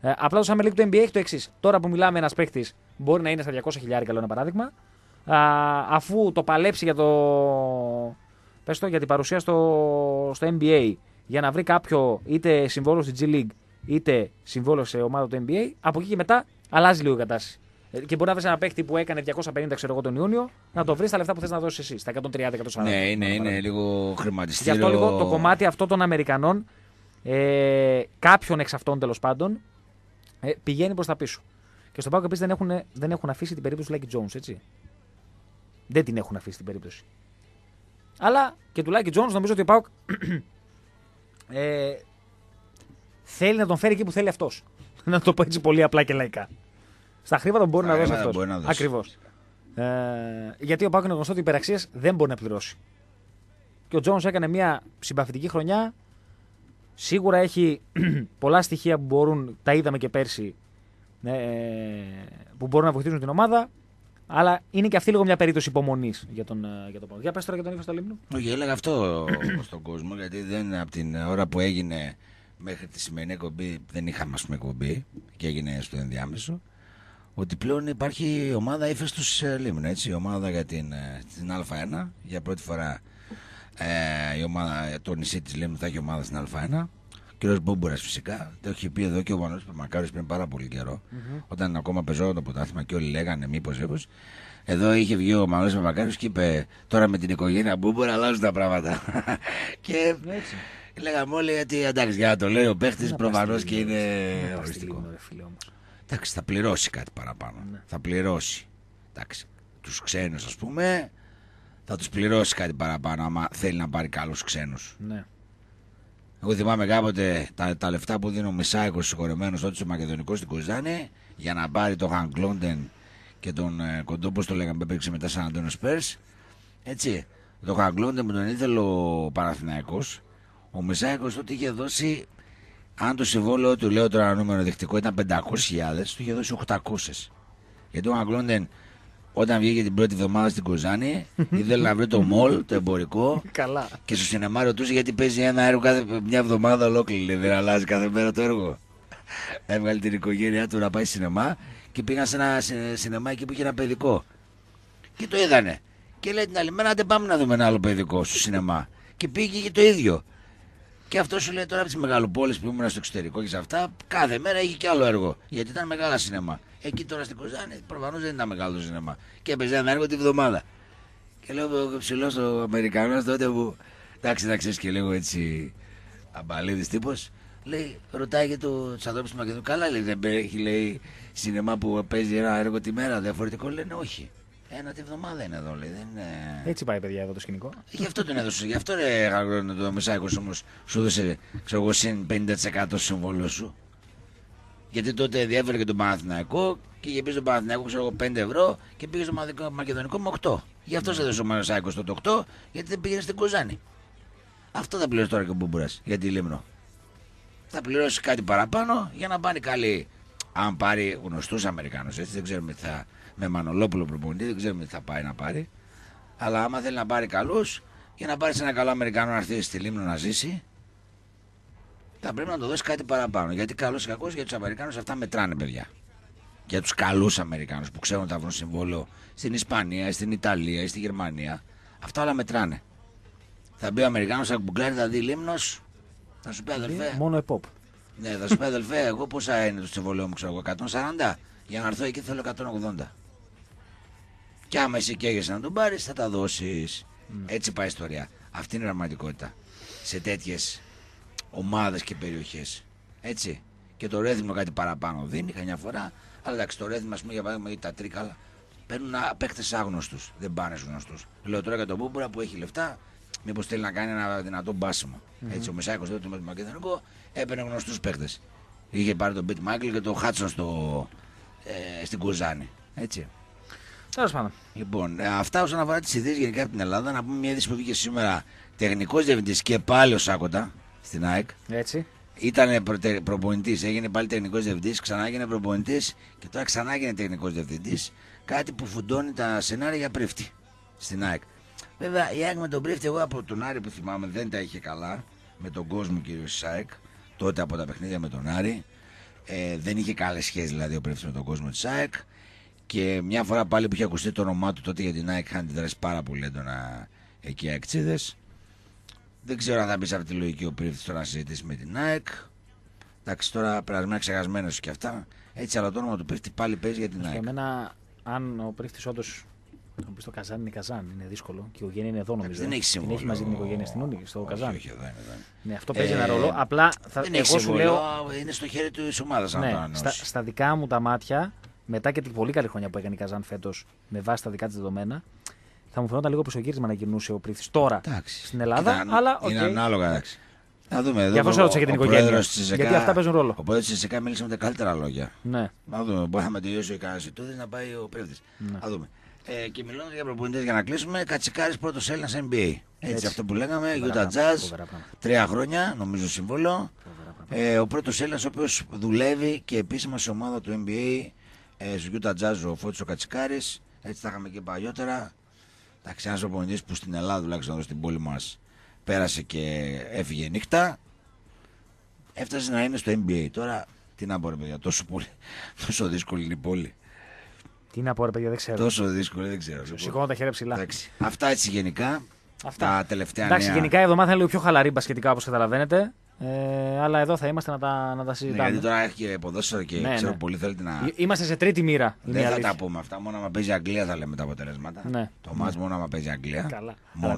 απλά το Summer League του NBA έχει το εξής. Τώρα που μιλάμε, ένας παίκτης μπορεί να είναι στα 200 χιλιάρικα, ένα παράδειγμα. Α, αφού το παλέψει για το πες το, για την παρουσία στο, στο NBA για να βρει κάποιο είτε συμβόλο στη G League είτε συμβόλο σε ομάδα του NBA, από εκεί και μετά αλλάζει λίγο η κατάσταση. Ε, και μπορεί να βρεις ένα παίχτη που έκανε 250 ξέρω εγώ τον Ιούνιο, να το βρεις τα λεφτά που θες να δώσεις εσύ, στα 130-140. Ναι, είναι, είναι λίγο χρηματιστήριο. Γι' αυτό λίγο το κομμάτι αυτό των Αμερικανών, ε, κάποιων εξ αυτών τέλος πάντων, ε, πηγαίνει προς τα πίσω. Και στον πάγο επίσης δεν έχουν, δεν έχουν αφήσει την περίπτωση του Jones, έτσι. Δεν την έχουν αφήσει την περίπτωση. Αλλά και του Λάκη Τζόνσον νομίζω ότι ο Πάουκ ε, θέλει να τον φέρει εκεί που θέλει αυτός. [LAUGHS] να το πω έτσι πολύ απλά και λαϊκά. Στα χρήματα που μπορεί να δώσει αυτό Ακριβώ. Ακριβώς. Ε, γιατί ο Πάουκ είναι γνωστό ότι υπεραξίες δεν μπορεί να πληρώσει. Και ο Τζόνσον έκανε μια συμπαθητική χρονιά. Σίγουρα έχει [CLEARS THROAT] πολλά στοιχεία που μπορούν, τα είδαμε και πέρσι, ε, που μπορούν να βοηθήσουν την ομάδα. Αλλά είναι και αυτή λίγο μια περίπτωση υπομονής για τον, ε, για τον Για πες τώρα για τον στο Λίμνο. Όχι, έλεγα αυτό στον κόσμο, γιατί δεν από την ώρα που έγινε μέχρι τη σημερινή εκπομπή, δεν είχαμε ας πούμε εκπομπή και έγινε στο ενδιάμεσο. Ότι πλέον υπάρχει ομάδα ύφε του ε, Λίμνου, έτσι, η ομάδα για την, ε, την Α1. Για πρώτη φορά ε, η ομάδα, το νησί της Λίμνου θα έχει ομάδα στην Α1 κύριος Μπούμπουρας φυσικά. Το έχει πει εδώ και ο Βανός Περμακάριος πριν πάρα πολύ καιρό. Mm-hmm. Όταν ακόμα πεζόταν το ποτάθλημα και όλοι λέγανε μήπως μήπως. Εδώ είχε βγει ο Μανώλης Παπακάριο και είπε: Τώρα με την οικογένεια Μπούμπουρα αλλάζουν τα πράγματα. [LAUGHS] και Έτσι. λέγαμε όλοι ότι εντάξει, για να το λέει ο παίχτης προφανώ και είναι οριστικό. Εντάξει, θα πληρώσει κάτι παραπάνω. Ναι. Θα πληρώσει. Εντάξει, τους ξένους ας πούμε, θα τους πληρώσει κάτι παραπάνω άμα θέλει να πάρει καλούς ξένους. Ναι. Εγώ θυμάμαι κάποτε τα, τα λεφτά που δίνει ο Μισάικο συγχωρεμένο τότε στο Μακεδονικό στην Κουζάνη για να πάρει τον Χαγκλόντεν και τον ε, Κοντό, όπω το λέγαμε, έπαιξε μετά σαν Αντώνιο Σπέρ. Έτσι. Το Χαγκλόντεν που τον ήθελε ο Παναθυναϊκό, ο Μισάικο τότε είχε δώσει, αν το συμβόλαιο του λέω τώρα νούμερο δεκτικό ήταν 500.000, του είχε δώσει 800. Γιατί ο Χαγκλόντεν όταν βγήκε την πρώτη εβδομάδα στην Κοζάνη, [LAUGHS] ήθελε να βρει το μολ, το εμπορικό. Καλά. Και στο σινεμά ρωτούσε γιατί παίζει ένα έργο κάθε μια εβδομάδα ολόκληρη. Δεν αλλάζει κάθε μέρα το έργο. Έβγαλε την οικογένειά του να πάει σινεμά και πήγα σε ένα σινεμά εκεί που είχε ένα παιδικό. Και το είδανε. Και λέει την άλλη μέρα, δεν πάμε να δούμε ένα άλλο παιδικό στο σινεμά. Και πήγε και το ίδιο. Και αυτό σου λέει τώρα από τις μεγαλοπόλεις που ήμουν στο εξωτερικό και σε αυτά, κάθε μέρα είχε και άλλο έργο. Γιατί ήταν μεγάλα σινεμά. Εκεί τώρα στην Κοζάνη προφανώς δεν ήταν μεγάλο σινεμά. Και έπαιζε ένα έργο τη βδομάδα. Και λέω ο ψηλός ο Αμερικανός τότε που. Εντάξει, να ξέρεις και λίγο έτσι αμπαλίδης τύπος. Λέει, ρωτάει για τους ανθρώπους του Μακεδονίου. Καλά, λέει, δεν έχει λέει, σινεμά που παίζει ένα έργο τη μέρα διαφορετικό. Λένε όχι. Ένα τη βδομάδα είναι εδώ, λέει. Δεν είναι... Έτσι πάει, παιδιά, εδώ το σκηνικό. Γι' αυτό τον έδωσε. Γι' αυτό ρε, το Μεσάκο όμω σου έδωσε ξέρω εγώ, 50% συμβόλαιο σου. Γιατί τότε διέφερε και τον Παναθηναϊκό και είχε πει στον Παναθηναϊκό ξέρω εγώ 5 ευρώ και πήγε στο Μακεδονικό με 8. Γι' αυτό σε έδωσε ο Μαρασάκο το 8 γιατί δεν πήγαινε στην Κοζάνη. Αυτό θα πληρώσει τώρα και ο Μπούμπουρας για τη Λίμνο. Θα πληρώσει κάτι παραπάνω για να πάρει καλή. Αν πάρει γνωστούς Αμερικάνους, έτσι δεν ξέρουμε τι θα. Με Μανολόπουλο προπονητή, δεν ξέρουμε τι θα πάει να πάρει. Αλλά άμα θέλει να πάρει καλούς, για να πάρει ένα καλό Αμερικανό να έρθει στη Λίμνο να ζήσει, θα πρέπει να το δώσει κάτι παραπάνω. Γιατί καλός ή κακός για τους Αμερικάνους αυτά μετράνε, παιδιά. Για τους καλούς Αμερικάνους που ξέρουν να βρουν συμβόλαιο στην Ισπανία, στην Ιταλία, στη Γερμανία. Αυτά όλα μετράνε. Θα μπει ο Αμερικάνος, θα κουμπλάρει, θα δει λίμνος. Θα σου πει αδελφέ. Μόνο επόπ. Ναι, θα σου πει αδελφέ, εγώ πόσα είναι το συμβόλαιο μου, ξέρω εγώ, 140. Για να έρθω εκεί θέλω 180. Και άμα εσύ καίγεσαι να τον πάρεις, θα τα δώσεις. Έτσι πάει η ιστορία. Αυτή είναι η πραγματικότητα. Σε τέτοιες Ομάδες και περιοχές. Έτσι. Και το ρέθιμο κάτι παραπάνω δίνει καμιά φορά. Αλλά εντάξει, το ρέθιμο, ας πούμε, για παράδειγμα, ή τα τρίκαλα παίρνουν παίκτες άγνωστους. Δεν πάνε γνωστούς. Λέω τώρα για τον Μπούμπουρα που έχει λεφτά, μήπως θέλει να κάνει ένα δυνατό μπάσιμο. Mm-hmm. Έτσι, ο Μεσάκος δεν του Μακεδονικό έπαιρνε γνωστούς παίκτες. Είχε πάρει τον Μπιτ Μάικλ και τον Χάτσον στο, ε, στην Κουζάνη. Έτσι. Τέλος πάντων. Λοιπόν, ε, αυτά όσον αφορά τις ειδήσεις γενικά από την Ελλάδα, να πούμε μια είδηση που βγήκε σήμερα τεχνικός διευθυντής και πάλι ο Σάκοντα στην ΑΕΚ. Έτσι. Ήταν προπονητής, έγινε πάλι τεχνικός διευθυντής, ξανά έγινε προπονητής και τώρα ξανά έγινε τεχνικός διευθυντής. Κάτι που φουντώνει τα σενάρια για πρίφτη στην ΑΕΚ. Βέβαια η ΑΕΚ με τον πρίφτη, εγώ από τον Άρη που θυμάμαι δεν τα είχε καλά. Με τον κόσμο κύριος τη ΑΕΚ, τότε από τα παιχνίδια με τον Άρη. Ε, δεν είχε καλές σχέσεις δηλαδή ο πρίφτης με τον κόσμο της ΑΕΚ. Και μια φορά πάλι που είχε ακουστεί το όνομά του τότε για την ΑΕΚ, είχαν αντιδράσει πάρα πολύ έντονα εκεί οι δεν ξέρω αν θα μπεις από τη λογική ο Πρίφτη τώρα να συζητήσει με την ΑΕΚ. Εντάξει, τώρα περασμένα ξεχασμένε και αυτά. Έτσι, αλλά το όνομα του Πρίφτη πάλι παίζει για την ΑΕΚ. Για μένα, αν ο Πρίφτη όντω. μου πεις το Καζάν είναι Καζάν, είναι δύσκολο. Και η οικογένεια είναι εδώ νομίζω. Δεν ε. έχεις συμβόλαιο. Την έχεις μαζί την οικογένεια στην Ούνη, στο όχι, Καζάν. Όχι, εδώ είναι. Ναι, αυτό παίζει ένα ε, ρόλο. Απλά θα, δεν εγώ σου λέω. Είναι στο χέρι της ομάδας ναι, αν στα, στα δικά μου τα μάτια, μετά και την πολύ καλή χρονιά που έκανε η Καζάν φέτος, με βάση τα δικά της δεδομένα, θα μου φαινόταν λίγο πισωγύρισμα να κινούσε ο Πρίφτη τώρα εντάξει. στην Ελλάδα. Κοίτα, αλλά, okay. Είναι ανάλογα, εντάξει. Να δούμε. Εδώ αυτό την οικογένεια. Γιατί αυτά παίζουν ρόλο. Οπότε πρόεδρο Τσεσεκά μίλησε με τα καλύτερα λόγια. Ναι. Να δούμε. Μπορεί να τελειώσει ο Ικαρά να πάει ο Πρίφτη. Ναι. Να δούμε. Ε, και μιλώντα για προπονητές για να κλείσουμε, Κατσικάρης πρώτος Έλληνας NBA. Έτσι, Έτσι, αυτό που λέγαμε, Utah Jazz, τρία χρόνια νομίζω συμβόλαιο. Ε, ο πρώτος Έλληνας ο οποίος δουλεύει και επίσημα σε ομάδα του NBA, ε, στο Utah Jazz ο Φώτσο ο Κατσικάρης. Έτσι τα είχαμε και παλιότερα. Εντάξει, ένας προπονητής που στην Ελλάδα, τουλάχιστον εδώ στην πόλη μας, πέρασε και έφυγε νύχτα, έφτασε να είναι στο NBA. Τώρα τι να πω, ρε παιδιά, τόσο, πολύ, τόσο δύσκολη είναι η πόλη. Τι να πω, ρε παιδιά, δεν ξέρω. Τόσο δύσκολη, δεν ξέρω. Λοιπόν, Σηκώνω τα χέρια ψηλά. Αυτά έτσι γενικά. Αυτά. Τα τελευταία Εντάξει, νέα... γενικά η εβδομάδα είναι λίγο πιο χαλαρή σχετικά όπως καταλαβαίνετε. Ε, αλλά εδώ θα είμαστε να τα, να τα ναι, συζητάμε. Ναι, γιατί τώρα και ποδόσφαιρο και ναι, ξέρω ναι. πολύ θέλετε να. Είμαστε σε τρίτη μοίρα. Δεν θα τα πούμε αυτά. Μόνο άμα παίζει Αγγλία θα λέμε τα αποτελέσματα. Ναι. Το ναι. μόνο άμα παίζει Αγγλία. Καλά. Μόνο.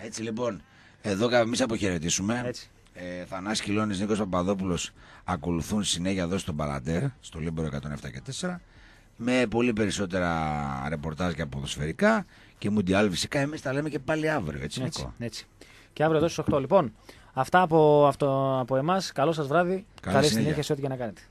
Έτσι λοιπόν, εδώ εμείς αποχαιρετήσουμε. Έτσι. Ε, Κιλώνης, Νίκος Παπαδόπουλος ακολουθούν συνέχεια εδώ στον Παλατέρ, ε. στο Λίμπορο 107 και 4, με πολύ περισσότερα ρεπορτάζ και ποδοσφαιρικά και μουντιάλ φυσικά. Εμείς τα λέμε και πάλι αύριο, έτσι, έτσι Έτσι. Και αύριο εδώ στις 8. Λοιπόν, Αυτά από, από εμάς. Καλό σας βράδυ. Καλή, Καλή συνέχεια σε ό,τι και να κάνετε.